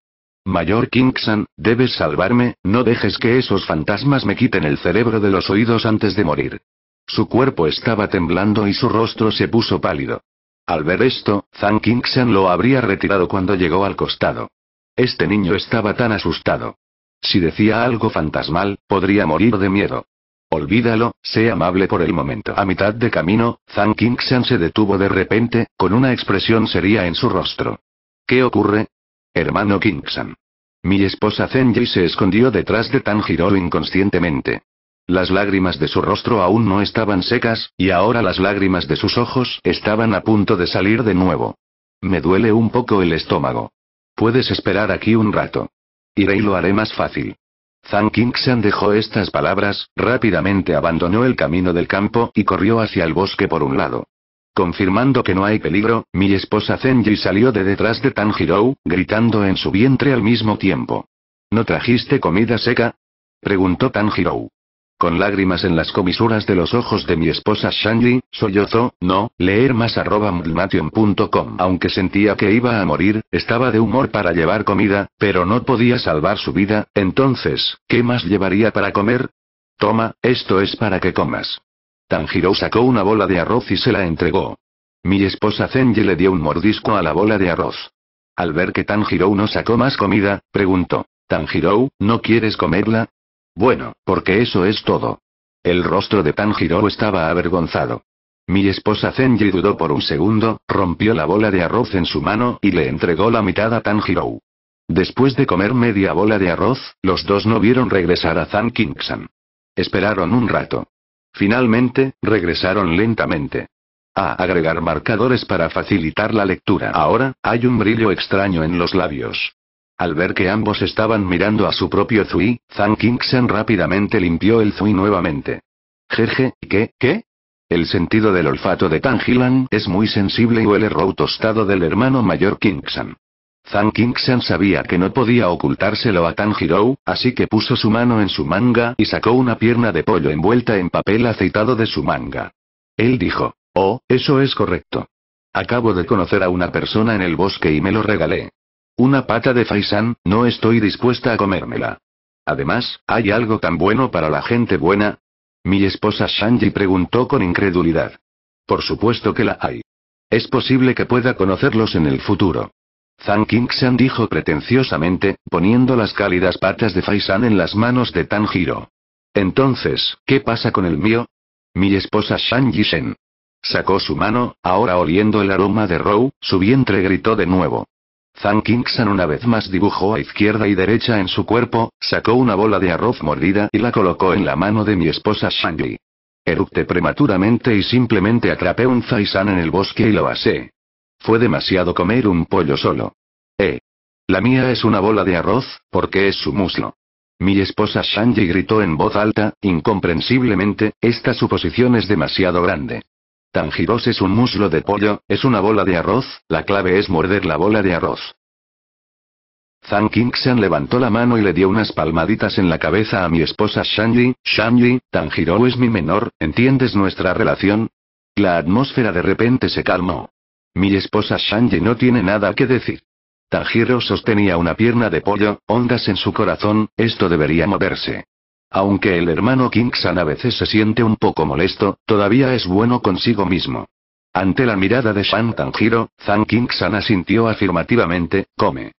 Mayor Kingsan, debes salvarme, no dejes que esos fantasmas me quiten el cerebro de los oídos antes de morir. Su cuerpo estaba temblando y su rostro se puso pálido. Al ver esto, Zan Kingsan lo habría retirado cuando llegó al costado. Este niño estaba tan asustado. Si decía algo fantasmal, podría morir de miedo. Olvídalo, sé amable por el momento. A mitad de camino, Zhang Qingshan se detuvo de repente, con una expresión seria en su rostro. ¿Qué ocurre? Hermano Qingshan. Mi esposa Zenji se escondió detrás de Tanjiro inconscientemente. Las lágrimas de su rostro aún no estaban secas, y ahora las lágrimas de sus ojos estaban a punto de salir de nuevo. Me duele un poco el estómago. Puedes esperar aquí un rato. Iré y lo haré más fácil. Zhang Qingshan dejó estas palabras, rápidamente abandonó el camino del campo y corrió hacia el bosque por un lado. Confirmando que no hay peligro, mi esposa Zenji salió de detrás de Tan gritando en su vientre al mismo tiempo. ¿No trajiste comida seca? preguntó Tan con lágrimas en las comisuras de los ojos de mi esposa Shangri, sollozó, no, leer más arroba mdmation.com. Aunque sentía que iba a morir, estaba de humor para llevar comida, pero no podía salvar su vida, entonces, ¿qué más llevaría para comer? Toma, esto es para que comas. Tanjiro sacó una bola de arroz y se la entregó. Mi esposa Zenji le dio un mordisco a la bola de arroz. Al ver que Tanjiro no sacó más comida, preguntó. Tanjiro, ¿no quieres comerla? Bueno, porque eso es todo. El rostro de Tanjiro estaba avergonzado. Mi esposa Zenji dudó por un segundo, rompió la bola de arroz en su mano y le entregó la mitad a Tanjiro. Después de comer media bola de arroz, los dos no vieron regresar a Zan Kingsan. Esperaron un rato. Finalmente, regresaron lentamente. A agregar marcadores para facilitar la lectura. Ahora, hay un brillo extraño en los labios. Al ver que ambos estaban mirando a su propio Zui, Zhang Kingsen rápidamente limpió el Zui nuevamente. Jeje, ¿qué, qué? El sentido del olfato de Tang Hilan es muy sensible y huele roto tostado del hermano mayor Qingshan. Zhang Qingshan sabía que no podía ocultárselo a Tan Hirou, así que puso su mano en su manga y sacó una pierna de pollo envuelta en papel aceitado de su manga. Él dijo, oh, eso es correcto. Acabo de conocer a una persona en el bosque y me lo regalé. Una pata de faisán, no estoy dispuesta a comérmela. Además, ¿hay algo tan bueno para la gente buena? Mi esposa Shanji preguntó con incredulidad. Por supuesto que la hay. Es posible que pueda conocerlos en el futuro. Zhang Qingshan dijo pretenciosamente, poniendo las cálidas patas de Faisan en las manos de Tanjiro. Entonces, ¿qué pasa con el mío? Mi esposa Shang Shen. Sacó su mano, ahora oliendo el aroma de Rou, su vientre gritó de nuevo. Zhang San una vez más dibujó a izquierda y derecha en su cuerpo, sacó una bola de arroz mordida y la colocó en la mano de mi esposa Shang Eructé Erupté prematuramente y simplemente atrapé un faisán en el bosque y lo asé. Fue demasiado comer un pollo solo. Eh. La mía es una bola de arroz, porque es su muslo. Mi esposa Shanji gritó en voz alta, incomprensiblemente, esta suposición es demasiado grande. Tanjiro es un muslo de pollo, es una bola de arroz, la clave es morder la bola de arroz. Zhang Xan levantó la mano y le dio unas palmaditas en la cabeza a mi esposa Shanli. Shanli, Tanjiro es mi menor, ¿entiendes nuestra relación? La atmósfera de repente se calmó. Mi esposa Shanli no tiene nada que decir. Tanjiro sostenía una pierna de pollo, ondas en su corazón, esto debería moverse. Aunque el hermano San a veces se siente un poco molesto, todavía es bueno consigo mismo. Ante la mirada de Shan Tanjiro, King San asintió afirmativamente, come.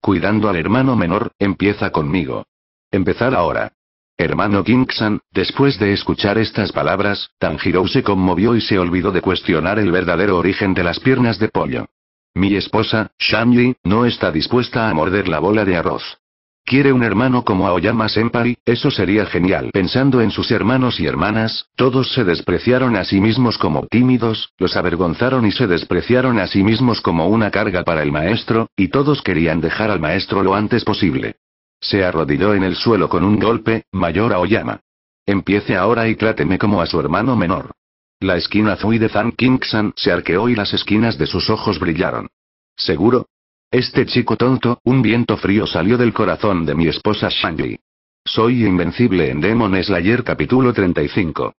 Cuidando al hermano menor, empieza conmigo. Empezar ahora. Hermano San, después de escuchar estas palabras, Tanjiro se conmovió y se olvidó de cuestionar el verdadero origen de las piernas de pollo. Mi esposa, Shanli, no está dispuesta a morder la bola de arroz. Quiere un hermano como Aoyama Senpai, eso sería genial. Pensando en sus hermanos y hermanas, todos se despreciaron a sí mismos como tímidos, los avergonzaron y se despreciaron a sí mismos como una carga para el maestro, y todos querían dejar al maestro lo antes posible. Se arrodilló en el suelo con un golpe, mayor Aoyama. Empiece ahora y tráteme como a su hermano menor. La esquina azul de Zan Kinksan se arqueó y las esquinas de sus ojos brillaron. ¿Seguro? Este chico tonto, un viento frío salió del corazón de mi esposa Shangri. Soy invencible en Demon Slayer capítulo 35.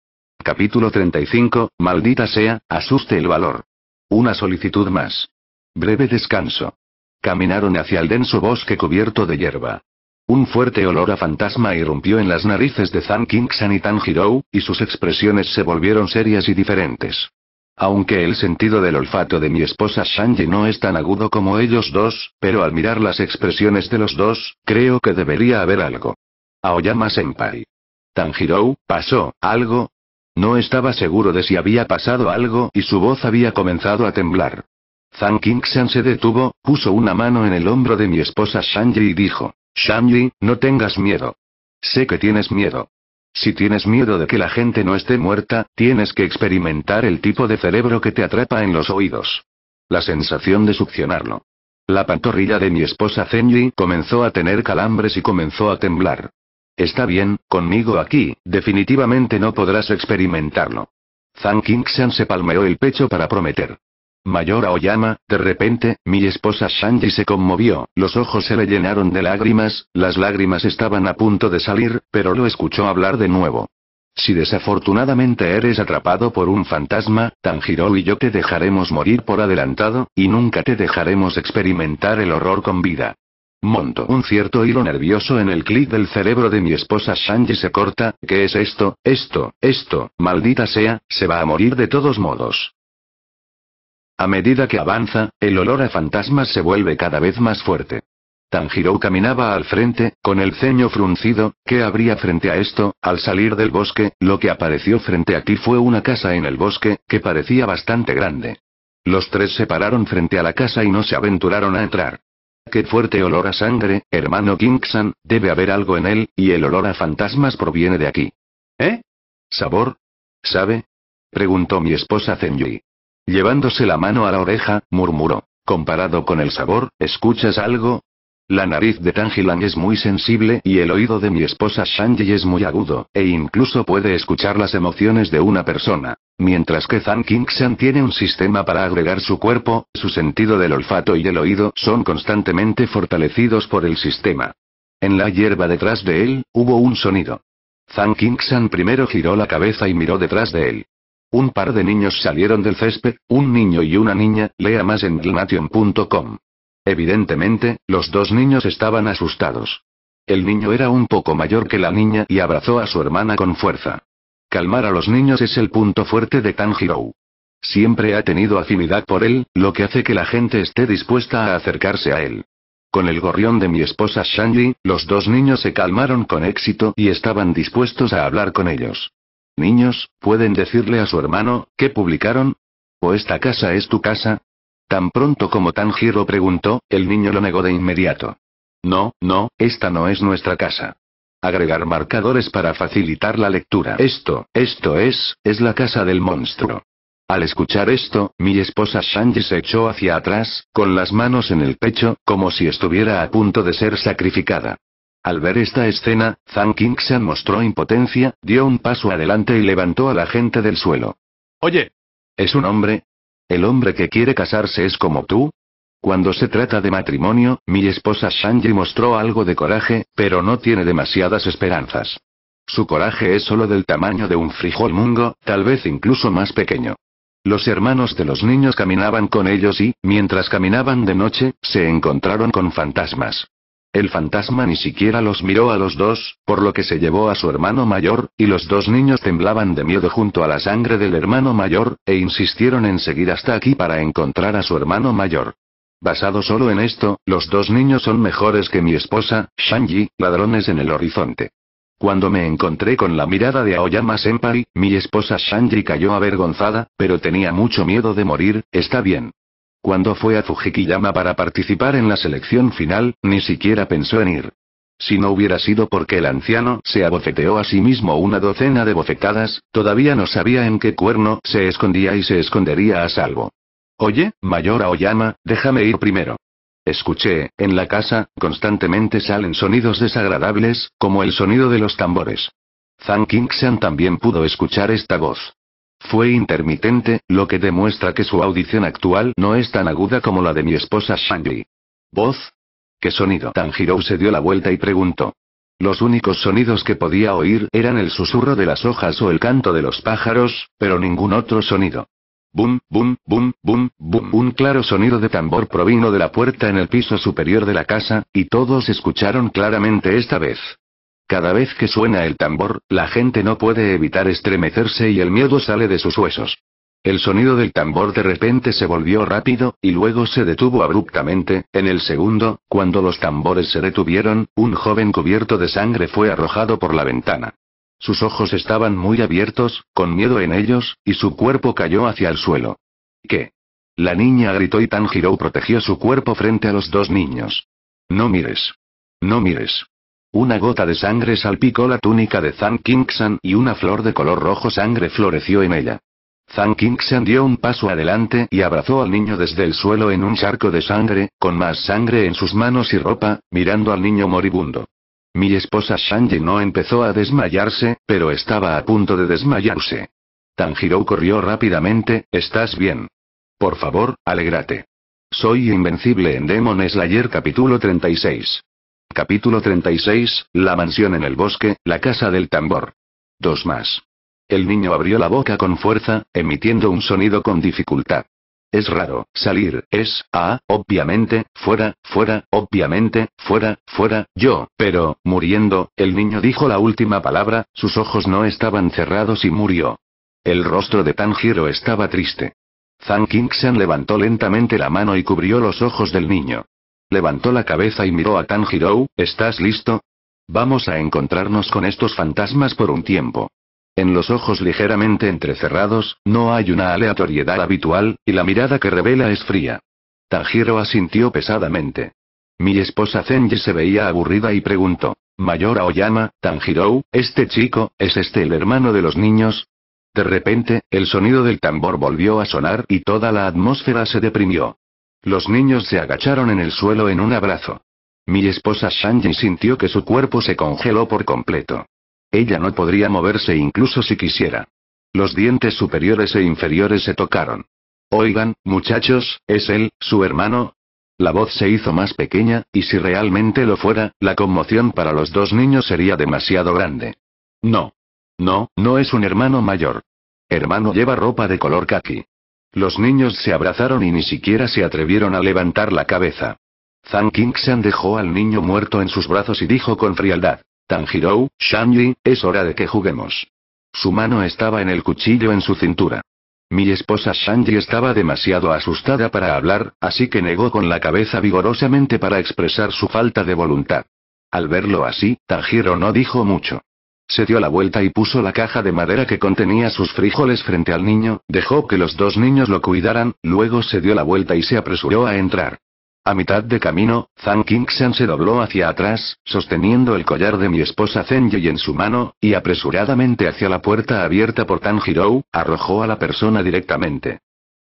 Capítulo 35, maldita sea, asuste el valor. Una solicitud más. Breve descanso. Caminaron hacia el denso bosque cubierto de hierba. Un fuerte olor a fantasma irrumpió en las narices de Zan San y Tan y sus expresiones se volvieron serias y diferentes. Aunque el sentido del olfato de mi esposa Shanji no es tan agudo como ellos dos, pero al mirar las expresiones de los dos, creo que debería haber algo. Aoyama Senpai. Tanjiro, ¿pasó algo? No estaba seguro de si había pasado algo y su voz había comenzado a temblar. Zhang se detuvo, puso una mano en el hombro de mi esposa Shanji y dijo: Shanji, no tengas miedo. Sé que tienes miedo. Si tienes miedo de que la gente no esté muerta, tienes que experimentar el tipo de cerebro que te atrapa en los oídos. La sensación de succionarlo. La pantorrilla de mi esposa Zenji comenzó a tener calambres y comenzó a temblar. Está bien, conmigo aquí, definitivamente no podrás experimentarlo. Zhang Kingshan se palmeó el pecho para prometer. Mayor Aoyama, de repente, mi esposa Shanji se conmovió, los ojos se le llenaron de lágrimas, las lágrimas estaban a punto de salir, pero lo escuchó hablar de nuevo. Si desafortunadamente eres atrapado por un fantasma, Tanjiro y yo te dejaremos morir por adelantado, y nunca te dejaremos experimentar el horror con vida. Monto un cierto hilo nervioso en el clic del cerebro de mi esposa Shanji se corta, ¿qué es esto? Esto, esto, maldita sea, se va a morir de todos modos. A medida que avanza, el olor a fantasmas se vuelve cada vez más fuerte. Tanjiro caminaba al frente, con el ceño fruncido, ¿qué habría frente a esto? Al salir del bosque, lo que apareció frente a ti fue una casa en el bosque, que parecía bastante grande. Los tres se pararon frente a la casa y no se aventuraron a entrar. Qué fuerte olor a sangre, hermano Kinksan, debe haber algo en él, y el olor a fantasmas proviene de aquí. ¿Eh? ¿Sabor? ¿Sabe? Preguntó mi esposa Zenyui. Llevándose la mano a la oreja, murmuró. Comparado con el sabor, ¿escuchas algo? La nariz de tangilang es muy sensible y el oído de mi esposa Shanji es muy agudo, e incluso puede escuchar las emociones de una persona. Mientras que Zhang Qingshan tiene un sistema para agregar su cuerpo, su sentido del olfato y el oído son constantemente fortalecidos por el sistema. En la hierba detrás de él, hubo un sonido. Zhang Qingshan primero giró la cabeza y miró detrás de él. Un par de niños salieron del césped, un niño y una niña, lea más en glimation.com. Evidentemente, los dos niños estaban asustados. El niño era un poco mayor que la niña y abrazó a su hermana con fuerza. Calmar a los niños es el punto fuerte de Tanjiro. Siempre ha tenido afinidad por él, lo que hace que la gente esté dispuesta a acercarse a él. Con el gorrión de mi esposa Shanji, los dos niños se calmaron con éxito y estaban dispuestos a hablar con ellos. Niños, ¿pueden decirle a su hermano, qué publicaron? ¿O esta casa es tu casa? Tan pronto como Tanjiro preguntó, el niño lo negó de inmediato. No, no, esta no es nuestra casa. Agregar marcadores para facilitar la lectura. Esto, esto es, es la casa del monstruo. Al escuchar esto, mi esposa Shanji se echó hacia atrás, con las manos en el pecho, como si estuviera a punto de ser sacrificada. Al ver esta escena, Zhang Qingshan mostró impotencia, dio un paso adelante y levantó a la gente del suelo. Oye. ¿Es un hombre? ¿El hombre que quiere casarse es como tú? Cuando se trata de matrimonio, mi esposa shang mostró algo de coraje, pero no tiene demasiadas esperanzas. Su coraje es solo del tamaño de un frijol mungo, tal vez incluso más pequeño. Los hermanos de los niños caminaban con ellos y, mientras caminaban de noche, se encontraron con fantasmas. El fantasma ni siquiera los miró a los dos, por lo que se llevó a su hermano mayor, y los dos niños temblaban de miedo junto a la sangre del hermano mayor, e insistieron en seguir hasta aquí para encontrar a su hermano mayor. Basado solo en esto, los dos niños son mejores que mi esposa, shang Shanji, ladrones en el horizonte. Cuando me encontré con la mirada de Aoyama Senpai, mi esposa shang Shanji cayó avergonzada, pero tenía mucho miedo de morir, está bien. Cuando fue a Fujikiyama para participar en la selección final, ni siquiera pensó en ir. Si no hubiera sido porque el anciano se abofeteó a sí mismo una docena de bofetadas, todavía no sabía en qué cuerno se escondía y se escondería a salvo. Oye, mayor Aoyama, déjame ir primero. Escuché, en la casa, constantemente salen sonidos desagradables, como el sonido de los tambores. Zhang también pudo escuchar esta voz. Fue intermitente, lo que demuestra que su audición actual no es tan aguda como la de mi esposa Shangri. ¿Voz? ¿Qué sonido? Tanjiro se dio la vuelta y preguntó. Los únicos sonidos que podía oír eran el susurro de las hojas o el canto de los pájaros, pero ningún otro sonido. Bum, bum, bum, bum, bum. Un claro sonido de tambor provino de la puerta en el piso superior de la casa, y todos escucharon claramente esta vez. Cada vez que suena el tambor, la gente no puede evitar estremecerse y el miedo sale de sus huesos. El sonido del tambor de repente se volvió rápido, y luego se detuvo abruptamente. En el segundo, cuando los tambores se detuvieron, un joven cubierto de sangre fue arrojado por la ventana. Sus ojos estaban muy abiertos, con miedo en ellos, y su cuerpo cayó hacia el suelo. ¿Qué? La niña gritó y Tanjiro protegió su cuerpo frente a los dos niños. No mires. No mires. Una gota de sangre salpicó la túnica de Zhang Kingsan y una flor de color rojo sangre floreció en ella. Zhang Kingsan dio un paso adelante y abrazó al niño desde el suelo en un charco de sangre, con más sangre en sus manos y ropa, mirando al niño moribundo. Mi esposa Shang no empezó a desmayarse, pero estaba a punto de desmayarse. Tanjiro corrió rápidamente, ¿estás bien? Por favor, alégrate. Soy invencible en Demon Slayer capítulo 36. Capítulo 36, La mansión en el bosque, la casa del tambor. Dos más. El niño abrió la boca con fuerza, emitiendo un sonido con dificultad. Es raro, salir, es, ah, obviamente, fuera, fuera, obviamente, fuera, fuera, yo, pero, muriendo, el niño dijo la última palabra, sus ojos no estaban cerrados y murió. El rostro de Tanjiro estaba triste. Zhang Kingsan levantó lentamente la mano y cubrió los ojos del niño. Levantó la cabeza y miró a Tanjiro, ¿estás listo? Vamos a encontrarnos con estos fantasmas por un tiempo. En los ojos ligeramente entrecerrados, no hay una aleatoriedad habitual, y la mirada que revela es fría. Tanjiro asintió pesadamente. Mi esposa Zenji se veía aburrida y preguntó. Mayor Aoyama, Tanjiro, este chico, ¿es este el hermano de los niños? De repente, el sonido del tambor volvió a sonar y toda la atmósfera se deprimió. Los niños se agacharon en el suelo en un abrazo. Mi esposa Shanji sintió que su cuerpo se congeló por completo. Ella no podría moverse incluso si quisiera. Los dientes superiores e inferiores se tocaron. Oigan, muchachos, ¿es él, su hermano? La voz se hizo más pequeña, y si realmente lo fuera, la conmoción para los dos niños sería demasiado grande. No. No, no es un hermano mayor. Hermano lleva ropa de color khaki. Los niños se abrazaron y ni siquiera se atrevieron a levantar la cabeza. Zhang Qingshan dejó al niño muerto en sus brazos y dijo con frialdad: Tanjiro, Shanli, es hora de que juguemos. Su mano estaba en el cuchillo en su cintura. Mi esposa Shanji estaba demasiado asustada para hablar, así que negó con la cabeza vigorosamente para expresar su falta de voluntad. Al verlo así, Tanjiro no dijo mucho. Se dio la vuelta y puso la caja de madera que contenía sus frijoles frente al niño, dejó que los dos niños lo cuidaran, luego se dio la vuelta y se apresuró a entrar. A mitad de camino, Zhang Qingshan se dobló hacia atrás, sosteniendo el collar de mi esposa Zen en su mano, y apresuradamente hacia la puerta abierta por Tan arrojó a la persona directamente.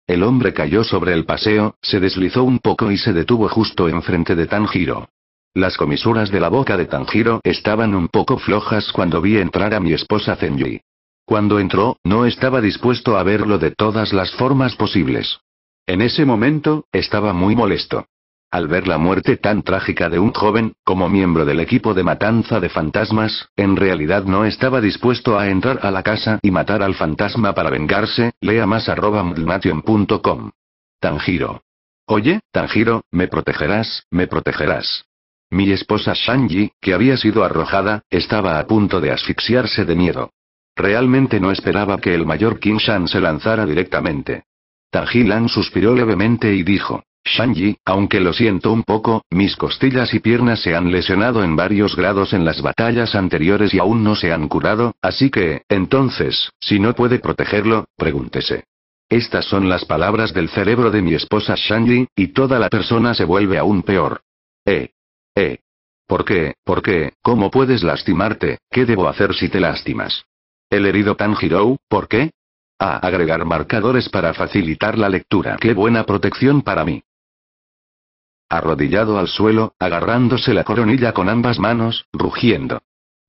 El hombre cayó sobre el paseo, se deslizó un poco y se detuvo justo enfrente de Tan Tanjiro. Las comisuras de la boca de Tanjiro estaban un poco flojas cuando vi entrar a mi esposa Zenji. Cuando entró, no estaba dispuesto a verlo de todas las formas posibles. En ese momento, estaba muy molesto. Al ver la muerte tan trágica de un joven, como miembro del equipo de matanza de fantasmas, en realidad no estaba dispuesto a entrar a la casa y matar al fantasma para vengarse, lea más arroba Tanjiro. Oye, Tanjiro, me protegerás, me protegerás. Mi esposa Shanji, que había sido arrojada, estaba a punto de asfixiarse de miedo. Realmente no esperaba que el mayor Kim Shan se lanzara directamente. Lan suspiró levemente y dijo, Shanji, aunque lo siento un poco, mis costillas y piernas se han lesionado en varios grados en las batallas anteriores y aún no se han curado, así que, entonces, si no puede protegerlo, pregúntese. Estas son las palabras del cerebro de mi esposa Shanji, y toda la persona se vuelve aún peor. Eh, eh. ¿Por qué? ¿Por qué? ¿Cómo puedes lastimarte? ¿Qué debo hacer si te lastimas? El herido Tanjiro, ¿por qué? A. Agregar marcadores para facilitar la lectura. Qué buena protección para mí. Arrodillado al suelo, agarrándose la coronilla con ambas manos, rugiendo.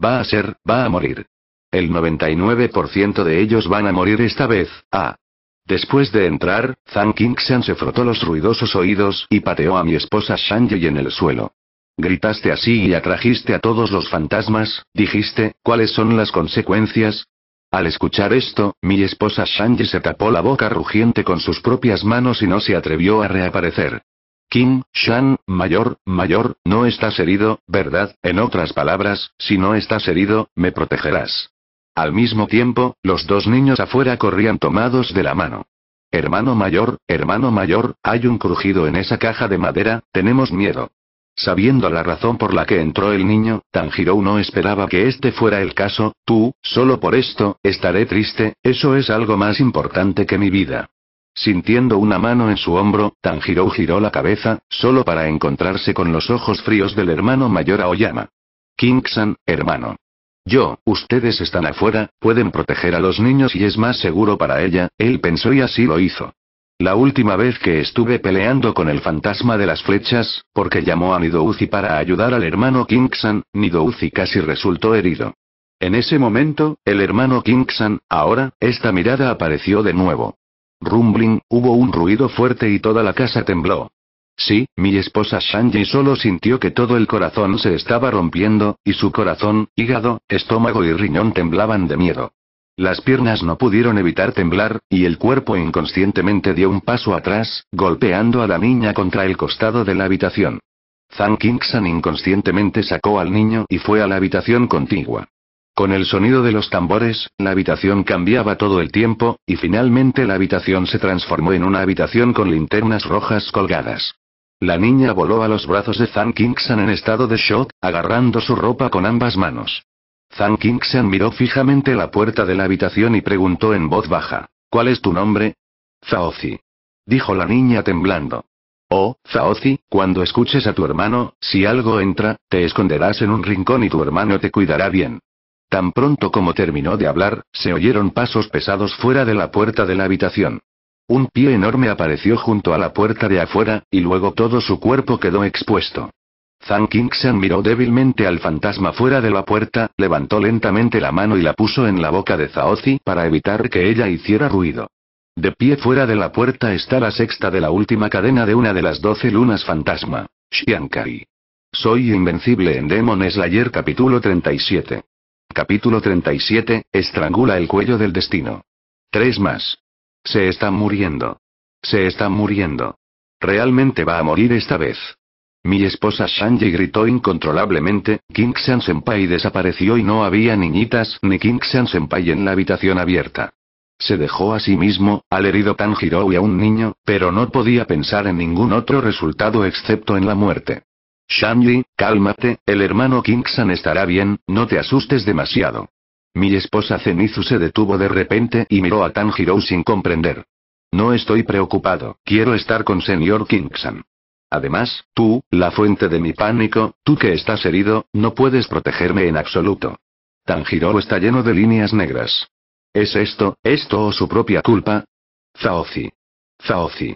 Va a ser, va a morir. El 99% de ellos van a morir esta vez. ah. Después de entrar, King Qingshan se frotó los ruidosos oídos y pateó a mi esposa Shanyi en el suelo. Gritaste así y atrajiste a todos los fantasmas, dijiste, ¿cuáles son las consecuencias? Al escuchar esto, mi esposa Shang se tapó la boca rugiente con sus propias manos y no se atrevió a reaparecer. Kim, Shang, mayor, mayor, no estás herido, ¿verdad? En otras palabras, si no estás herido, me protegerás. Al mismo tiempo, los dos niños afuera corrían tomados de la mano. Hermano mayor, hermano mayor, hay un crujido en esa caja de madera, tenemos miedo. Sabiendo la razón por la que entró el niño, Tanjiro no esperaba que este fuera el caso, tú, solo por esto, estaré triste, eso es algo más importante que mi vida. Sintiendo una mano en su hombro, Tanjiro giró la cabeza, solo para encontrarse con los ojos fríos del hermano mayor Aoyama. king hermano. Yo, ustedes están afuera, pueden proteger a los niños y es más seguro para ella, él pensó y así lo hizo. La última vez que estuve peleando con el fantasma de las flechas, porque llamó a Nidouzi para ayudar al hermano Kingsan, Nidouzi casi resultó herido. En ese momento, el hermano Kingsan, ahora, esta mirada apareció de nuevo. Rumbling, hubo un ruido fuerte y toda la casa tembló. Sí, mi esposa Shanji solo sintió que todo el corazón se estaba rompiendo, y su corazón, hígado, estómago y riñón temblaban de miedo. Las piernas no pudieron evitar temblar, y el cuerpo inconscientemente dio un paso atrás, golpeando a la niña contra el costado de la habitación. Zhang Kingsan inconscientemente sacó al niño y fue a la habitación contigua. Con el sonido de los tambores, la habitación cambiaba todo el tiempo, y finalmente la habitación se transformó en una habitación con linternas rojas colgadas. La niña voló a los brazos de Zhang Kingsan en estado de shock, agarrando su ropa con ambas manos. Zhang se miró fijamente la puerta de la habitación y preguntó en voz baja. ¿Cuál es tu nombre? Zaozi. Dijo la niña temblando. Oh, Zaozi, cuando escuches a tu hermano, si algo entra, te esconderás en un rincón y tu hermano te cuidará bien. Tan pronto como terminó de hablar, se oyeron pasos pesados fuera de la puerta de la habitación. Un pie enorme apareció junto a la puerta de afuera, y luego todo su cuerpo quedó expuesto. Zhang Qingshan miró débilmente al fantasma fuera de la puerta, levantó lentamente la mano y la puso en la boca de Zaozi para evitar que ella hiciera ruido. De pie fuera de la puerta está la sexta de la última cadena de una de las doce lunas fantasma. Xiankai. Soy invencible en Demon Slayer capítulo 37. Capítulo 37, estrangula el cuello del destino. Tres más. Se está muriendo. Se está muriendo. Realmente va a morir esta vez. Mi esposa Shanji gritó incontrolablemente, King-san Senpai desapareció y no había niñitas ni King-san Senpai en la habitación abierta. Se dejó a sí mismo, al herido Tanjiro y a un niño, pero no podía pensar en ningún otro resultado excepto en la muerte. Shanji, cálmate, el hermano King-san estará bien, no te asustes demasiado. Mi esposa Zenizu se detuvo de repente y miró a Tanjiro sin comprender. No estoy preocupado, quiero estar con señor King-san. Además, tú, la fuente de mi pánico, tú que estás herido, no puedes protegerme en absoluto. Tanjiro está lleno de líneas negras. ¿Es esto, esto o su propia culpa? Zaozi. Zaozi.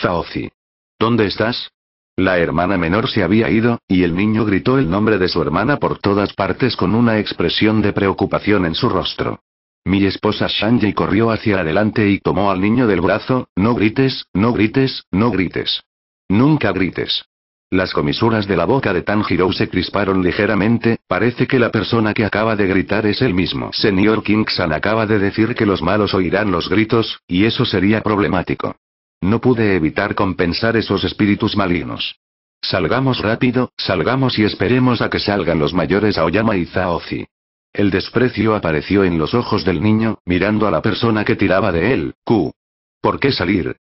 Zaozi. ¿Dónde estás? La hermana menor se había ido, y el niño gritó el nombre de su hermana por todas partes con una expresión de preocupación en su rostro. Mi esposa Shanji corrió hacia adelante y tomó al niño del brazo, no grites, no grites, no grites. Nunca grites. Las comisuras de la boca de Tanjiro se crisparon ligeramente, parece que la persona que acaba de gritar es el mismo. Señor Kingsan acaba de decir que los malos oirán los gritos, y eso sería problemático. No pude evitar compensar esos espíritus malignos. Salgamos rápido, salgamos y esperemos a que salgan los mayores Aoyama y Zaozi. El desprecio apareció en los ojos del niño, mirando a la persona que tiraba de él, Q. ¿Por qué salir?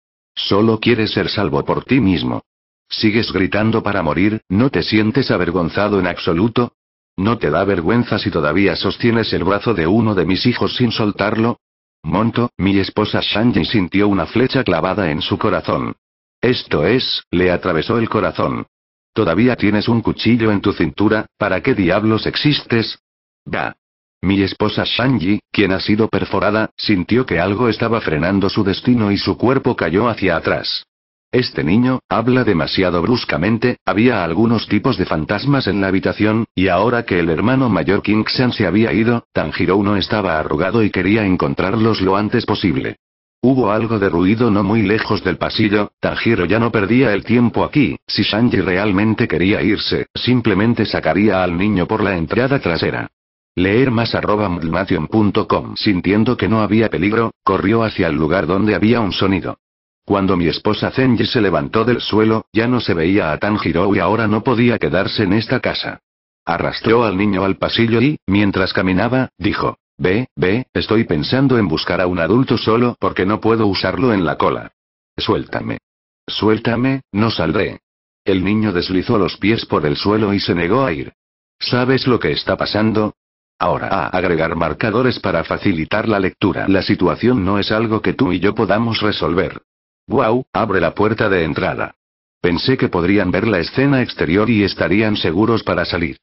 Solo quieres ser salvo por ti mismo. Sigues gritando para morir, ¿no te sientes avergonzado en absoluto? ¿No te da vergüenza si todavía sostienes el brazo de uno de mis hijos sin soltarlo? Monto, mi esposa Shanji sintió una flecha clavada en su corazón. Esto es, le atravesó el corazón. Todavía tienes un cuchillo en tu cintura, ¿para qué diablos existes? Da. Mi esposa Shanji, quien ha sido perforada, sintió que algo estaba frenando su destino y su cuerpo cayó hacia atrás. Este niño, habla demasiado bruscamente, había algunos tipos de fantasmas en la habitación, y ahora que el hermano mayor Kingshan se había ido, Tanjiro no estaba arrugado y quería encontrarlos lo antes posible. Hubo algo de ruido no muy lejos del pasillo, Tanjiro ya no perdía el tiempo aquí, si Shanji realmente quería irse, simplemente sacaría al niño por la entrada trasera. Leer más arroba Sintiendo que no había peligro, corrió hacia el lugar donde había un sonido. Cuando mi esposa Zenji se levantó del suelo, ya no se veía a Tanjiro y ahora no podía quedarse en esta casa. Arrastró al niño al pasillo y, mientras caminaba, dijo. Ve, ve, estoy pensando en buscar a un adulto solo porque no puedo usarlo en la cola. Suéltame. Suéltame, no saldré. El niño deslizó los pies por el suelo y se negó a ir. ¿Sabes lo que está pasando? Ahora, a agregar marcadores para facilitar la lectura. La situación no es algo que tú y yo podamos resolver. Guau, abre la puerta de entrada. Pensé que podrían ver la escena exterior y estarían seguros para salir.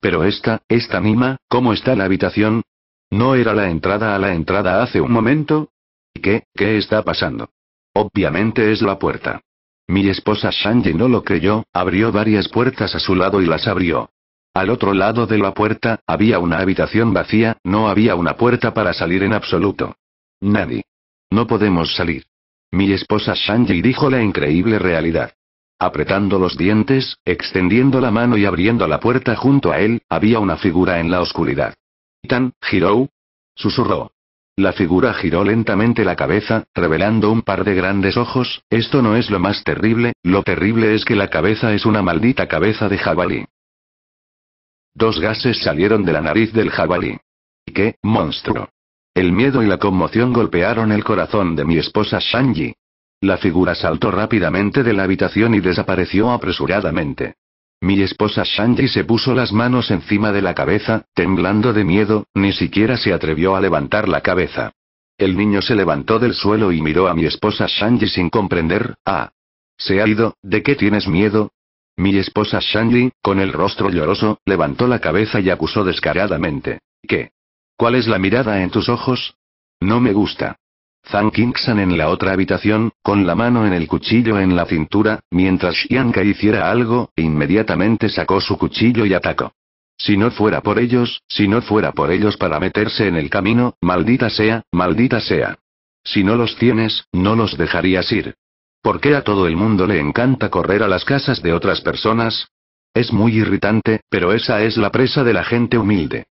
Pero esta, esta mima, ¿cómo está la habitación? ¿No era la entrada a la entrada hace un momento? ¿Y ¿Qué, qué está pasando? Obviamente es la puerta. Mi esposa Shanji no lo creyó, abrió varias puertas a su lado y las abrió. Al otro lado de la puerta, había una habitación vacía, no había una puerta para salir en absoluto. Nadie. No podemos salir. Mi esposa Shanji dijo la increíble realidad. Apretando los dientes, extendiendo la mano y abriendo la puerta junto a él, había una figura en la oscuridad. ¿Tan, Girou? susurró. La figura giró lentamente la cabeza, revelando un par de grandes ojos, esto no es lo más terrible, lo terrible es que la cabeza es una maldita cabeza de jabalí. Dos gases salieron de la nariz del jabalí. ¡Qué monstruo! El miedo y la conmoción golpearon el corazón de mi esposa Shanji. La figura saltó rápidamente de la habitación y desapareció apresuradamente. Mi esposa Shanji se puso las manos encima de la cabeza, temblando de miedo, ni siquiera se atrevió a levantar la cabeza. El niño se levantó del suelo y miró a mi esposa Shanji sin comprender, ah. Se ha ido, ¿de qué tienes miedo? Mi esposa Shangli, con el rostro lloroso, levantó la cabeza y acusó descaradamente. ¿Qué? ¿Cuál es la mirada en tus ojos? No me gusta. Zhang San en la otra habitación, con la mano en el cuchillo en la cintura, mientras Xianka hiciera algo, inmediatamente sacó su cuchillo y atacó. Si no fuera por ellos, si no fuera por ellos para meterse en el camino, maldita sea, maldita sea. Si no los tienes, no los dejarías ir. ¿Por qué a todo el mundo le encanta correr a las casas de otras personas? Es muy irritante, pero esa es la presa de la gente humilde.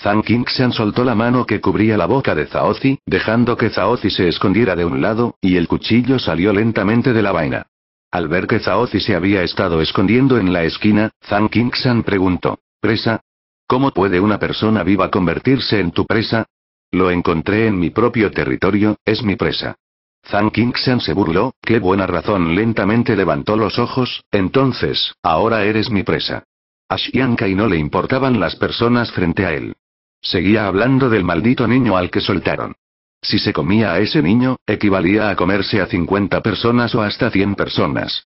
Zhang Qingshan soltó la mano que cubría la boca de Zaozi, dejando que Zaozi se escondiera de un lado, y el cuchillo salió lentamente de la vaina. Al ver que Zaozi se había estado escondiendo en la esquina, Zhang San preguntó, ¿presa? ¿Cómo puede una persona viva convertirse en tu presa? Lo encontré en mi propio territorio, es mi presa. Zhang Qingxian se burló, qué buena razón lentamente levantó los ojos, entonces, ahora eres mi presa. A Xiang Kai no le importaban las personas frente a él. Seguía hablando del maldito niño al que soltaron. Si se comía a ese niño, equivalía a comerse a 50 personas o hasta 100 personas.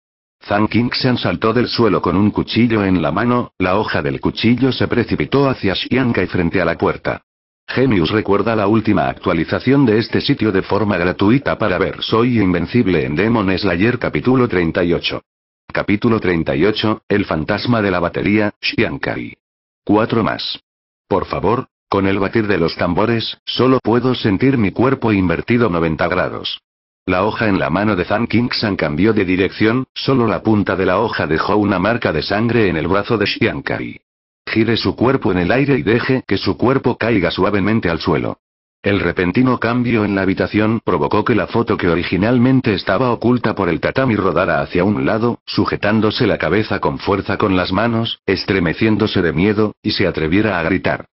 Zhang Qingxian saltó del suelo con un cuchillo en la mano, la hoja del cuchillo se precipitó hacia Xiang Kai frente a la puerta. Genius recuerda la última actualización de este sitio de forma gratuita para ver Soy Invencible en Demon Slayer capítulo 38. Capítulo 38, El fantasma de la batería, Shiankai. 4 más. Por favor, con el batir de los tambores, solo puedo sentir mi cuerpo invertido 90 grados. La hoja en la mano de Zan Kingsan cambió de dirección, solo la punta de la hoja dejó una marca de sangre en el brazo de Shiankai tire su cuerpo en el aire y deje que su cuerpo caiga suavemente al suelo. El repentino cambio en la habitación provocó que la foto que originalmente estaba oculta por el tatami rodara hacia un lado, sujetándose la cabeza con fuerza con las manos, estremeciéndose de miedo, y se atreviera a gritar.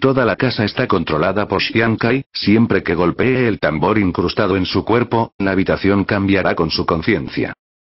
Toda la casa está controlada por Xiankai. siempre que golpee el tambor incrustado en su cuerpo, la habitación cambiará con su conciencia.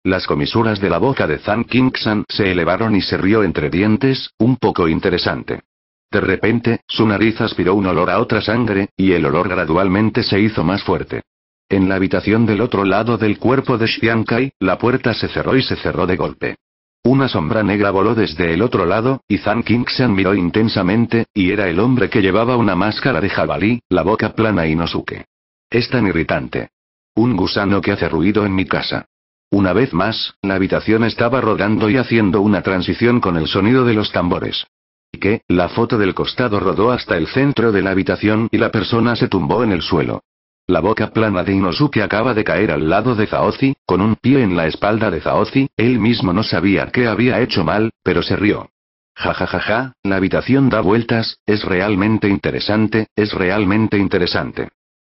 Las comisuras de la boca de Zhang Kingsan se elevaron y se rió entre dientes, un poco interesante. De repente, su nariz aspiró un olor a otra sangre, y el olor gradualmente se hizo más fuerte. En la habitación del otro lado del cuerpo de Xiang Kai, la puerta se cerró y se cerró de golpe. Una sombra negra voló desde el otro lado, y Zhang Kingsan miró intensamente, y era el hombre que llevaba una máscara de jabalí, la boca plana y no suque. Es tan irritante. Un gusano que hace ruido en mi casa. Una vez más, la habitación estaba rodando y haciendo una transición con el sonido de los tambores. Y que, la foto del costado rodó hasta el centro de la habitación y la persona se tumbó en el suelo. La boca plana de Inosuke acaba de caer al lado de Zaozi, con un pie en la espalda de Zaozi, él mismo no sabía qué había hecho mal, pero se rió. Ja ja ja ja, la habitación da vueltas, es realmente interesante, es realmente interesante.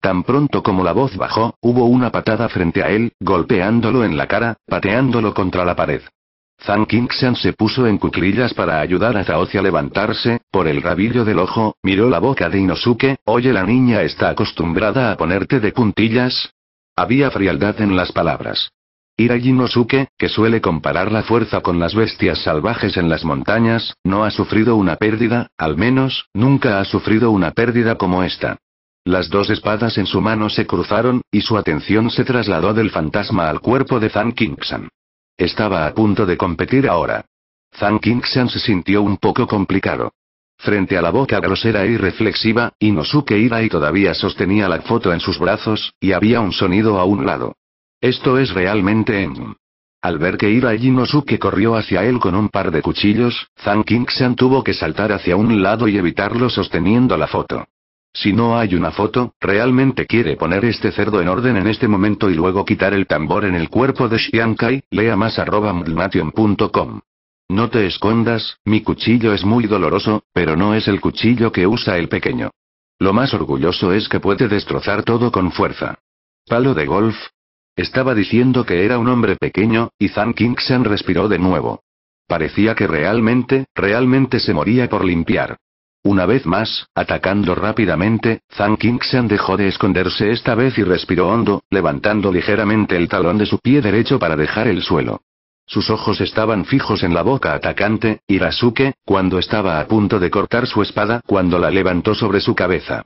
Tan pronto como la voz bajó, hubo una patada frente a él, golpeándolo en la cara, pateándolo contra la pared. Zhang Qingshan se puso en cuclillas para ayudar a Zaozi a levantarse, por el rabillo del ojo, miró la boca de Inosuke, oye la niña está acostumbrada a ponerte de puntillas. Había frialdad en las palabras. Ira Inosuke, que suele comparar la fuerza con las bestias salvajes en las montañas, no ha sufrido una pérdida, al menos, nunca ha sufrido una pérdida como esta. Las dos espadas en su mano se cruzaron, y su atención se trasladó del fantasma al cuerpo de Zhang Qingshan. Estaba a punto de competir ahora. Zhang Qingshan se sintió un poco complicado. Frente a la boca grosera y reflexiva, Inosuke y todavía sostenía la foto en sus brazos, y había un sonido a un lado. Esto es realmente en... Al ver que Irai Inosuke corrió hacia él con un par de cuchillos, Zhang Qingshan tuvo que saltar hacia un lado y evitarlo sosteniendo la foto. Si no hay una foto, realmente quiere poner este cerdo en orden en este momento y luego quitar el tambor en el cuerpo de Kai, lea más arroba No te escondas, mi cuchillo es muy doloroso, pero no es el cuchillo que usa el pequeño. Lo más orgulloso es que puede destrozar todo con fuerza. Palo de golf. Estaba diciendo que era un hombre pequeño, y Zhang Kingsen respiró de nuevo. Parecía que realmente, realmente se moría por limpiar. Una vez más, atacando rápidamente, Zhang Qingxian dejó de esconderse esta vez y respiró hondo, levantando ligeramente el talón de su pie derecho para dejar el suelo. Sus ojos estaban fijos en la boca atacante, Irasuke, cuando estaba a punto de cortar su espada cuando la levantó sobre su cabeza.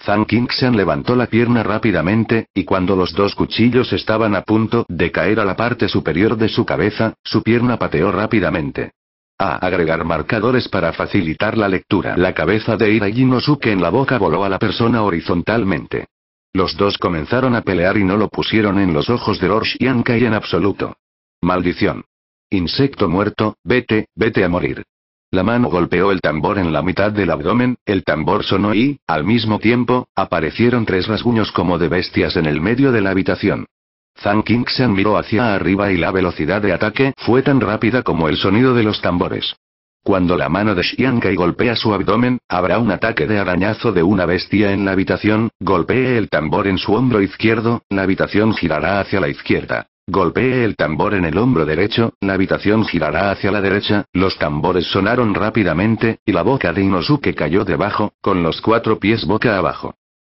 Zhang Qingxian levantó la pierna rápidamente, y cuando los dos cuchillos estaban a punto de caer a la parte superior de su cabeza, su pierna pateó rápidamente. A. Agregar marcadores para facilitar la lectura. La cabeza de Ira Inosuke en la boca voló a la persona horizontalmente. Los dos comenzaron a pelear y no lo pusieron en los ojos de Lord Kai en absoluto. Maldición. Insecto muerto, vete, vete a morir. La mano golpeó el tambor en la mitad del abdomen, el tambor sonó y, al mismo tiempo, aparecieron tres rasguños como de bestias en el medio de la habitación. Zhang Qingxen miró hacia arriba y la velocidad de ataque fue tan rápida como el sonido de los tambores. Cuando la mano de Xiang Kai golpea su abdomen, habrá un ataque de arañazo de una bestia en la habitación, golpee el tambor en su hombro izquierdo, la habitación girará hacia la izquierda. Golpee el tambor en el hombro derecho, la habitación girará hacia la derecha, los tambores sonaron rápidamente, y la boca de Inosuke cayó debajo, con los cuatro pies boca abajo.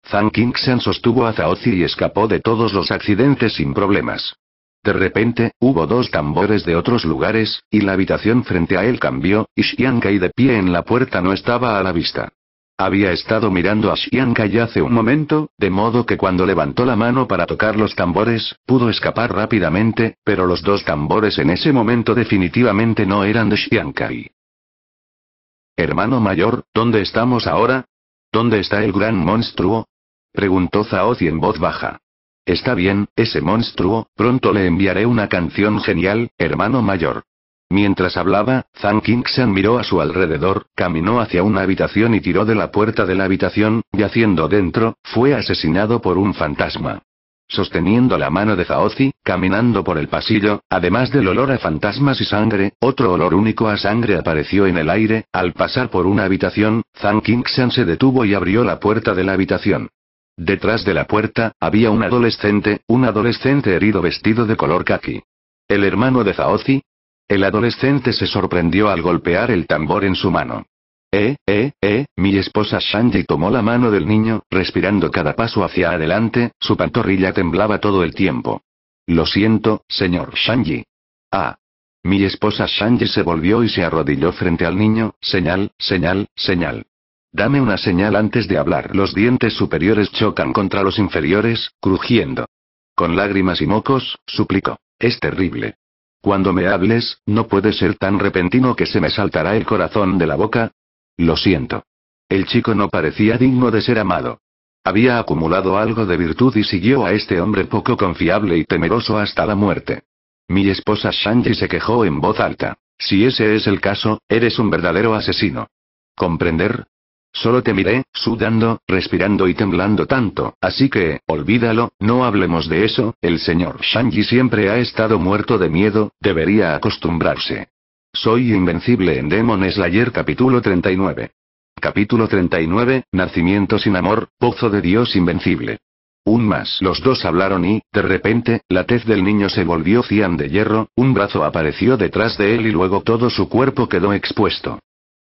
Zhang Qingshan sostuvo a Zaozi y escapó de todos los accidentes sin problemas. De repente, hubo dos tambores de otros lugares, y la habitación frente a él cambió, y Xiang Kai de pie en la puerta no estaba a la vista. Había estado mirando a Xiang Kai hace un momento, de modo que cuando levantó la mano para tocar los tambores, pudo escapar rápidamente, pero los dos tambores en ese momento definitivamente no eran de Xiang Kai. Hermano mayor, ¿dónde estamos ahora? ¿Dónde está el gran monstruo? preguntó Zaozi en voz baja. Está bien, ese monstruo, pronto le enviaré una canción genial, hermano mayor. Mientras hablaba, Zhang Qingshan miró a su alrededor, caminó hacia una habitación y tiró de la puerta de la habitación, Y haciendo dentro, fue asesinado por un fantasma. Sosteniendo la mano de Zaozi, caminando por el pasillo, además del olor a fantasmas y sangre, otro olor único a sangre apareció en el aire, al pasar por una habitación, Zhang Qingshan se detuvo y abrió la puerta de la habitación. Detrás de la puerta, había un adolescente, un adolescente herido vestido de color khaki. ¿El hermano de Zaozi? El adolescente se sorprendió al golpear el tambor en su mano. Eh, eh, eh, mi esposa Shanji tomó la mano del niño, respirando cada paso hacia adelante, su pantorrilla temblaba todo el tiempo. Lo siento, señor Shanji. Ah. Mi esposa Shanji se volvió y se arrodilló frente al niño, señal, señal, señal. Dame una señal antes de hablar. Los dientes superiores chocan contra los inferiores, crujiendo. Con lágrimas y mocos, suplico. Es terrible. Cuando me hables, no puede ser tan repentino que se me saltará el corazón de la boca. Lo siento. El chico no parecía digno de ser amado. Había acumulado algo de virtud y siguió a este hombre poco confiable y temeroso hasta la muerte. Mi esposa Shanji se quejó en voz alta. Si ese es el caso, eres un verdadero asesino. Comprender, Solo te miré, sudando, respirando y temblando tanto, así que, olvídalo, no hablemos de eso, el señor Yi siempre ha estado muerto de miedo, debería acostumbrarse. Soy invencible en Demon Slayer capítulo 39. Capítulo 39, Nacimiento sin amor, Pozo de Dios invencible. Un más. Los dos hablaron y, de repente, la tez del niño se volvió cian de hierro, un brazo apareció detrás de él y luego todo su cuerpo quedó expuesto.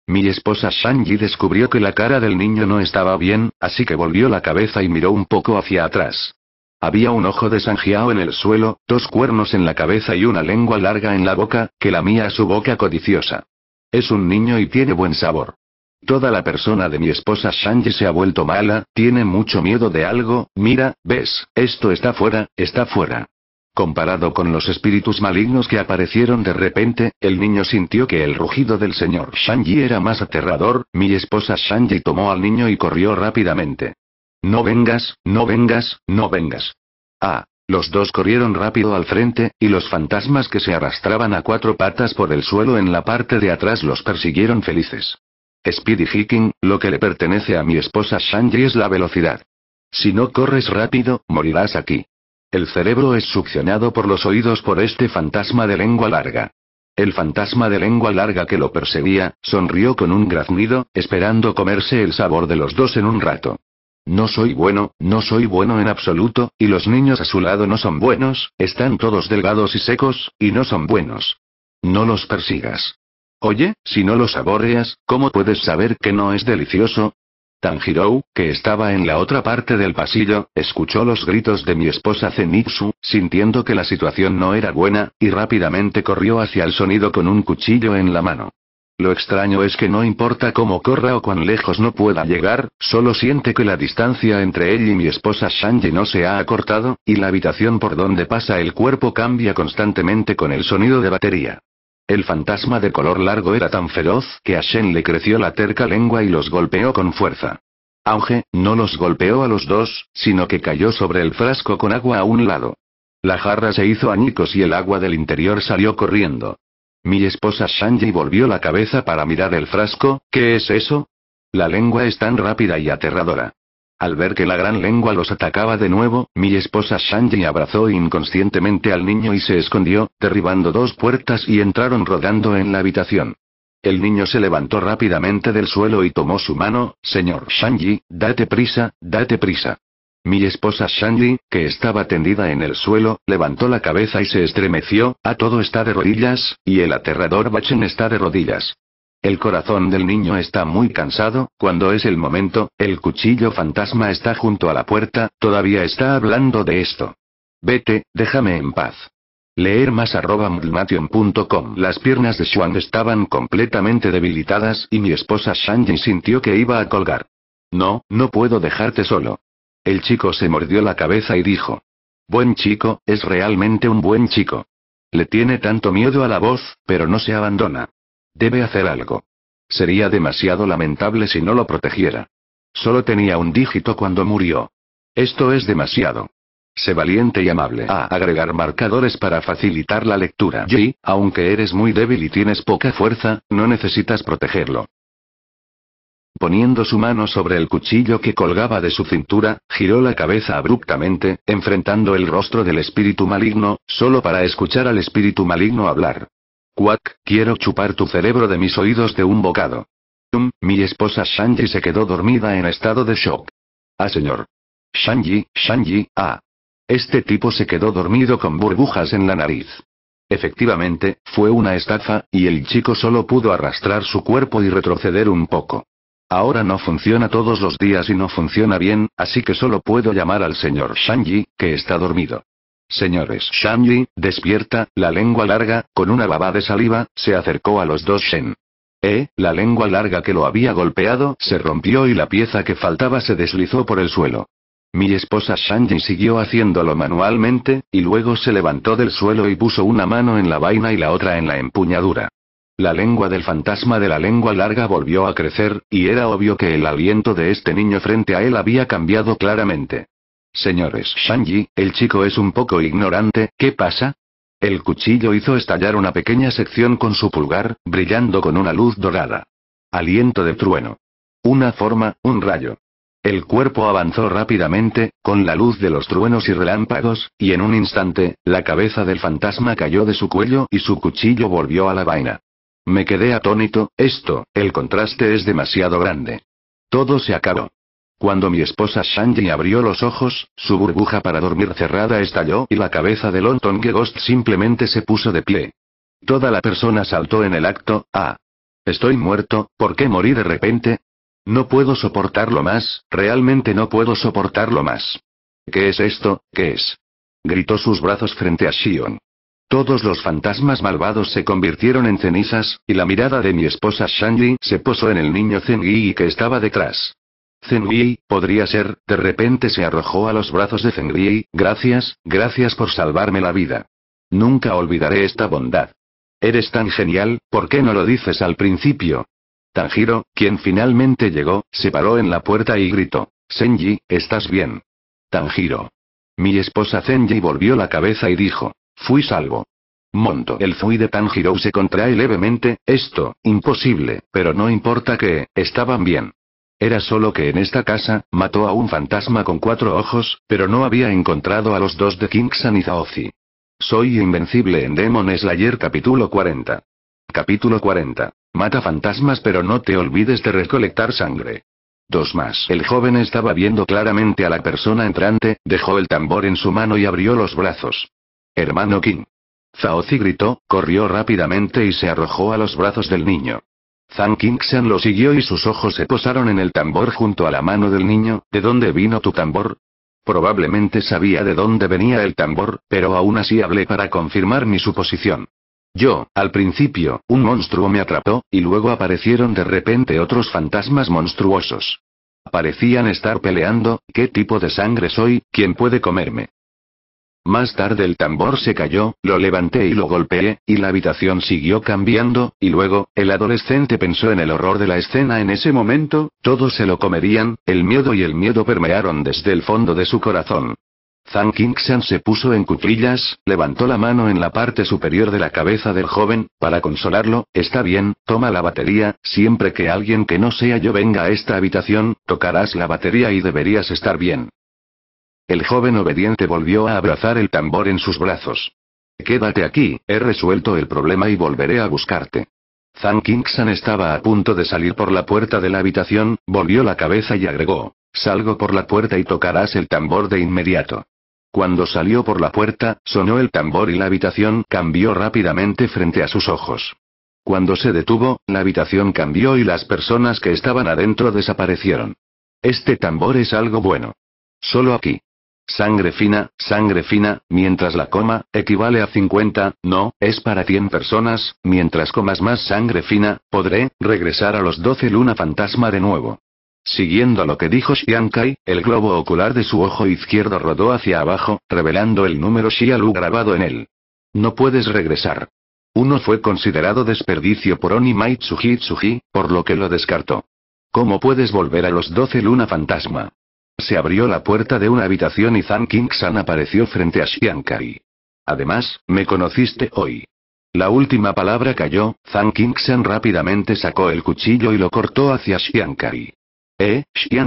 Mi esposa Yi descubrió que la cara del niño no estaba bien, así que volvió la cabeza y miró un poco hacia atrás. Había un ojo de Sanjiao en el suelo, dos cuernos en la cabeza y una lengua larga en la boca, que lamía su boca codiciosa. Es un niño y tiene buen sabor. Toda la persona de mi esposa Yi se ha vuelto mala, tiene mucho miedo de algo, mira, ves, esto está fuera, está fuera. Comparado con los espíritus malignos que aparecieron de repente, el niño sintió que el rugido del señor Shang-Yi era más aterrador, mi esposa Shang-Yi tomó al niño y corrió rápidamente. No vengas, no vengas, no vengas. Ah. Los dos corrieron rápido al frente, y los fantasmas que se arrastraban a cuatro patas por el suelo en la parte de atrás los persiguieron felices. Speedy Hicking, lo que le pertenece a mi esposa Shang-Yi es la velocidad. Si no corres rápido, morirás aquí. El cerebro es succionado por los oídos por este fantasma de lengua larga. El fantasma de lengua larga que lo perseguía, sonrió con un graznido, esperando comerse el sabor de los dos en un rato. No soy bueno, no soy bueno en absoluto, y los niños a su lado no son buenos, están todos delgados y secos, y no son buenos. No los persigas. Oye, si no los saboreas, ¿cómo puedes saber que no es delicioso? Tanjiro, que estaba en la otra parte del pasillo, escuchó los gritos de mi esposa Zenitsu, sintiendo que la situación no era buena, y rápidamente corrió hacia el sonido con un cuchillo en la mano. Lo extraño es que no importa cómo corra o cuán lejos no pueda llegar, solo siente que la distancia entre él y mi esposa Shanji no se ha acortado, y la habitación por donde pasa el cuerpo cambia constantemente con el sonido de batería. El fantasma de color largo era tan feroz que a Shen le creció la terca lengua y los golpeó con fuerza. Auge, no los golpeó a los dos, sino que cayó sobre el frasco con agua a un lado. La jarra se hizo añicos y el agua del interior salió corriendo. Mi esposa Shanji volvió la cabeza para mirar el frasco, ¿qué es eso? La lengua es tan rápida y aterradora. Al ver que la gran lengua los atacaba de nuevo, mi esposa Shanji abrazó inconscientemente al niño y se escondió, derribando dos puertas y entraron rodando en la habitación. El niño se levantó rápidamente del suelo y tomó su mano, señor Shanji, date prisa, date prisa. Mi esposa Shanji, que estaba tendida en el suelo, levantó la cabeza y se estremeció, a todo está de rodillas, y el aterrador Bachen está de rodillas. El corazón del niño está muy cansado, cuando es el momento, el cuchillo fantasma está junto a la puerta, todavía está hablando de esto. Vete, déjame en paz. Leer más arroba Las piernas de Xuan estaban completamente debilitadas y mi esposa Shanji sintió que iba a colgar. No, no puedo dejarte solo. El chico se mordió la cabeza y dijo. Buen chico, es realmente un buen chico. Le tiene tanto miedo a la voz, pero no se abandona. Debe hacer algo. Sería demasiado lamentable si no lo protegiera. Solo tenía un dígito cuando murió. Esto es demasiado. Sé valiente y amable a agregar marcadores para facilitar la lectura. Y, aunque eres muy débil y tienes poca fuerza, no necesitas protegerlo. Poniendo su mano sobre el cuchillo que colgaba de su cintura, giró la cabeza abruptamente, enfrentando el rostro del espíritu maligno, solo para escuchar al espíritu maligno hablar quiero chupar tu cerebro de mis oídos de un bocado. mi esposa Shanji se quedó dormida en estado de shock. Ah señor. Shanji, Shanji, ah. Este tipo se quedó dormido con burbujas en la nariz. Efectivamente, fue una estafa, y el chico solo pudo arrastrar su cuerpo y retroceder un poco. Ahora no funciona todos los días y no funciona bien, así que solo puedo llamar al señor Shanji, que está dormido. Señores Shanji, despierta, la lengua larga, con una baba de saliva, se acercó a los dos Shen. Eh, la lengua larga que lo había golpeado se rompió y la pieza que faltaba se deslizó por el suelo. Mi esposa Shanji siguió haciéndolo manualmente, y luego se levantó del suelo y puso una mano en la vaina y la otra en la empuñadura. La lengua del fantasma de la lengua larga volvió a crecer, y era obvio que el aliento de este niño frente a él había cambiado claramente. Señores shang el chico es un poco ignorante, ¿qué pasa? El cuchillo hizo estallar una pequeña sección con su pulgar, brillando con una luz dorada. Aliento de trueno. Una forma, un rayo. El cuerpo avanzó rápidamente, con la luz de los truenos y relámpagos, y en un instante, la cabeza del fantasma cayó de su cuello y su cuchillo volvió a la vaina. Me quedé atónito, esto, el contraste es demasiado grande. Todo se acabó. Cuando mi esposa Shanji abrió los ojos, su burbuja para dormir cerrada estalló y la cabeza de Tongue Ghost simplemente se puso de pie. Toda la persona saltó en el acto, ah. Estoy muerto, ¿por qué morí de repente? No puedo soportarlo más, realmente no puedo soportarlo más. ¿Qué es esto? ¿Qué es? Gritó sus brazos frente a Shion. Todos los fantasmas malvados se convirtieron en cenizas, y la mirada de mi esposa Shanji se posó en el niño Zengi que estaba detrás. Zenui, podría ser, de repente se arrojó a los brazos de zenji gracias, gracias por salvarme la vida. Nunca olvidaré esta bondad. Eres tan genial, ¿por qué no lo dices al principio? Tanjiro, quien finalmente llegó, se paró en la puerta y gritó. Senji, ¿estás bien? Tanjiro. Mi esposa Zenji volvió la cabeza y dijo. Fui salvo. Monto. El Zui de Tanjiro se contrae levemente, esto, imposible, pero no importa que, estaban bien. Era solo que en esta casa, mató a un fantasma con cuatro ojos, pero no había encontrado a los dos de Kingsan y Zaozi. Soy invencible en Demon Slayer capítulo 40. Capítulo 40. Mata fantasmas pero no te olvides de recolectar sangre. Dos más. El joven estaba viendo claramente a la persona entrante, dejó el tambor en su mano y abrió los brazos. Hermano King. Zaozi gritó, corrió rápidamente y se arrojó a los brazos del niño. Zhang Qingshan lo siguió y sus ojos se posaron en el tambor junto a la mano del niño. ¿De dónde vino tu tambor? Probablemente sabía de dónde venía el tambor, pero aún así hablé para confirmar mi suposición. Yo, al principio, un monstruo me atrapó, y luego aparecieron de repente otros fantasmas monstruosos. Parecían estar peleando, ¿qué tipo de sangre soy? ¿Quién puede comerme? Más tarde el tambor se cayó, lo levanté y lo golpeé, y la habitación siguió cambiando, y luego, el adolescente pensó en el horror de la escena en ese momento, todos se lo comerían, el miedo y el miedo permearon desde el fondo de su corazón. Zhang Kingsan se puso en cuclillas, levantó la mano en la parte superior de la cabeza del joven, para consolarlo, está bien, toma la batería, siempre que alguien que no sea yo venga a esta habitación, tocarás la batería y deberías estar bien. El joven obediente volvió a abrazar el tambor en sus brazos. Quédate aquí, he resuelto el problema y volveré a buscarte. Zhang San estaba a punto de salir por la puerta de la habitación, volvió la cabeza y agregó, salgo por la puerta y tocarás el tambor de inmediato. Cuando salió por la puerta, sonó el tambor y la habitación cambió rápidamente frente a sus ojos. Cuando se detuvo, la habitación cambió y las personas que estaban adentro desaparecieron. Este tambor es algo bueno. Solo aquí. Sangre fina, sangre fina, mientras la coma, equivale a 50, no, es para 100 personas, mientras comas más sangre fina, podré, regresar a los 12 luna fantasma de nuevo. Siguiendo lo que dijo Xiankai, el globo ocular de su ojo izquierdo rodó hacia abajo, revelando el número Xialu grabado en él. No puedes regresar. Uno fue considerado desperdicio por Oni Tsuji Tsuji, por lo que lo descartó. ¿Cómo puedes volver a los 12 luna fantasma? Se abrió la puerta de una habitación y Zhang king apareció frente a Kai. Además, me conociste hoy. La última palabra cayó, Zhang king rápidamente sacó el cuchillo y lo cortó hacia Kai. Eh,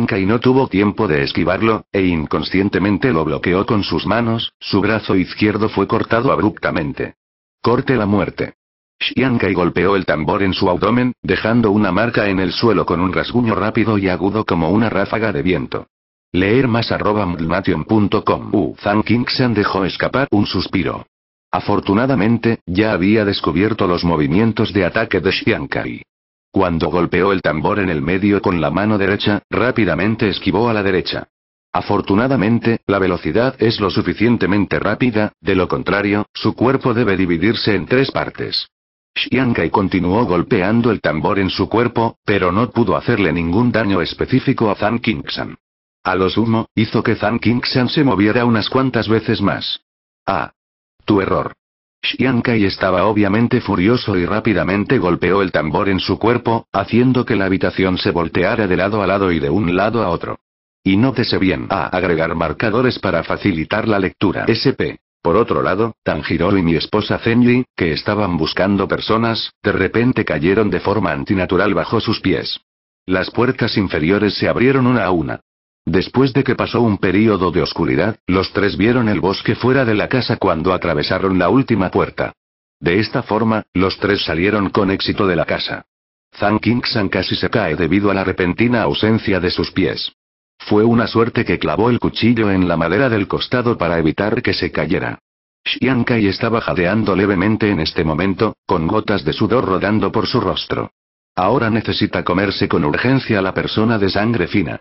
Kai no tuvo tiempo de esquivarlo, e inconscientemente lo bloqueó con sus manos, su brazo izquierdo fue cortado abruptamente. Corte la muerte. Kai golpeó el tambor en su abdomen, dejando una marca en el suelo con un rasguño rápido y agudo como una ráfaga de viento. Leer más arroba U uh, Zhang Kingshan dejó escapar un suspiro. Afortunadamente, ya había descubierto los movimientos de ataque de Kai. Cuando golpeó el tambor en el medio con la mano derecha, rápidamente esquivó a la derecha. Afortunadamente, la velocidad es lo suficientemente rápida, de lo contrario, su cuerpo debe dividirse en tres partes. Kai continuó golpeando el tambor en su cuerpo, pero no pudo hacerle ningún daño específico a Zhang Kingshan. A lo sumo, hizo que Zhang Qingshan se moviera unas cuantas veces más. Ah. Tu error. Xian Kai estaba obviamente furioso y rápidamente golpeó el tambor en su cuerpo, haciendo que la habitación se volteara de lado a lado y de un lado a otro. Y nótese bien a agregar marcadores para facilitar la lectura. SP. Por otro lado, Tanjiro y mi esposa Zenji, que estaban buscando personas, de repente cayeron de forma antinatural bajo sus pies. Las puertas inferiores se abrieron una a una. Después de que pasó un período de oscuridad, los tres vieron el bosque fuera de la casa cuando atravesaron la última puerta. De esta forma, los tres salieron con éxito de la casa. Zhang Qingshan casi se cae debido a la repentina ausencia de sus pies. Fue una suerte que clavó el cuchillo en la madera del costado para evitar que se cayera. Xiang Kai estaba jadeando levemente en este momento, con gotas de sudor rodando por su rostro. Ahora necesita comerse con urgencia a la persona de sangre fina.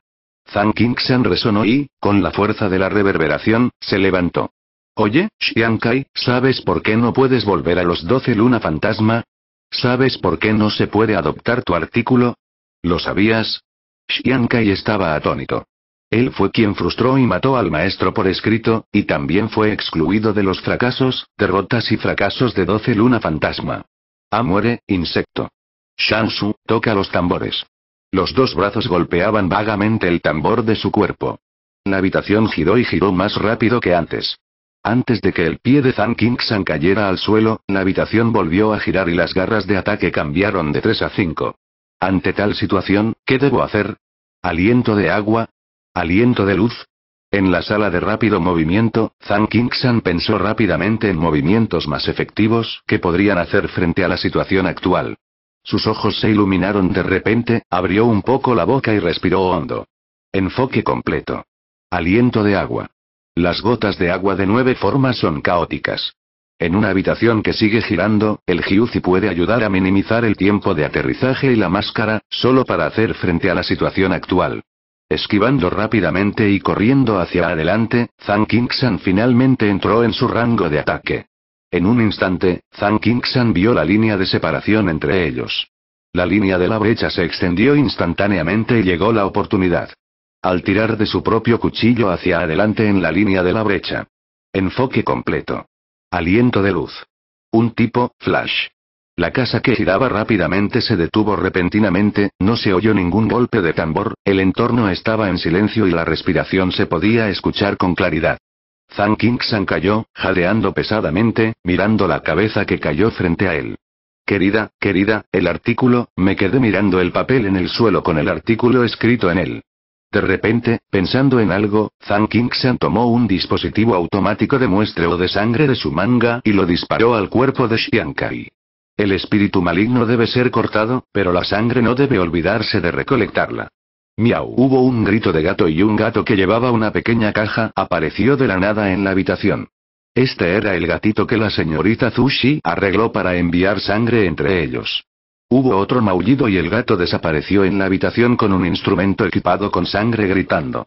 Zhang Qingshan resonó y, con la fuerza de la reverberación, se levantó. Oye, Xiang Kai, ¿sabes por qué no puedes volver a los doce luna fantasma? ¿Sabes por qué no se puede adoptar tu artículo? ¿Lo sabías? Xiang Kai estaba atónito. Él fue quien frustró y mató al maestro por escrito, y también fue excluido de los fracasos, derrotas y fracasos de doce luna fantasma. Ah muere, insecto. Shang Shang-Su, toca los tambores. Los dos brazos golpeaban vagamente el tambor de su cuerpo. La habitación giró y giró más rápido que antes. Antes de que el pie de Zan San cayera al suelo, la habitación volvió a girar y las garras de ataque cambiaron de 3 a 5. Ante tal situación, ¿qué debo hacer? ¿Aliento de agua? ¿Aliento de luz? En la sala de rápido movimiento, Zan San pensó rápidamente en movimientos más efectivos que podrían hacer frente a la situación actual. Sus ojos se iluminaron de repente, abrió un poco la boca y respiró hondo. Enfoque completo. Aliento de agua. Las gotas de agua de nueve formas son caóticas. En una habitación que sigue girando, el Jiu-Jitsu puede ayudar a minimizar el tiempo de aterrizaje y la máscara, solo para hacer frente a la situación actual. Esquivando rápidamente y corriendo hacia adelante, Zhang Qingshan finalmente entró en su rango de ataque. En un instante, Zhang Qingshan vio la línea de separación entre ellos. La línea de la brecha se extendió instantáneamente y llegó la oportunidad. Al tirar de su propio cuchillo hacia adelante en la línea de la brecha. Enfoque completo. Aliento de luz. Un tipo, flash. La casa que giraba rápidamente se detuvo repentinamente, no se oyó ningún golpe de tambor, el entorno estaba en silencio y la respiración se podía escuchar con claridad. Zhang San cayó, jadeando pesadamente, mirando la cabeza que cayó frente a él. Querida, querida, el artículo, me quedé mirando el papel en el suelo con el artículo escrito en él. De repente, pensando en algo, Zhang Qingshan tomó un dispositivo automático de muestreo de sangre de su manga y lo disparó al cuerpo de Kai. El espíritu maligno debe ser cortado, pero la sangre no debe olvidarse de recolectarla. Miau. Hubo un grito de gato y un gato que llevaba una pequeña caja apareció de la nada en la habitación. Este era el gatito que la señorita Zushi arregló para enviar sangre entre ellos. Hubo otro maullido y el gato desapareció en la habitación con un instrumento equipado con sangre gritando.